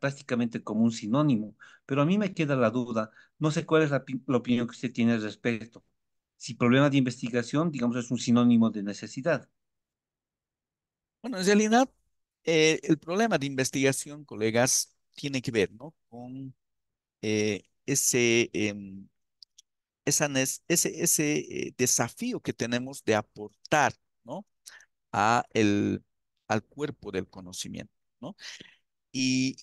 prácticamente como un sinónimo, pero a mí me queda la duda, no sé cuál es la, opinión que usted tiene al respecto. Si problema de investigación, digamos, es un sinónimo de necesidad. Bueno, en realidad, eh, el problema de investigación, colegas, tiene que ver, ¿no? Con eh, em, ese, ese, ese desafío que tenemos de aportar, ¿no? A el al cuerpo del conocimiento, ¿no? Y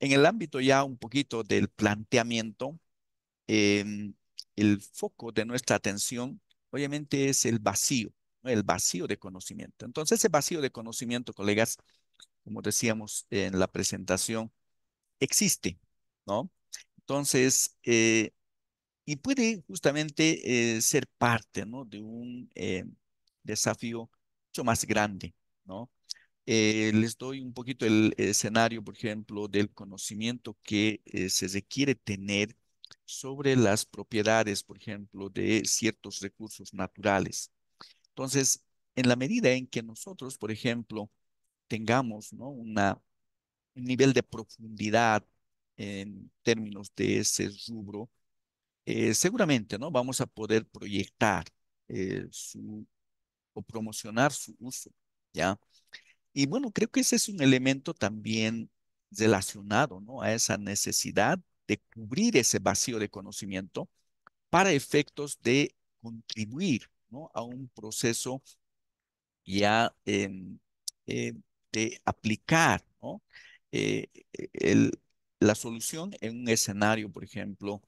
en el ámbito ya un poquito del planteamiento, em, el foco de nuestra atención obviamente es el vacío, el vacío de conocimiento. Entonces, ese vacío de conocimiento, colegas, como decíamos en la presentación, existe, ¿no? Entonces, eh, y puede justamente eh, ser parte, ¿no? De un eh, desafío mucho más grande, ¿no? Eh, les doy un poquito el, escenario, por ejemplo, del conocimiento que eh, se requiere tener sobre las propiedades, por ejemplo, de ciertos recursos naturales. Entonces, en la medida en que nosotros, por ejemplo, tengamos ¿no? un nivel de profundidad en términos de ese rubro, eh, seguramente ¿no? vamos a poder proyectar su, o promocionar su uso. ¿ya? Y bueno, creo que ese es un elemento también relacionado ¿no? a esa necesidad de cubrir ese vacío de conocimiento para efectos de contribuir ¿no? a un proceso ya eh, de aplicar ¿no? Eh, la solución en un escenario, por ejemplo,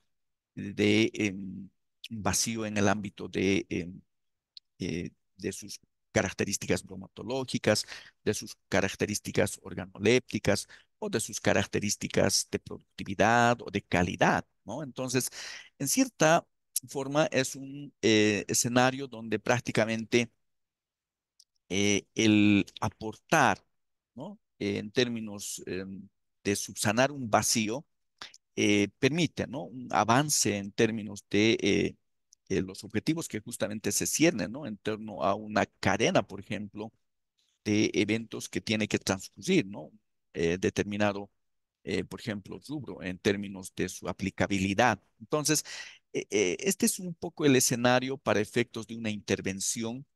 de em, vacío en el ámbito de, em, eh, de sus características bromatológicas, de sus características organolépticas o de sus características de productividad o de calidad, ¿no? Entonces, en cierta forma es un eh, escenario donde prácticamente eh, el aportar, ¿no? en términos em, de subsanar un vacío, eh, permite, ¿no? Un avance en términos de eh, los objetivos que justamente se ciernen ¿no? en torno a una cadena, por ejemplo, de eventos que tiene que transcurrir, ¿no? Eh, determinado, eh, por ejemplo, rubro en términos de su aplicabilidad. Entonces, este es un poco el escenario para efectos de una intervención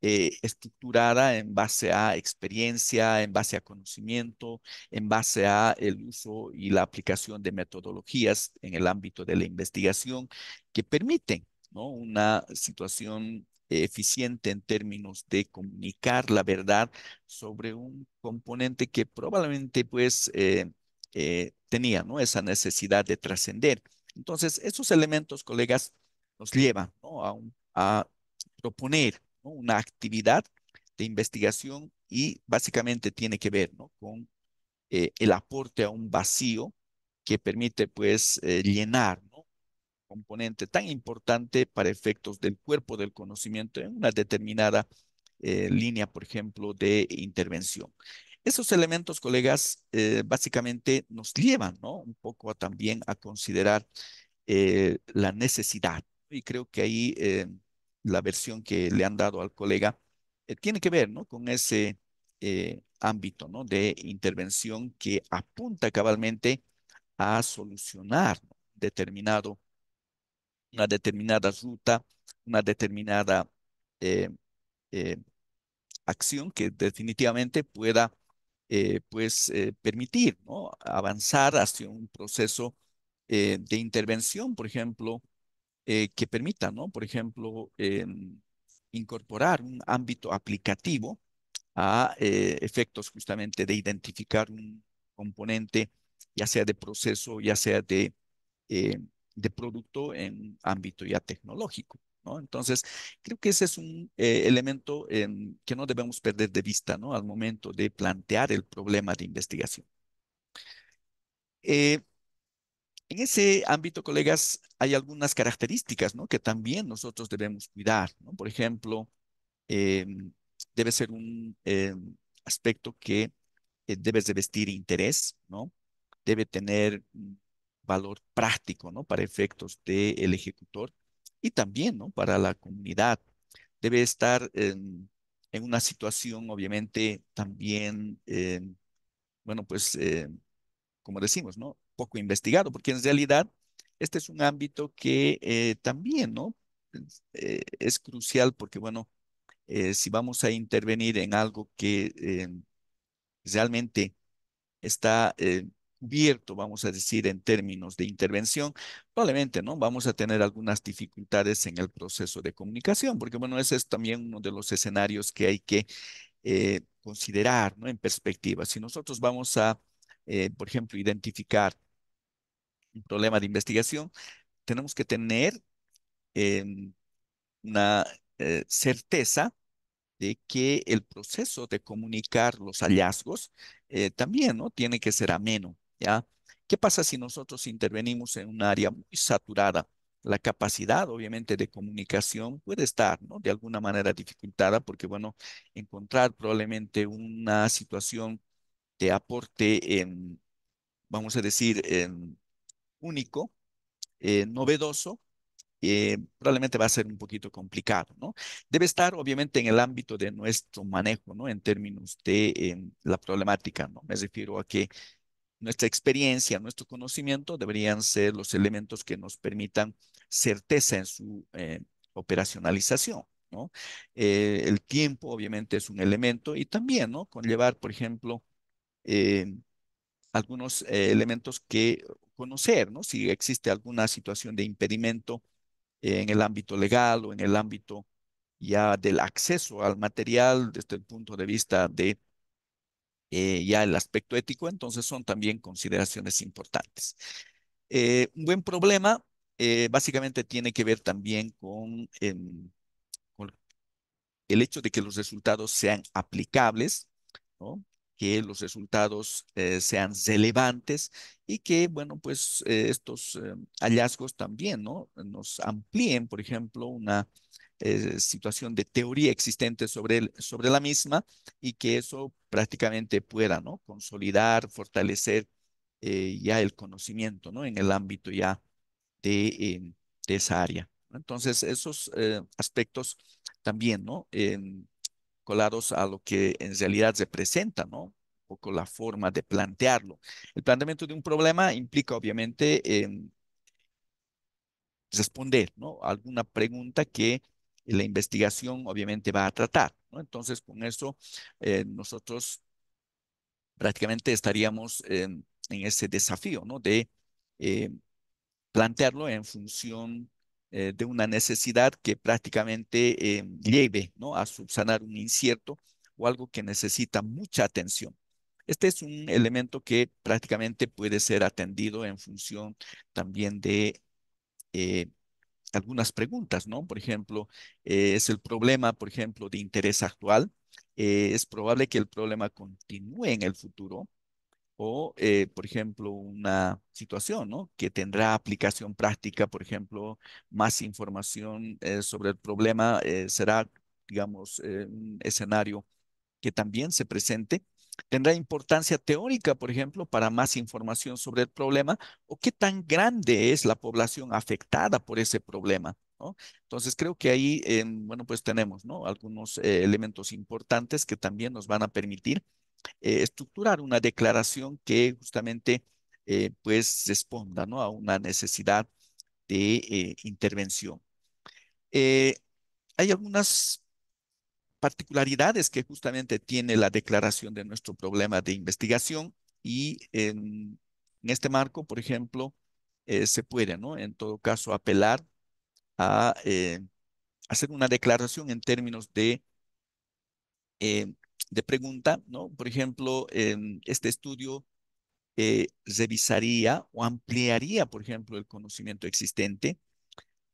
estructurada en base a experiencia, en base a conocimiento, en base a el uso y la aplicación de metodologías en el ámbito de la investigación que permiten ¿no? Una situación eficiente en términos de comunicar la verdad sobre un componente que probablemente pues eh, eh, tenía ¿no? esa necesidad de trascender. Entonces, esos elementos, colegas, nos llevan ¿no? a, proponer una actividad de investigación y básicamente tiene que ver ¿no? con eh, el aporte a un vacío que permite pues llenar componente tan importante para efectos del cuerpo del conocimiento en una determinada eh, línea, por ejemplo, de intervención. Esos elementos, colegas, eh, básicamente nos llevan ¿no? un poco también a considerar eh, la necesidad. Y creo que ahí la versión que le han dado al colega tiene que ver ¿no? con ese ámbito ¿no? de intervención que apunta cabalmente a solucionar determinado una determinada ruta, una determinada eh, eh, acción que definitivamente pueda eh, pues, permitir ¿no? avanzar hacia un proceso de intervención, por ejemplo, que permita, ¿no? por ejemplo, em, incorporar un ámbito aplicativo a efectos justamente de identificar un componente, ya sea de proceso, ya sea de de producto en ámbito ya tecnológico. ¿no? Entonces, creo que ese es un eh, elemento en que no debemos perder de vista ¿no? al momento de plantear el problema de investigación. Eh, en ese ámbito, colegas, hay algunas características ¿no? que también nosotros debemos cuidar. ¿no? Por ejemplo, em, debe ser un em, aspecto que eh, debes de vestir interés, ¿no? debe tener mm, valor práctico, ¿no? Para efectos del el ejecutor y también, ¿no? Para la comunidad. Debe estar en, una situación, obviamente, también, em, bueno, pues, eh, como decimos, ¿no? Poco investigado, porque en realidad este es un ámbito que eh, también, ¿no? Eh, es crucial porque, bueno, si vamos a intervenir en algo que em, realmente está cubierto, vamos a decir, en términos de intervención, probablemente, ¿no? Vamos a tener algunas dificultades en el proceso de comunicación, porque, bueno, ese es también uno de los escenarios que hay que eh, considerar, ¿no? En perspectiva. Si nosotros vamos a, eh, por ejemplo, identificar un problema de investigación, tenemos que tener em, una eh, certeza de que el proceso de comunicar los hallazgos también ¿no? tiene que ser ameno, ¿Qué pasa si nosotros intervenimos en un área muy saturada? La capacidad, obviamente, de comunicación puede estar, ¿no? De alguna manera dificultada porque, bueno, encontrar probablemente una situación de aporte, en, vamos a decir, en único, eh, novedoso, eh, probablemente va a ser un poquito complicado, ¿no? Debe estar, obviamente, en el ámbito de nuestro manejo, ¿no? En términos de eh, la problemática, ¿no? Me refiero a que nuestra experiencia, nuestro conocimiento deberían ser los elementos que nos permitan certeza en su eh, operacionalización. ¿no? Eh, el tiempo, obviamente, es un elemento y también ¿no? conllevar, por ejemplo, eh, algunos elementos que conocer, ¿no? si existe alguna situación de impedimento en el ámbito legal o en el ámbito ya del acceso al material desde el punto de vista de eh, ya el aspecto ético, entonces son también consideraciones importantes. Eh, un buen problema eh, básicamente tiene que ver también em, con, el hecho de que los resultados sean aplicables, que los resultados sean relevantes y que, bueno, pues estos hallazgos también ¿no? nos amplíen, por ejemplo, una eh, situación de teoría existente sobre, sobre la misma y que eso prácticamente pueda ¿no? consolidar, fortalecer eh, ya el conocimiento ¿no? en el ámbito ya de, em, de esa área. Entonces, esos eh, aspectos también, ¿no? colados a lo que en realidad representa, ¿no? poco la forma de plantearlo. El planteamiento de un problema implica obviamente responder ¿no? alguna pregunta que la investigación obviamente va a tratar. ¿no? Entonces, con eso, eh, nosotros prácticamente estaríamos en ese desafío ¿no? de eh, plantearlo en función eh, de una necesidad que prácticamente lleve ¿no? a subsanar un incierto o algo que necesita mucha atención. Este es un elemento que prácticamente puede ser atendido en función también de algunas preguntas, ¿no? Por ejemplo, eh, ¿es el problema, por ejemplo, de interés actual? Eh, ¿Es probable que el problema continúe en el futuro? O, eh, por ejemplo, una situación, ¿no? Que tendrá aplicación práctica, por ejemplo, más información sobre el problema será, digamos, un escenario que también se presente ¿Tendrá importancia teórica, por ejemplo, para más información sobre el problema? ¿O qué tan grande es la población afectada por ese problema? Entonces, creo que ahí, bueno, pues tenemos ¿no? algunos eh, elementos importantes que también nos van a permitir eh, estructurar una declaración que justamente eh, pues responda a una necesidad de intervención. hay algunas particularidades que justamente tiene la declaración de nuestro problema de investigación y en, este marco, por ejemplo, eh, se puede, ¿no? En todo caso, apelar a eh, hacer una declaración en términos de, eh, de pregunta, ¿no? Por ejemplo, este estudio revisaría o ampliaría, por ejemplo, el conocimiento existente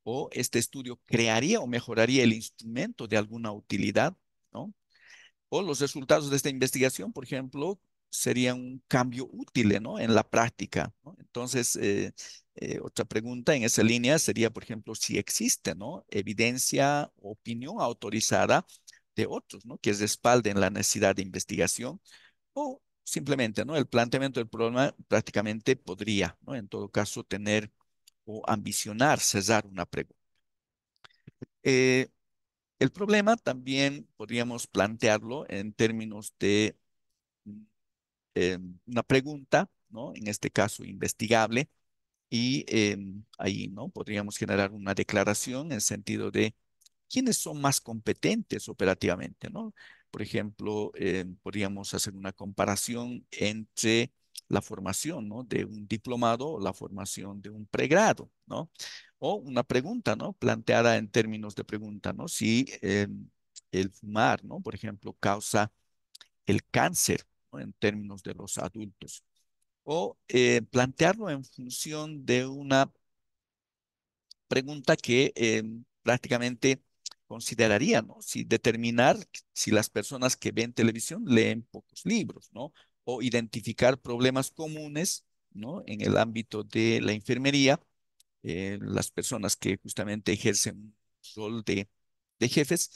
o este estudio crearía o mejoraría el instrumento de alguna utilidad, ¿no? O los resultados de esta investigación, por ejemplo, serían un cambio útil, ¿no? En la práctica, ¿no? Entonces, eh, eh, otra pregunta en esa línea sería, por ejemplo, si existe, ¿no? Evidencia, opinión autorizada de otros, ¿no? Que respalden la necesidad de investigación o simplemente, ¿no? El planteamiento del problema prácticamente podría, ¿no? En todo caso, tener o ambicionar cerrar una pregunta. Eh, el problema también podríamos plantearlo en términos de mm, em, una pregunta, ¿no? en este caso investigable, y em, ahí ¿no? podríamos generar una declaración en sentido de quiénes son más competentes operativamente. ¿no? Por ejemplo, em, podríamos hacer una comparación entre la formación ¿no? de un diplomado o la formación de un pregrado, ¿no? O una pregunta, ¿no? Planteada en términos de pregunta, ¿no? Si em, el fumar, ¿no? Por ejemplo, causa el cáncer, ¿no? En términos de los adultos. O eh, plantearlo en función de una pregunta que em, prácticamente consideraría, ¿no? Si determinar si las personas que ven televisión leen pocos libros, ¿no? o identificar problemas comunes ¿no? en el ámbito de la enfermería, eh, las personas que justamente ejercen un rol de, jefes,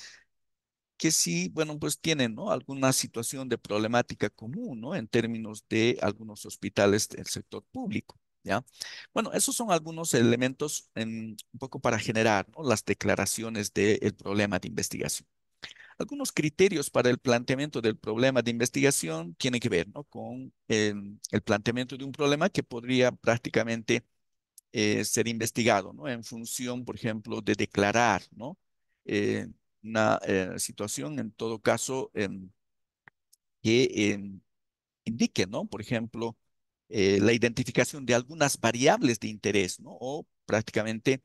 que sí, bueno, pues tienen ¿no? alguna situación de problemática común, ¿no? En términos de algunos hospitales del sector público, ¿ya? Bueno, esos son algunos elementos en, un poco para generar ¿no? las declaraciones del problema de investigación. Algunos criterios para el planteamiento del problema de investigación tienen que ver ¿no? con em, el planteamiento de un problema que podría prácticamente eh, ser investigado ¿no? en función, por ejemplo, de declarar ¿no? Eh, una eh, situación, en todo caso, em, que em, indique, ¿no? por ejemplo, la identificación de algunas variables de interés ¿no? o prácticamente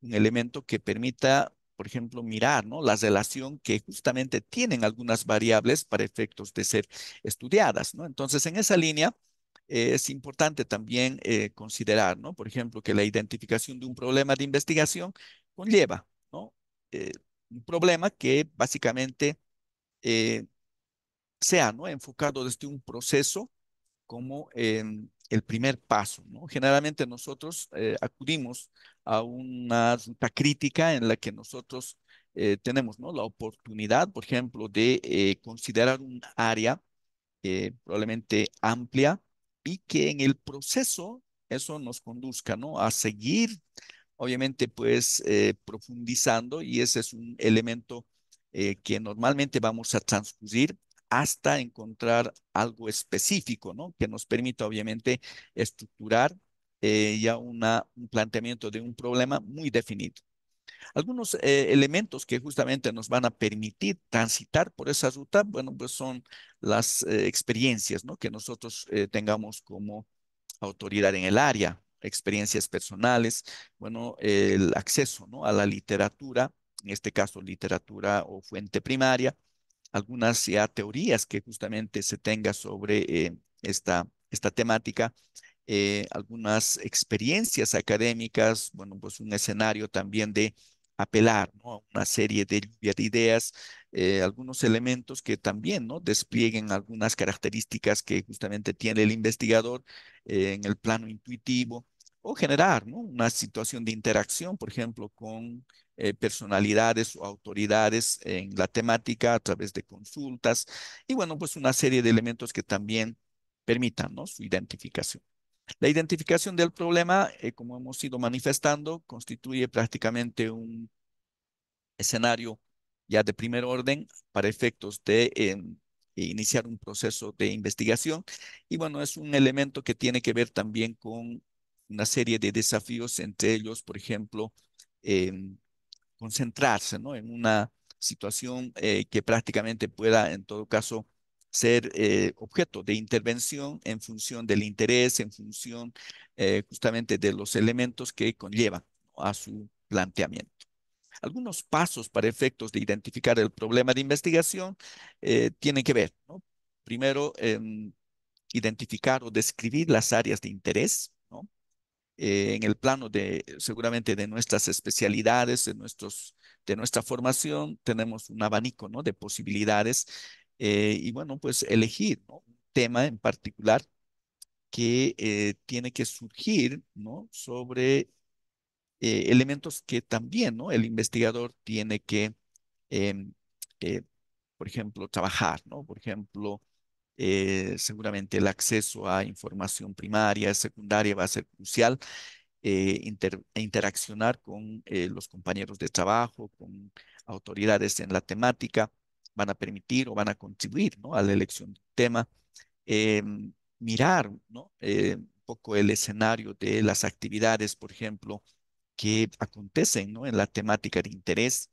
un elemento que permita por ejemplo, mirar ¿no? la relación que justamente tienen algunas variables para efectos de ser estudiadas. ¿no? Entonces, en esa línea, eh, es importante también eh, considerar, ¿no? por ejemplo, que la identificación de un problema de investigación conlleva ¿no? Eh, un problema que básicamente sea ¿no? enfocado desde un proceso como en el primer paso. ¿no? Generalmente nosotros eh, acudimos a una crítica en la que nosotros eh, tenemos ¿no? la oportunidad, por ejemplo, de eh, considerar un área probablemente amplia y que en el proceso eso nos conduzca ¿no? a seguir, obviamente, pues profundizando y ese es un elemento que normalmente vamos a transcurrir hasta encontrar algo específico, ¿no? Que nos permita, obviamente, estructurar eh, ya un planteamiento de un problema muy definido. Algunos eh, elementos que justamente nos van a permitir transitar por esa ruta, bueno, pues son las eh, experiencias, ¿no? Que nosotros tengamos como autoridad en el área, experiencias personales, bueno, el acceso, ¿no? A la literatura, en este caso literatura o fuente primaria, algunas ya teorías que justamente se tenga sobre eh, esta, esta temática, eh, algunas experiencias académicas, bueno, pues un escenario también de apelar ¿no? a una serie de ideas, eh, algunos elementos que también ¿no? desplieguen algunas características que justamente tiene el investigador en el plano intuitivo, generar una situación de interacción, por ejemplo, con eh, personalidades o autoridades en la temática a través de consultas y bueno, pues una serie de elementos que también permitan su identificación. La identificación del problema, eh, como hemos ido manifestando, constituye prácticamente un escenario ya de primer orden para efectos de em, iniciar un proceso de investigación. Y bueno, es un elemento que tiene que ver también con una serie de desafíos, entre ellos, por ejemplo, em, concentrarse ¿no? en una situación eh, que prácticamente pueda, en todo caso, ser eh, objeto de intervención en función del interés, en función eh, justamente de los elementos que conlleva a su planteamiento. Algunos pasos para efectos de identificar el problema de investigación tienen que ver, ¿no? primero, em, identificar o describir las áreas de interés, eh, en el plano de seguramente de nuestras especialidades, de, nuestros, de nuestra formación, tenemos un abanico ¿no? de posibilidades eh, y bueno, pues elegir ¿no? un tema en particular que eh, tiene que surgir ¿no? sobre elementos que también ¿no? el investigador tiene que, em, por ejemplo, trabajar, ¿no? por ejemplo, eh, seguramente el acceso a información primaria, secundaria va a ser crucial. Eh, e interaccionar con eh, los compañeros de trabajo, con autoridades en la temática, van a permitir o van a contribuir ¿no? a la elección del tema. mirar ¿no? un poco el escenario de las actividades, por ejemplo, que acontecen ¿no? en la temática de interés.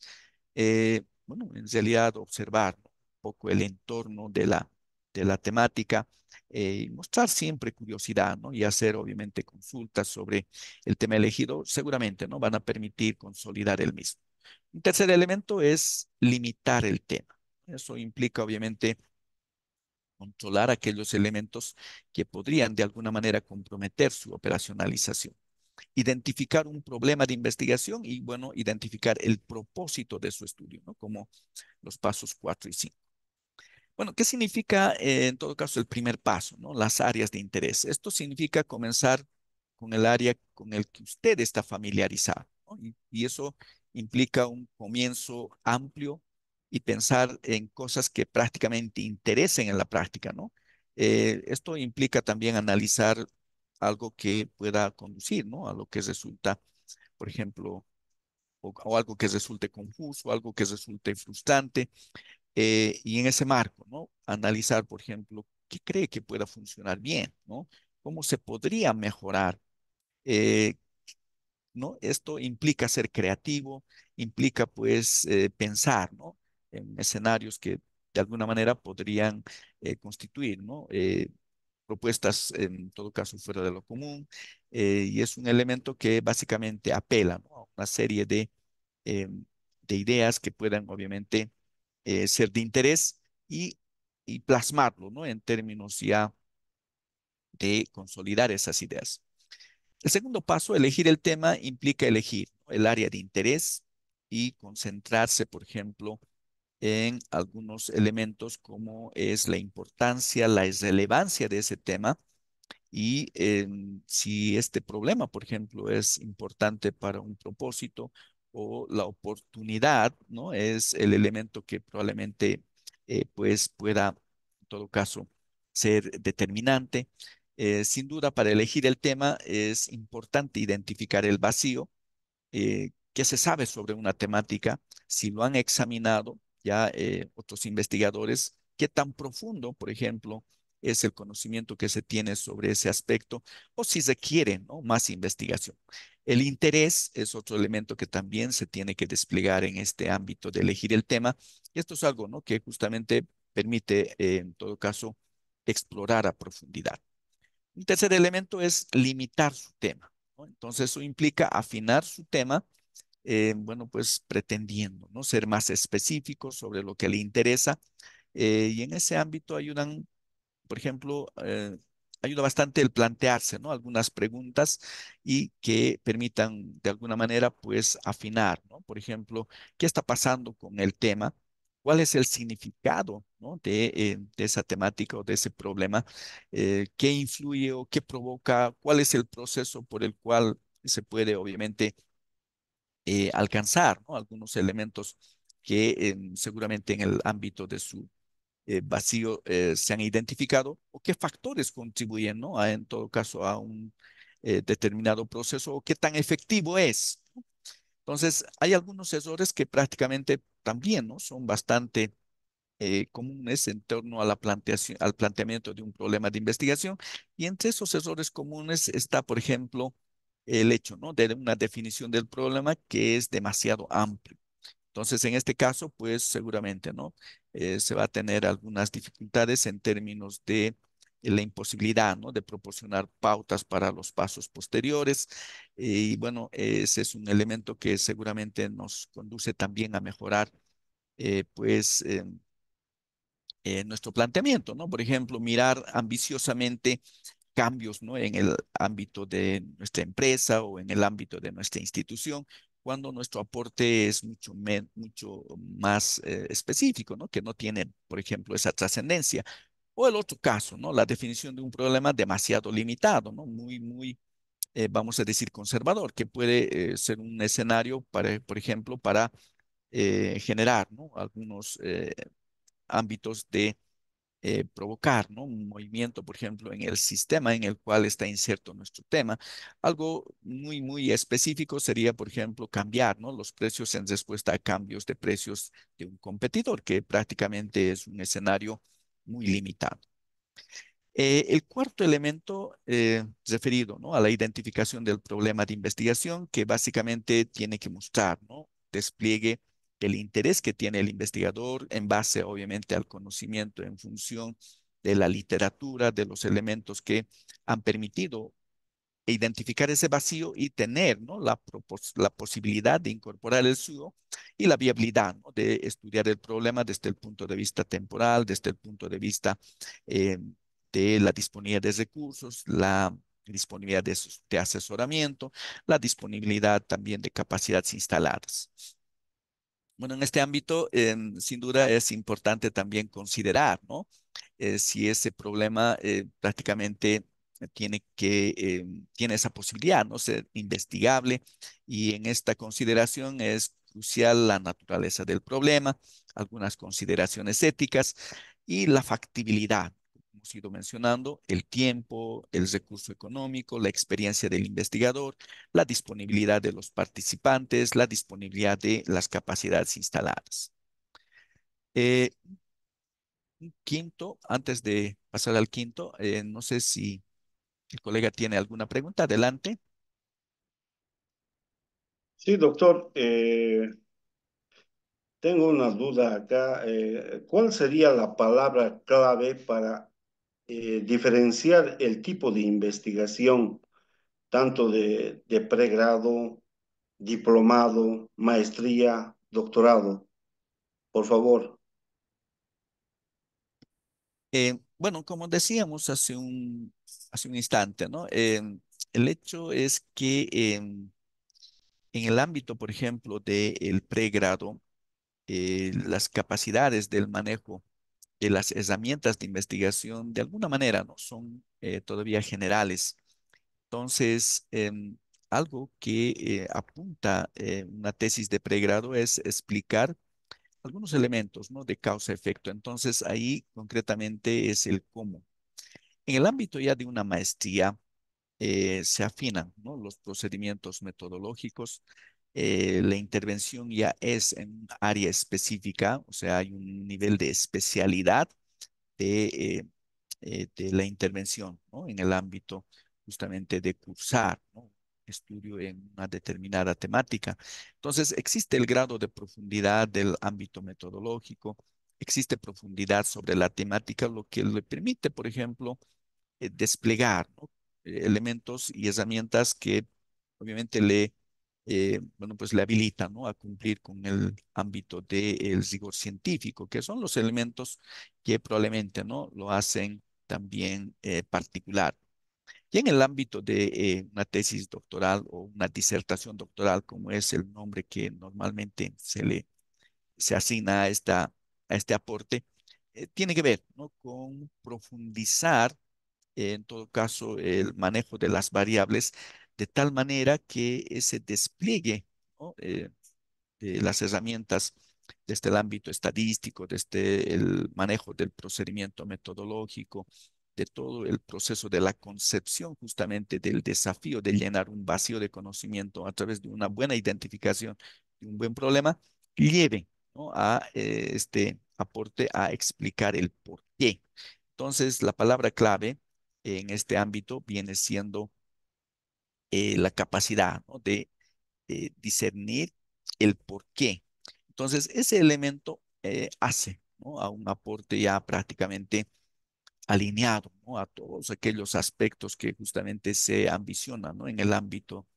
bueno, en realidad observar un poco el entorno de la, de la temática eh, mostrar siempre curiosidad, ¿no? Y hacer obviamente consultas sobre el tema elegido, seguramente, ¿no? Van a permitir consolidar el mismo. Un tercer elemento es limitar el tema. Eso implica obviamente controlar aquellos elementos que podrían de alguna manera comprometer su operacionalización. Identificar un problema de investigación y, bueno, identificar el propósito de su estudio, ¿no? Como los pasos 4 y 5. Bueno, ¿qué significa eh, en todo caso el primer paso, ¿no? las áreas de interés? Esto significa comenzar con el área con el que usted está familiarizado y, eso implica un comienzo amplio y pensar en cosas que prácticamente interesen en la práctica, ¿no? Eh, esto implica también analizar algo que pueda conducir, ¿no? A lo que resulta, por ejemplo, o, o, algo que resulte confuso, algo que resulte frustrante, eh, y en ese marco, ¿no? Analizar, por ejemplo, qué cree que pueda funcionar bien, ¿no? ¿Cómo se podría mejorar? Eh, ¿no? Esto implica ser creativo, implica pues eh, pensar, ¿no? En escenarios que de alguna manera podrían constituir, ¿no? propuestas en todo caso fuera de lo común y es un elemento que básicamente apela ¿no? a una serie de, em, de ideas que puedan obviamente eh, ser de interés y, plasmarlo ¿no? en términos ya de consolidar esas ideas. El segundo paso, elegir el tema, implica elegir el área de interés y concentrarse, por ejemplo, en algunos elementos como es la importancia, la relevancia de ese tema y si este problema, por ejemplo, es importante para un propósito o la oportunidad, ¿no? Es el elemento que probablemente eh, pues pueda, en todo caso, ser determinante. Eh, sin duda, para elegir el tema es importante identificar el vacío eh, qué se sabe sobre una temática, si lo han examinado ya otros investigadores, qué tan profundo, por ejemplo, es el conocimiento que se tiene sobre ese aspecto o si requiere ¿no? más investigación. El interés es otro elemento que también se tiene que desplegar en este ámbito de elegir el tema. Y esto es algo ¿no? que justamente permite, eh, en todo caso, explorar a profundidad. Un tercer elemento es limitar su tema. Entonces, eso implica afinar su tema, eh, bueno, pues pretendiendo ¿no? ser más específico sobre lo que le interesa. Eh, y en ese ámbito ayudan, por ejemplo, ayuda bastante el plantearse, ¿no? Algunas preguntas y que permitan de alguna manera, pues, afinar, ¿no? Por ejemplo, ¿qué está pasando con el tema? ¿Cuál es el significado ¿no? de, eh, esa temática o de ese problema? Eh, ¿Qué influye o qué provoca? ¿Cuál es el proceso por el cual se puede, obviamente, eh, alcanzar ¿no? algunos elementos que seguramente en el ámbito de su eh, vacío eh, se han identificado o qué factores contribuyen, ¿no? en todo caso, a un eh, determinado proceso o qué tan efectivo es. Entonces, hay algunos errores que prácticamente también, ¿no? Son bastante comunes en torno a la planteación, al planteamiento de un problema de investigación. Y entre esos errores comunes está, por ejemplo, el hecho ¿no? de una definición del problema que es demasiado amplio. Entonces, en este caso, pues seguramente, ¿no? Eh, se va a tener algunas dificultades en términos de la imposibilidad, ¿no? De proporcionar pautas para los pasos posteriores. Eh, y bueno, ese es un elemento que seguramente nos conduce también a mejorar, eh, pues, nuestro planteamiento, ¿no? Por ejemplo, mirar ambiciosamente cambios ¿no? en el ámbito de nuestra empresa o en el ámbito de nuestra institución cuando nuestro aporte es mucho, mucho más eh, específico, ¿no? que no tiene, por ejemplo, esa trascendencia. O el otro caso, ¿no? la definición de un problema demasiado limitado, ¿no? muy, muy, eh, vamos a decir, conservador, que puede eh, ser un escenario, para, por ejemplo, para generar ¿no? algunos ámbitos de eh, provocar ¿no? un movimiento, por ejemplo, en el sistema en el cual está inserto nuestro tema. Algo muy, muy específico sería, por ejemplo, cambiar ¿no? los precios en respuesta a cambios de precios de un competidor, que prácticamente es un escenario muy limitado. Eh, el cuarto elemento eh, referido ¿no? a la identificación del problema de investigación, que básicamente tiene que mostrar ¿no? despliegue el interés que tiene el investigador en base, obviamente, al conocimiento en función de la literatura, de los elementos que han permitido identificar ese vacío y tener la, posibilidad de incorporar el suyo y la viabilidad de estudiar el problema desde el punto de vista temporal, desde el punto de vista eh, de la disponibilidad de recursos, la disponibilidad de asesoramiento, la disponibilidad también de capacidades instaladas. Bueno, en este ámbito, em, sin duda es importante también considerar, ¿no? Eh, si ese problema eh, prácticamente tiene que, em, tiene esa posibilidad, ¿no? Ser investigable y en esta consideración es crucial la naturaleza del problema, algunas consideraciones éticas y la factibilidad, ido mencionando, el tiempo, el recurso económico, la experiencia del investigador, la disponibilidad de los participantes, la disponibilidad de las capacidades instaladas. Eh, un quinto, antes de pasar al quinto, eh, no sé si el colega tiene alguna pregunta. Adelante. Sí, doctor. Eh, tengo una duda acá. ¿Cuál sería la palabra clave para eh, diferenciar el tipo de investigación, tanto de, pregrado, diplomado, maestría, doctorado. Por favor. Eh, bueno, como decíamos hace un, hace un instante, ¿no? Eh, el hecho es que em, en el ámbito, por ejemplo, del el pregrado, las capacidades del manejo las herramientas de investigación de alguna manera no son eh, todavía generales. Entonces, em, algo que eh, apunta eh, una tesis de pregrado es explicar algunos elementos ¿no? de causa-efecto. Entonces, ahí concretamente es el cómo. En el ámbito ya de una maestría, se afinan ¿no? los procedimientos metodológicos, eh, la intervención ya es en un área específica, o sea, hay un nivel de especialidad de, eh, eh, de la intervención ¿no? en el ámbito justamente de cursar estudio en una determinada temática. Entonces, existe el grado de profundidad del ámbito metodológico, existe profundidad sobre la temática, lo que le permite, por ejemplo, desplegar elementos y herramientas que obviamente le eh, bueno, pues le habilita ¿no? a cumplir con el ámbito del rigor científico, que son los elementos que probablemente ¿no? lo hacen también eh, particular. Y en el ámbito de eh, una tesis doctoral o una disertación doctoral, como es el nombre que normalmente se le se asigna a, esta, a este aporte, tiene que ver ¿no? con profundizar, en todo caso, el manejo de las variables de tal manera que ese eh, despliegue de eh, eh, las herramientas desde este, el ámbito estadístico, desde este, el manejo del procedimiento metodológico, de todo el proceso de la concepción justamente del desafío de llenar un vacío de conocimiento a través de una buena identificación de un buen problema, lleve a este aporte a explicar el por qué. Entonces, la palabra clave en este ámbito viene siendo eh, la capacidad de, discernir el por qué. Entonces, ese elemento eh, hace a un aporte ya prácticamente alineado a todos aquellos aspectos que justamente se ambicionan en el ámbito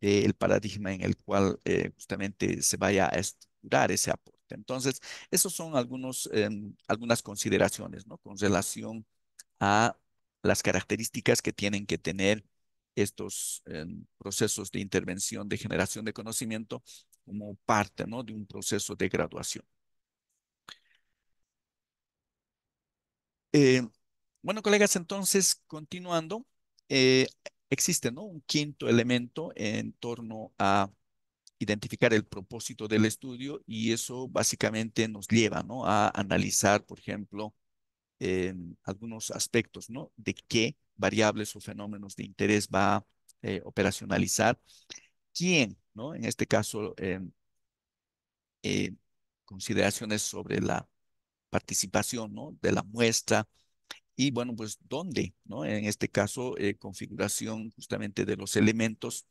del paradigma en el cual eh, justamente se vaya a estructurar ese aporte. Entonces, esas son algunos, em, algunas consideraciones ¿no? con relación a las características que tienen que tener estos em, procesos de intervención, de generación de conocimiento como parte ¿no? de un proceso de graduación. Eh, bueno, colegas, entonces, continuando, eh, existe ¿no? un quinto elemento en torno a identificar el propósito del estudio y eso básicamente nos lleva a analizar, por ejemplo, algunos aspectos ¿no? de qué variables o fenómenos de interés va a eh, operacionalizar. ¿Quién? ¿no? En este caso, em, eh, consideraciones sobre la participación ¿no? de la muestra y bueno, pues dónde, ¿no? En este caso, eh, configuración justamente de los elementos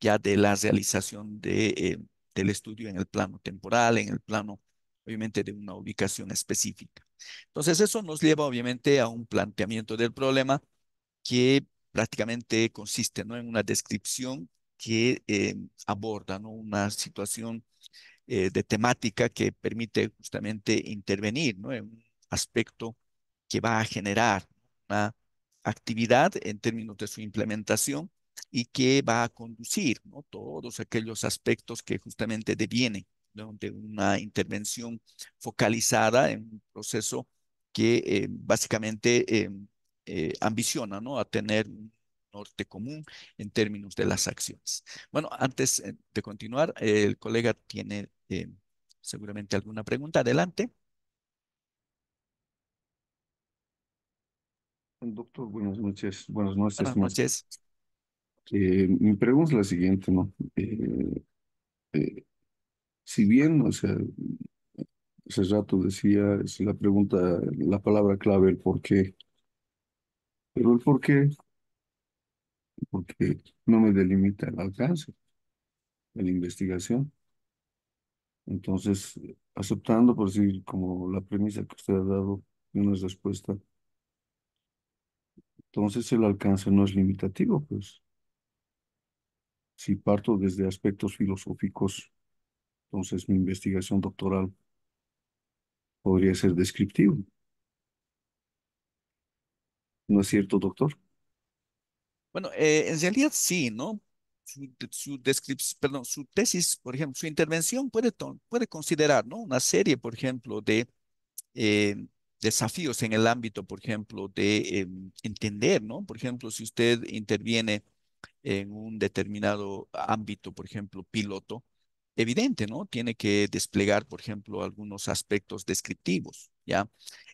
ya de la realización de, del estudio en el plano temporal, en el plano obviamente de una ubicación específica. Entonces, eso nos lleva obviamente a un planteamiento del problema que prácticamente consiste ¿no? en una descripción que eh, aborda ¿no? una situación eh, de temática que permite justamente intervenir ¿no? en un aspecto que va a generar una actividad en términos de su implementación y que va a conducir ¿no? todos aquellos aspectos que justamente devienen de una intervención focalizada en un proceso que eh, básicamente em, eh, ambiciona ¿no? a tener un norte común en términos de las acciones. Bueno, antes eh, de continuar, el colega tiene eh, seguramente alguna pregunta. Adelante. Doctor, buenas noches. Buenas noches. Buenas noches. mi pregunta es la siguiente, ¿no? si bien, o sea, hace rato decía, es la pregunta, la palabra clave, el por qué, pero el por qué, porque no me delimita el alcance de la investigación. Entonces, aceptando, por sí, como la premisa que usted ha dado, una respuesta, entonces el alcance no es limitativo, pues. Si parto desde aspectos filosóficos, entonces mi investigación doctoral podría ser descriptiva. ¿No es cierto, doctor? Bueno, eh, en realidad sí, ¿no? Su, su, perdón, su tesis, por ejemplo, su intervención puede, puede considerar, ¿no? Una serie, por ejemplo, de eh, desafíos en el ámbito, por ejemplo, de em, entender, ¿no? Por ejemplo, si usted interviene en un determinado ámbito, por ejemplo, piloto, evidente, ¿no? Tiene que desplegar, por ejemplo, algunos aspectos descriptivos, ¿ya?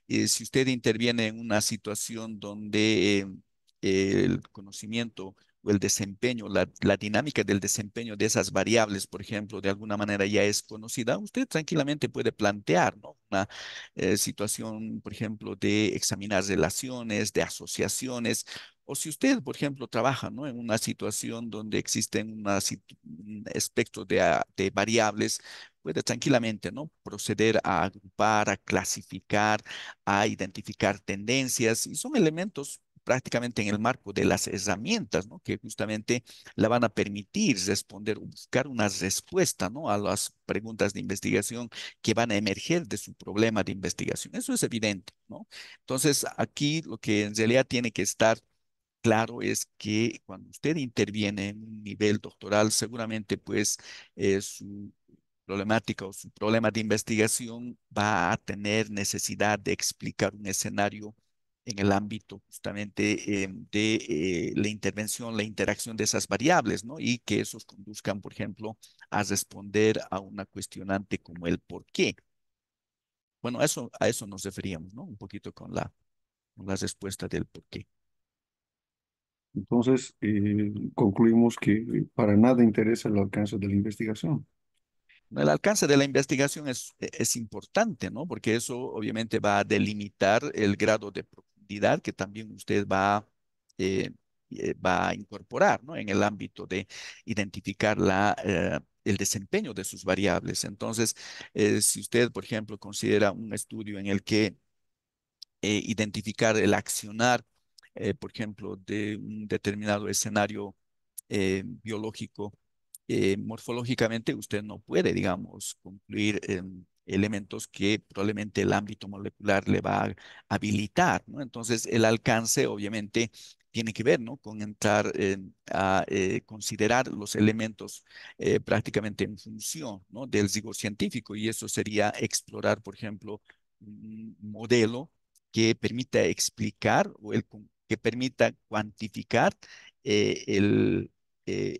Eh, si usted interviene en una situación donde em, el conocimiento o el desempeño, la, dinámica del desempeño de esas variables, por ejemplo, de alguna manera ya es conocida, usted tranquilamente puede plantear ¿no? una eh, situación, por ejemplo, de examinar relaciones, de asociaciones, o si usted, por ejemplo, trabaja ¿no? en una situación donde existen un espectro ah, de, variables, puede tranquilamente ¿no? proceder a agrupar, a clasificar, a identificar tendencias y son elementos prácticamente en el marco de las herramientas ¿no? que justamente la van a permitir responder, buscar una respuesta ¿no? a las preguntas de investigación que van a emerger de su problema de investigación. Eso es evidente. ¿no? Entonces, aquí lo que en realidad tiene que estar claro es que cuando usted interviene en un nivel doctoral, seguramente pues eh, su problemática o su problema de investigación va a tener necesidad de explicar un escenario en el ámbito justamente eh, de eh, la intervención, la interacción de esas variables, ¿no? Y que esos conduzcan, por ejemplo, a responder a una cuestionante como el por qué. Bueno, a eso, nos referíamos, ¿no? Un poquito con con la respuesta del por qué. Entonces, eh, concluimos que para nada interesa el alcance de la investigación. El alcance de la investigación es, es importante, ¿no? Porque eso obviamente va a delimitar el grado de profundidad que también usted va, eh, eh, va a incorporar, ¿no? En el ámbito de identificar la... el desempeño de sus variables. Entonces, si usted, por ejemplo, considera un estudio en el que identificar el accionar eh, por ejemplo, de un determinado escenario eh, biológico, eh, morfológicamente usted no puede, digamos, concluir em, elementos que probablemente el ámbito molecular le va a habilitar, Entonces, el alcance, obviamente, tiene que ver, ¿no? Con entrar a considerar los elementos prácticamente en función, ¿no? Del rigor científico y eso sería explorar, por ejemplo, un modelo que permita explicar o el, que permita cuantificar eh, el, eh,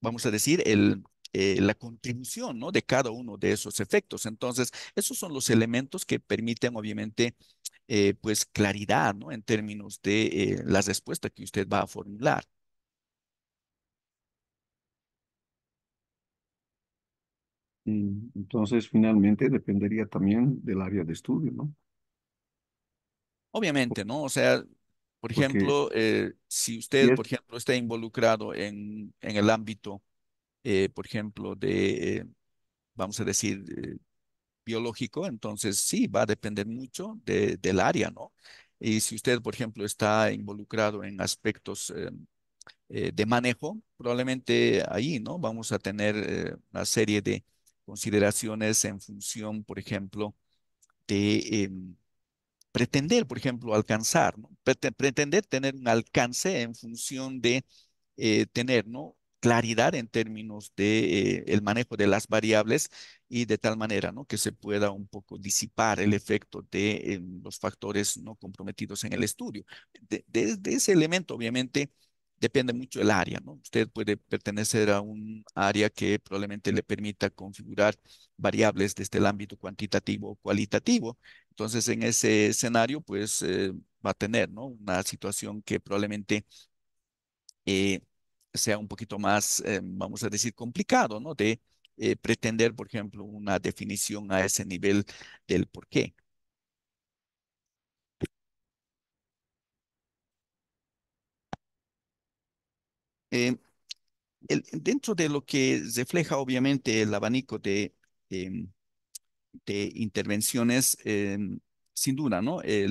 vamos a decir, el, eh, la contribución ¿no? de cada uno de esos efectos. Entonces, esos son los elementos que permiten, obviamente, pues claridad ¿no? en términos de eh, la respuesta que usted va a formular. Mm, entonces, finalmente, dependería también del área de estudio, ¿no? Obviamente, ¿no? O sea, por ejemplo, eh, si usted, por ejemplo, está involucrado en, en el ámbito, eh, por ejemplo, de, eh, vamos a decir, biológico, entonces sí, va a depender mucho del área, ¿no? Y si usted, por ejemplo, está involucrado en aspectos de manejo, probablemente ahí, ¿no? Vamos a tener una serie de consideraciones en función, por ejemplo, de, em, pretender, por ejemplo, alcanzar, pretender tener un alcance en función de eh, tener ¿no? claridad en términos de eh, el manejo de las variables y de tal manera ¿no? que se pueda un poco disipar el efecto de eh, los factores no comprometidos en el estudio. De, ese elemento, obviamente, depende mucho el área. Usted puede pertenecer a un área que probablemente le permita configurar variables desde el ámbito cuantitativo o cualitativo, entonces, en ese escenario, pues eh, va a tener ¿no? una situación que probablemente eh, sea un poquito más, eh, vamos a decir, complicado, ¿no? De pretender, por ejemplo, una definición a ese nivel del por qué. dentro de lo que refleja obviamente el abanico de em, de intervenciones, em, sin duda, ¿no? Eh,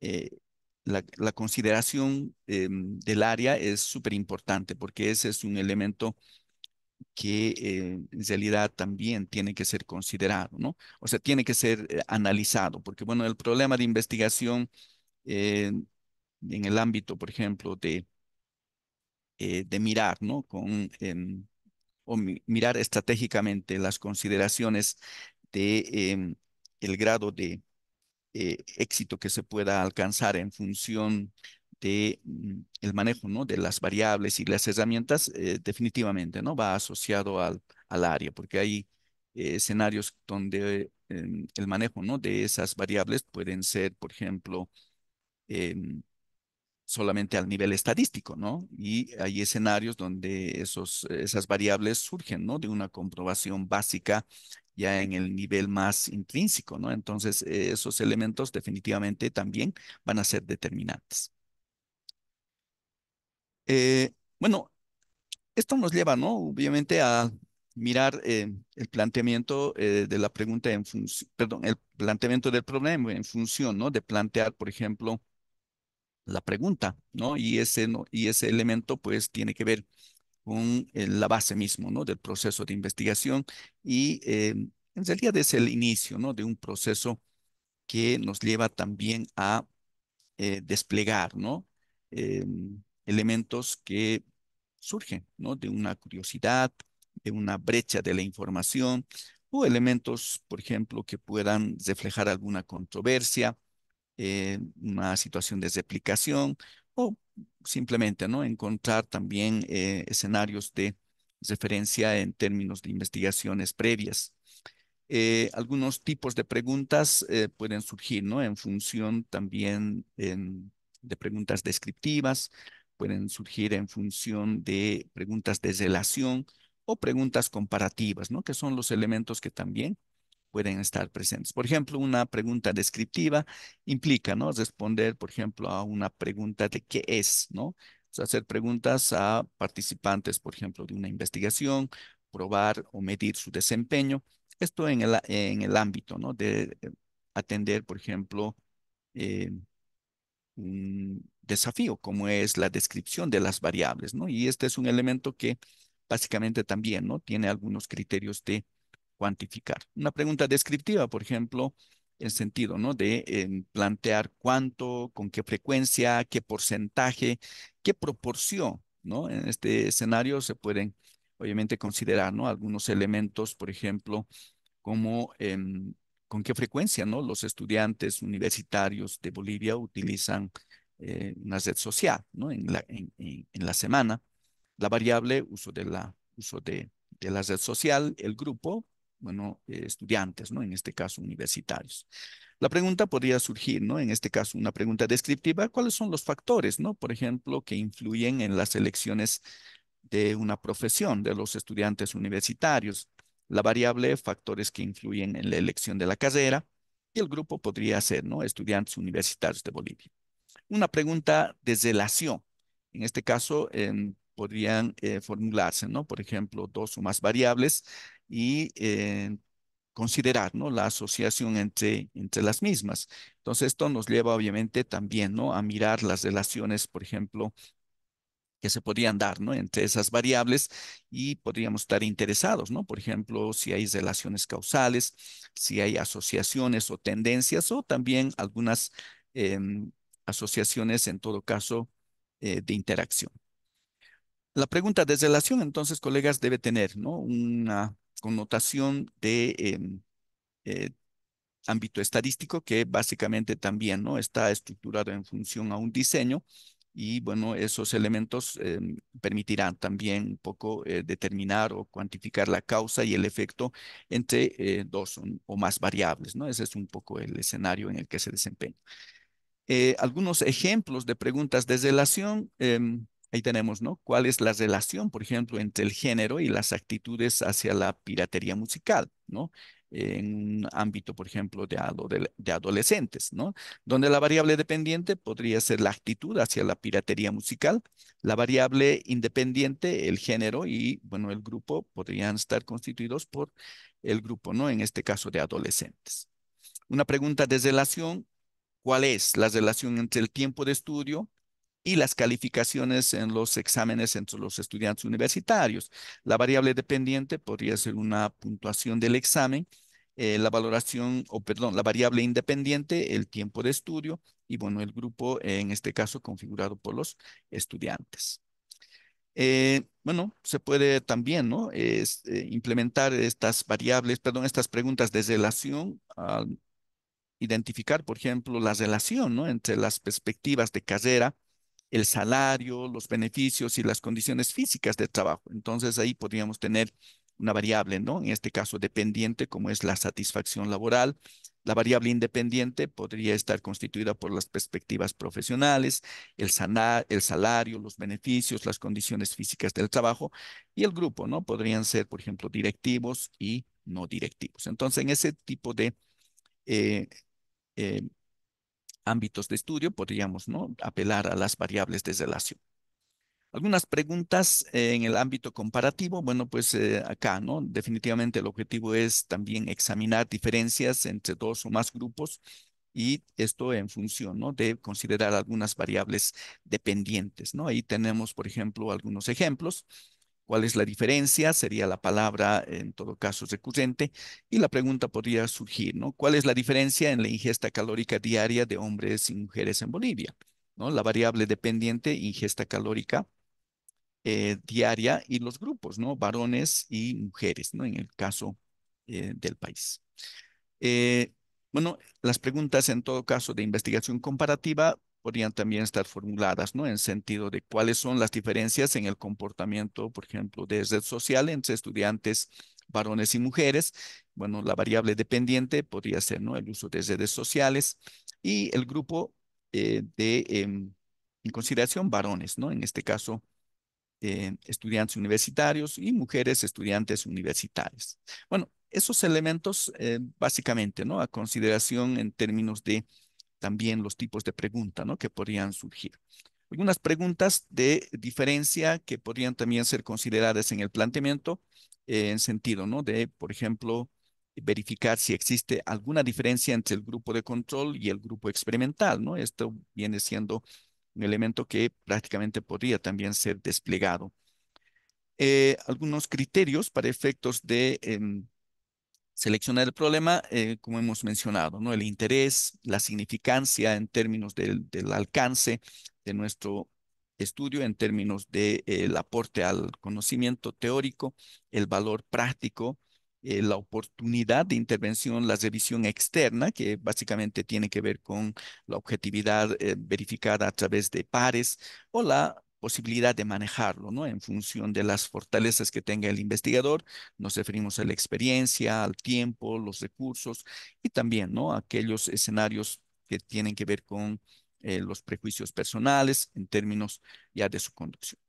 eh, la, la, consideración em, del área es súper importante porque ese es un elemento que eh, en realidad también tiene que ser considerado, ¿no? O sea, tiene que ser analizado, porque bueno, el problema de investigación en el ámbito, por ejemplo, de, de mirar, ¿no? Con, em, o mirar estratégicamente las consideraciones de em, el grado de eh, éxito que se pueda alcanzar en función de mm, el manejo ¿no? de las variables y las herramientas, eh, definitivamente ¿no? va asociado al, al área, porque hay eh, escenarios donde em, el manejo ¿no? de esas variables pueden ser, por ejemplo, em, solamente al nivel estadístico, ¿no? Y hay escenarios donde esos, esas variables surgen, ¿no? De una comprobación básica ya en el nivel más intrínseco, ¿no? Entonces, eh, esos elementos definitivamente también van a ser determinantes. Eh, bueno, esto nos lleva, ¿no? Obviamente a mirar eh, el planteamiento de la pregunta en función, perdón, el planteamiento del problema en función, ¿no? De plantear, por ejemplo, la pregunta, ¿no? Y ese, no, y ese elemento, pues, tiene que ver con eh, la base mismo ¿no? del proceso de investigación y en realidad es el inicio ¿no? de un proceso que nos lleva también a eh, desplegar ¿no? Em, elementos que surgen ¿no? de una curiosidad, de una brecha de la información o elementos, por ejemplo, que puedan reflejar alguna controversia, eh, una situación de desaplicación o simplemente ¿no? encontrar también eh, escenarios de referencia en términos de investigaciones previas. Eh, algunos tipos de preguntas eh, pueden surgir ¿no? en función también de preguntas descriptivas, pueden surgir en función de preguntas de relación o preguntas comparativas, ¿no? que son los elementos que también pueden estar presentes. Por ejemplo, una pregunta descriptiva implica, ¿no? Responder, por ejemplo, a una pregunta de qué es, ¿no? O sea, hacer preguntas a participantes, por ejemplo, de una investigación, probar o medir su desempeño. Esto en el, en el ámbito, ¿no? De eh, atender, por ejemplo, eh, un desafío, como es la descripción de las variables, ¿no? Y este es un elemento que básicamente también, ¿no? Tiene algunos criterios de cuantificar. Una pregunta descriptiva, por ejemplo, el sentido ¿no? de plantear cuánto, con qué frecuencia, qué porcentaje, qué proporción. ¿no? En este escenario se pueden, obviamente, considerar ¿no? algunos elementos, por ejemplo, como em, con qué frecuencia ¿no? los estudiantes universitarios de Bolivia utilizan eh, una red social ¿no? en, la, en, en, la semana. La variable, uso de la, uso de, de la red social, el grupo, bueno, eh, estudiantes, ¿no? En este caso, universitarios. La pregunta podría surgir, ¿no? En este caso, una pregunta descriptiva, ¿cuáles son los factores, ¿no? Por ejemplo, que influyen en las elecciones de una profesión de los estudiantes universitarios, la variable, factores que influyen en la elección de la carrera, y el grupo podría ser, ¿no? Estudiantes universitarios de Bolivia. Una pregunta de relación. En este caso, en podrían eh, formularse, ¿no? Por ejemplo, dos o más variables y eh, considerar, ¿no? La asociación entre, entre las mismas. Entonces, esto nos lleva obviamente también, ¿no? A mirar las relaciones, por ejemplo, que se podrían dar, ¿no? Entre esas variables y podríamos estar interesados, ¿no? Por ejemplo, si hay relaciones causales, si hay asociaciones o tendencias o también algunas em, asociaciones, en todo caso, eh, de interacción. La pregunta de relación, entonces, colegas, debe tener ¿no? una connotación de em, eh, ámbito estadístico que básicamente también ¿no? está estructurado en función a un diseño y bueno, esos elementos em, permitirán también un poco eh, determinar o cuantificar la causa y el efecto entre eh, dos o, más variables, ¿no? Ese es un poco el escenario en el que se desempeña. algunos ejemplos de preguntas de relación em, ahí tenemos, ¿no? ¿Cuál es la relación, por ejemplo, entre el género y las actitudes hacia la piratería musical, ¿no? En un ámbito, por ejemplo, de, adolescentes, ¿no? Donde la variable dependiente podría ser la actitud hacia la piratería musical, la variable independiente, el género y, bueno, el grupo podrían estar constituidos por el grupo, ¿no? En este caso de adolescentes. Una pregunta de relación, ¿cuál es la relación entre el tiempo de estudio, y las calificaciones en los exámenes entre los estudiantes universitarios. La variable dependiente podría ser una puntuación del examen, eh, la valoración, o perdón, la variable independiente, el tiempo de estudio y bueno, el grupo en este caso configurado por los estudiantes. Eh, bueno, se puede también ¿no? Eh, implementar estas variables, perdón, estas preguntas de relación al identificar, por ejemplo, la relación ¿no? entre las perspectivas de carrera, el salario, los beneficios y las condiciones físicas de trabajo. Entonces ahí podríamos tener una variable, ¿no? En este caso dependiente, como es la satisfacción laboral. La variable independiente podría estar constituida por las perspectivas profesionales, el, el salario, los beneficios, las condiciones físicas del trabajo y el grupo, ¿no? Podrían ser, por ejemplo, directivos y no directivos. Entonces, en ese tipo de eh, eh, ámbitos de estudio, podríamos ¿no? apelar a las variables de relación. Algunas preguntas eh, en el ámbito comparativo. Bueno, pues eh, acá, ¿no? Definitivamente el objetivo es también examinar diferencias entre dos o más grupos y esto en función, ¿no? De considerar algunas variables dependientes, ¿no? Ahí tenemos, por ejemplo, algunos ejemplos. ¿Cuál es la diferencia? Sería la palabra, en todo caso, recurrente. Y la pregunta podría surgir, ¿no? ¿Cuál es la diferencia en la ingesta calórica diaria de hombres y mujeres en Bolivia? ¿No? La variable dependiente, ingesta calórica eh, diaria y los grupos, ¿no? Varones y mujeres, ¿no? En el caso eh, del país. Eh, bueno, las preguntas en todo caso de investigación comparativa podrían también estar formuladas, ¿no? En sentido de cuáles son las diferencias en el comportamiento, por ejemplo, de red social entre estudiantes varones y mujeres. Bueno, la variable dependiente podría ser, ¿no? El uso de redes sociales y el grupo eh, de, em, en consideración, varones, ¿no? En este caso, eh, estudiantes universitarios y mujeres estudiantes universitarias. Bueno, esos elementos eh, básicamente, ¿no? A consideración en términos de también los tipos de preguntas, ¿no? que podrían surgir. Algunas preguntas de diferencia que podrían también ser consideradas en el planteamiento eh, en sentido ¿no? de, por ejemplo, verificar si existe alguna diferencia entre el grupo de control y el grupo experimental. ¿no? Esto viene siendo un elemento que prácticamente podría también ser desplegado. Eh, algunos criterios para efectos de... Em, Seleccionar el problema, eh, como hemos mencionado, ¿no? el interés, la significancia en términos del, del alcance de nuestro estudio, en términos del de, eh, aporte al conocimiento teórico, el valor práctico, eh, la oportunidad de intervención, la revisión externa, que básicamente tiene que ver con la objetividad verificada a través de pares, o la posibilidad de manejarlo, ¿no? En función de las fortalezas que tenga el investigador, nos referimos a la experiencia, al tiempo, los recursos y también, ¿no? Aquellos escenarios que tienen que ver con eh, los prejuicios personales en términos ya de su conducción.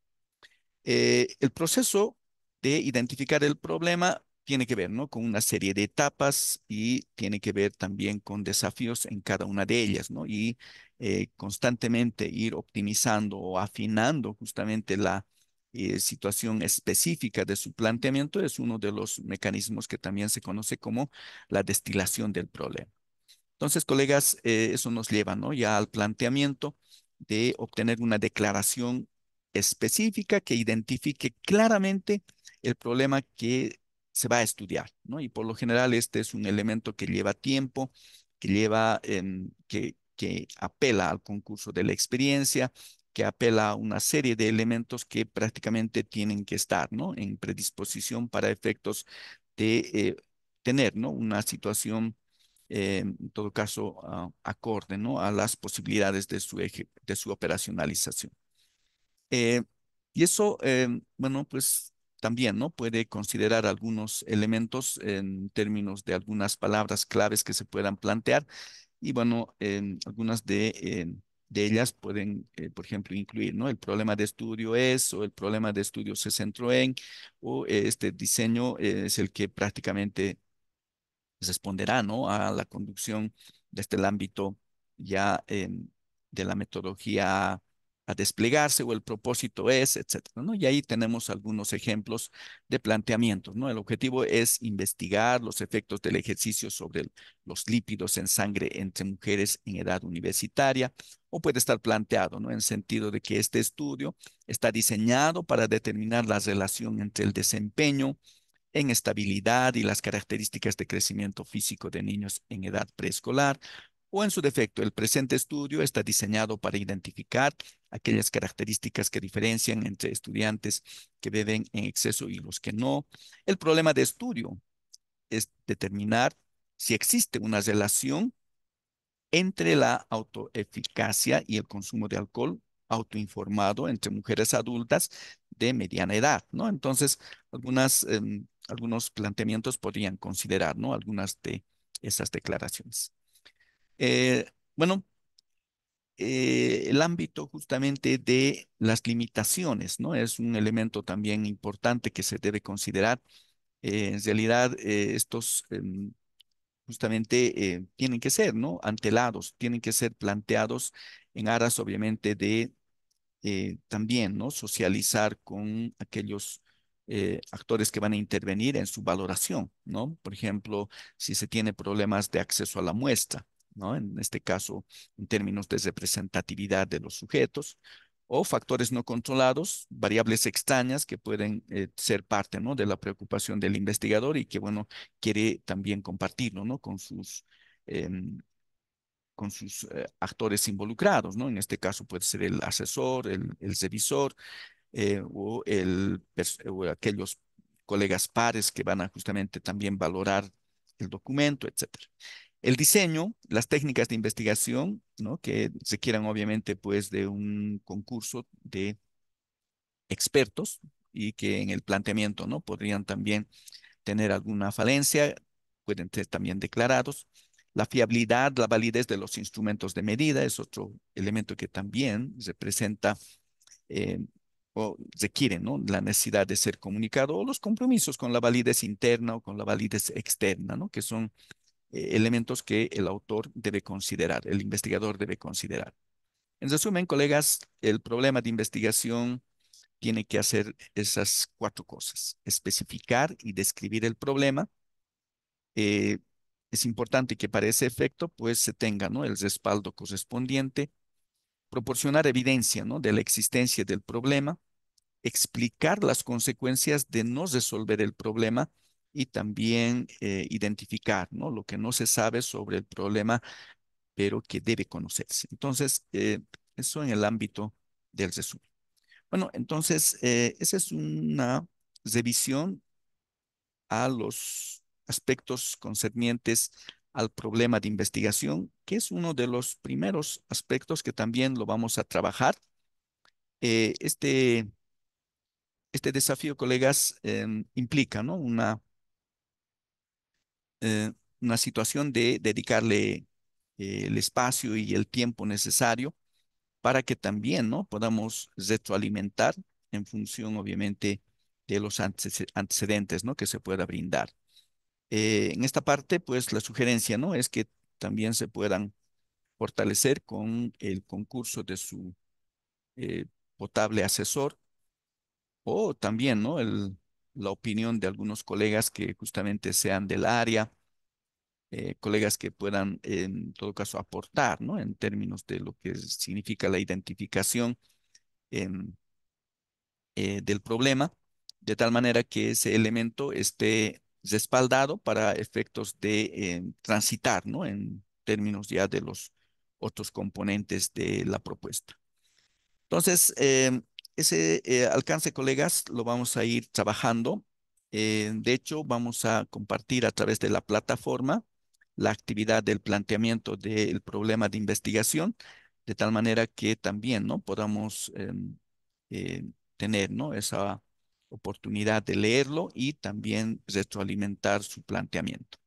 Eh, el proceso de identificar el problema tiene que ver ¿no? con una serie de etapas y tiene que ver también con desafíos en cada una de ellas, ¿no? Y eh, constantemente ir optimizando o afinando justamente la eh, situación específica de su planteamiento es uno de los mecanismos que también se conoce como la destilación del problema. Entonces, colegas, eh, eso nos lleva ¿no? ya al planteamiento de obtener una declaración específica que identifique claramente el problema que se va a estudiar, ¿no? Y por lo general este es un elemento que lleva tiempo, que lleva, em, que, que apela al concurso de la experiencia, que apela a una serie de elementos que prácticamente tienen que estar, ¿no? En predisposición para efectos de eh, tener, ¿no? Una situación, em, en todo caso, ah, acorde, ¿no? A las posibilidades de su, de su operacionalización. Eh, y eso, em, bueno, pues también, ¿no? Puede considerar algunos elementos en términos de algunas palabras claves que se puedan plantear. Y bueno, algunas de, ellas pueden, eh, por ejemplo, incluir, ¿no? El problema de estudio es, o el problema de estudio se centró en, o este diseño es el que prácticamente responderá, ¿no? A la conducción desde el ámbito ya em, de la metodología a desplegarse o el propósito es, etcétera, ¿no? Y ahí tenemos algunos ejemplos de planteamientos, ¿no? El objetivo es investigar los efectos del ejercicio sobre los lípidos en sangre entre mujeres en edad universitaria o puede estar planteado, ¿no? En sentido de que este estudio está diseñado para determinar la relación entre el desempeño en estabilidad y las características de crecimiento físico de niños en edad preescolar, o en su defecto, el presente estudio está diseñado para identificar aquellas características que diferencian entre estudiantes que beben en exceso y los que no. El problema de estudio es determinar si existe una relación entre la autoeficacia y el consumo de alcohol autoinformado entre mujeres adultas de mediana edad, ¿no? Entonces, algunas, em, algunos planteamientos podrían considerar, ¿no? Algunas de esas declaraciones. Eh, bueno, eh, el ámbito justamente de las limitaciones, ¿no? Es un elemento también importante que se debe considerar. Eh, en realidad, eh, estos em, justamente tienen que ser, ¿no? Antelados, tienen que ser planteados en aras, obviamente, de también, ¿no? Socializar con aquellos actores que van a intervenir en su valoración, ¿no? Por ejemplo, si se tiene problemas de acceso a la muestra, en este caso, en términos de representatividad de los sujetos, o factores no controlados, variables extrañas que pueden eh, ser parte ¿no? de la preocupación del investigador y que, bueno, quiere también compartirlo ¿no? con sus, em, con sus eh, actores involucrados, ¿no? En este caso puede ser el asesor, el, revisor eh, o, el, o aquellos colegas pares que van a justamente también valorar el documento, etcétera. El diseño, las técnicas de investigación, ¿no? que requieran obviamente pues de un concurso de expertos y que en el planteamiento ¿no? podrían también tener alguna falencia, pueden ser también declarados. La fiabilidad, la validez de los instrumentos de medida es otro elemento que también representa eh, o requiere ¿no? la necesidad de ser comunicado o los compromisos con la validez interna o con la validez externa, ¿no? que son eh, elementos que el autor debe considerar, el investigador debe considerar. En resumen, colegas, el problema de investigación tiene que hacer esas cuatro cosas. Especificar y describir el problema. Eh, es importante que para ese efecto pues se tenga ¿no? el respaldo correspondiente. Proporcionar evidencia ¿no? de la existencia del problema. Explicar las consecuencias de no resolver el problema y también eh, identificar ¿no? lo que no se sabe sobre el problema, pero que debe conocerse. Entonces, eh, eso en el ámbito del resumen. Bueno, entonces, eh, esa es una revisión a los aspectos concernientes al problema de investigación, que es uno de los primeros aspectos que también lo vamos a trabajar. este, este desafío, colegas, em, implica ¿no? una eh, una situación de dedicarle eh, el espacio y el tiempo necesario para que también ¿no? podamos retroalimentar en función, obviamente, de los antecedentes ¿no? que se pueda brindar. Eh, en esta parte, pues la sugerencia ¿no? es que también se puedan fortalecer con el concurso de su potable asesor o también ¿no? el la opinión de algunos colegas que justamente sean del área, eh, colegas que puedan en todo caso aportar, ¿no? En términos de lo que significa la identificación eh, del problema, de tal manera que ese elemento esté respaldado para efectos de eh, transitar, ¿no? En términos ya de los otros componentes de la propuesta. Entonces, ese eh, alcance, colegas, lo vamos a ir trabajando. Eh, de hecho, vamos a compartir a través de la plataforma la actividad del planteamiento del problema de investigación, de tal manera que también ¿no? podamos em, eh, tener esa oportunidad de leerlo y también retroalimentar su planteamiento.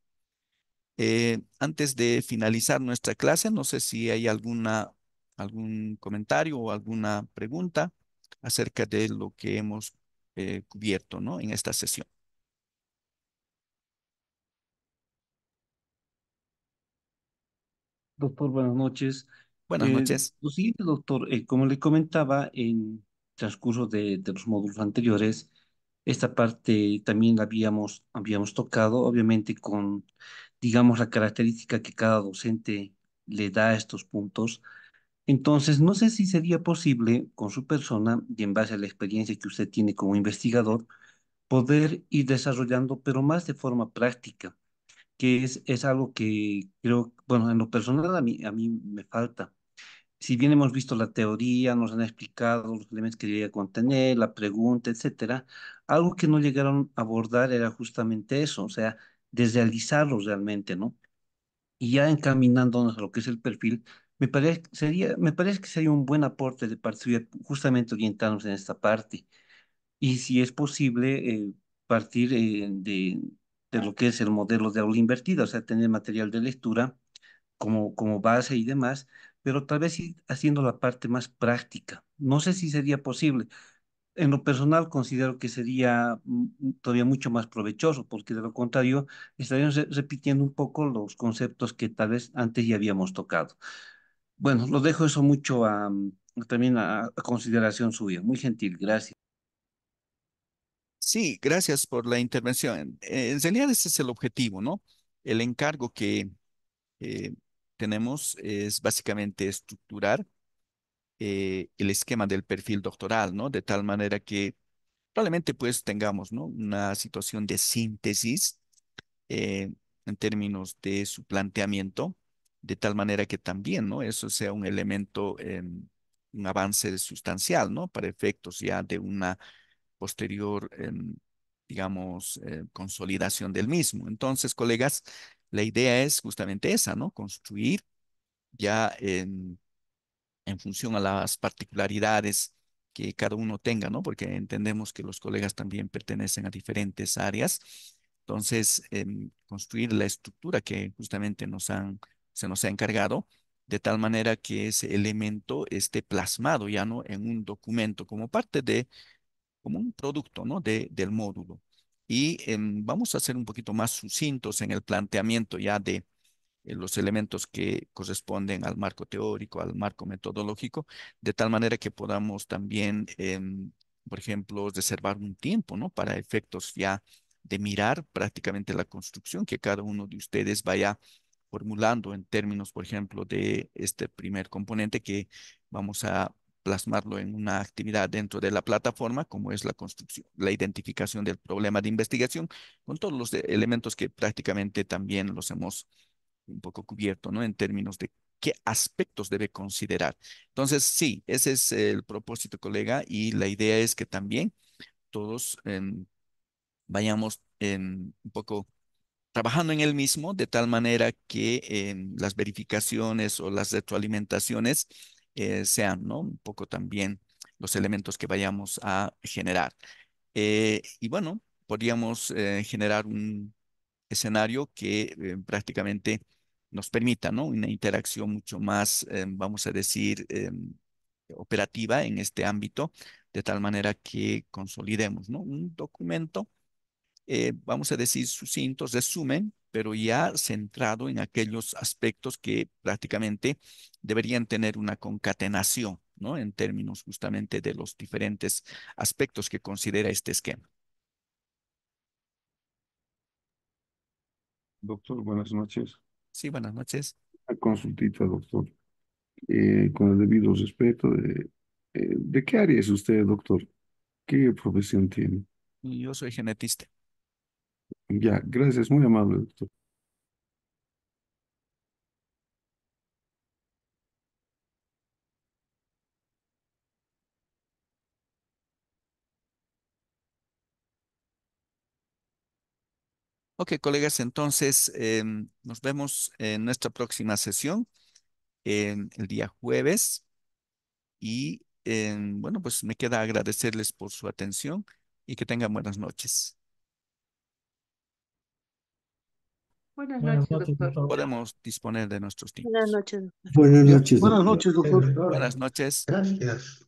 antes de finalizar nuestra clase, no sé si hay alguna, algún comentario o alguna pregunta acerca de lo que hemos eh, cubierto ¿no? en esta sesión. Doctor, buenas noches. Buenas eh, noches. Lo siguiente, doctor, eh, como le comentaba en transcurso de, los módulos anteriores, esta parte también la habíamos, habíamos tocado, obviamente con, digamos, la característica que cada docente le da a estos puntos, entonces, no sé si sería posible con su persona y en base a la experiencia que usted tiene como investigador, poder ir desarrollando, pero más de forma práctica, que es, algo que creo, bueno, en lo personal a mí, me falta. Si bien hemos visto la teoría, nos han explicado los elementos que debería contener, la pregunta, etcétera, algo que no llegaron a abordar era justamente eso, o sea, desrealizarlos realmente, ¿no? Y ya encaminándonos a lo que es el perfil, me parece, sería, me parece que sería un buen aporte de parte justamente orientarnos en esta parte. Y si es posible, eh, partir eh, de, de, lo que es el modelo de aula invertida, o sea, tener material de lectura como, como base y demás, pero tal vez ir haciendo la parte más práctica. No sé si sería posible. En lo personal considero que sería todavía mucho más provechoso, porque de lo contrario estaríamos repitiendo un poco los conceptos que tal vez antes ya habíamos tocado. Bueno, lo dejo eso mucho a, mm, también a, consideración suya. Muy gentil, gracias. Sí, gracias por la intervención. Eh, en realidad ese es el objetivo, ¿no? El encargo que eh, tenemos es básicamente estructurar eh, el esquema del perfil doctoral, ¿no? De tal manera que probablemente pues tengamos, ¿no? Una situación de síntesis en términos de su planteamiento de tal manera que también, ¿no? Eso sea un elemento, un avance sustancial, ¿no? Para efectos ya de una posterior, em, digamos, eh, consolidación del mismo. Entonces, colegas, la idea es justamente esa, ¿no? Construir ya en, función a las particularidades que cada uno tenga, ¿no? Porque entendemos que los colegas también pertenecen a diferentes áreas. Entonces, em, construir la estructura que justamente nos han se nos ha encargado, de tal manera que ese elemento esté plasmado ya no en un documento como parte de, como un producto ¿no? de, del módulo. Y em, vamos a ser un poquito más sucintos en el planteamiento ya de eh, los elementos que corresponden al marco teórico, al marco metodológico, de tal manera que podamos también, em, por ejemplo, reservar un tiempo ¿no? para efectos ya de mirar prácticamente la construcción que cada uno de ustedes vaya formulando en términos, por ejemplo, de este primer componente que vamos a plasmarlo en una actividad dentro de la plataforma, como es la construcción, la identificación del problema de investigación, con todos los elementos que prácticamente también los hemos un poco cubierto, ¿no? En términos de qué aspectos debe considerar. Entonces, sí, ese es el propósito, colega, y la idea es que también todos em, vayamos en un poco trabajando en el mismo de tal manera que em, las verificaciones o las retroalimentaciones eh, sean, ¿no? Un poco también los elementos que vayamos a generar. Eh, y bueno, podríamos eh, generar un escenario que em, prácticamente nos permita, ¿no? Una interacción mucho más, em, vamos a decir, operativa en este ámbito, de tal manera que consolidemos, ¿no? Un documento eh, vamos a decir, sucintos, resumen, pero ya centrado en aquellos aspectos que prácticamente deberían tener una concatenación, ¿no? En términos justamente de los diferentes aspectos que considera este esquema. Doctor, buenas noches. Sí, buenas noches. Una consultita, doctor. Eh, con el debido respeto, de, eh, ¿de qué área es usted, doctor? ¿Qué profesión tiene? Yo soy genetista. Ya, gracias, muy amable, doctor. Ok, colegas, entonces em, nos vemos en nuestra próxima sesión eh, el día jueves. Y em, bueno, pues me queda agradecerles por su atención y que tengan buenas noches. Buenas noches, doctor. Podemos disponer de nuestros tiempos. Buenas noches. Doctor. Buenas noches. Buenas noches, doctor. Buenas noches. Gracias.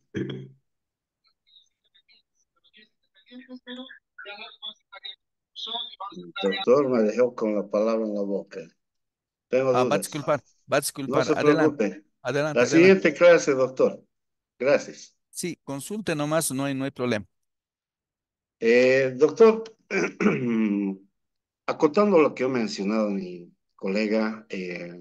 Doctor, me dejó con la palabra en la boca. ah, va a disculpar, va a disculpar. adelante, adelante. La siguiente clase, doctor. Gracias. Sí, consulte nomás, no hay, no hay problema. Eh, doctor, [clears throat] acotando lo que ha mencionado mi colega, eh,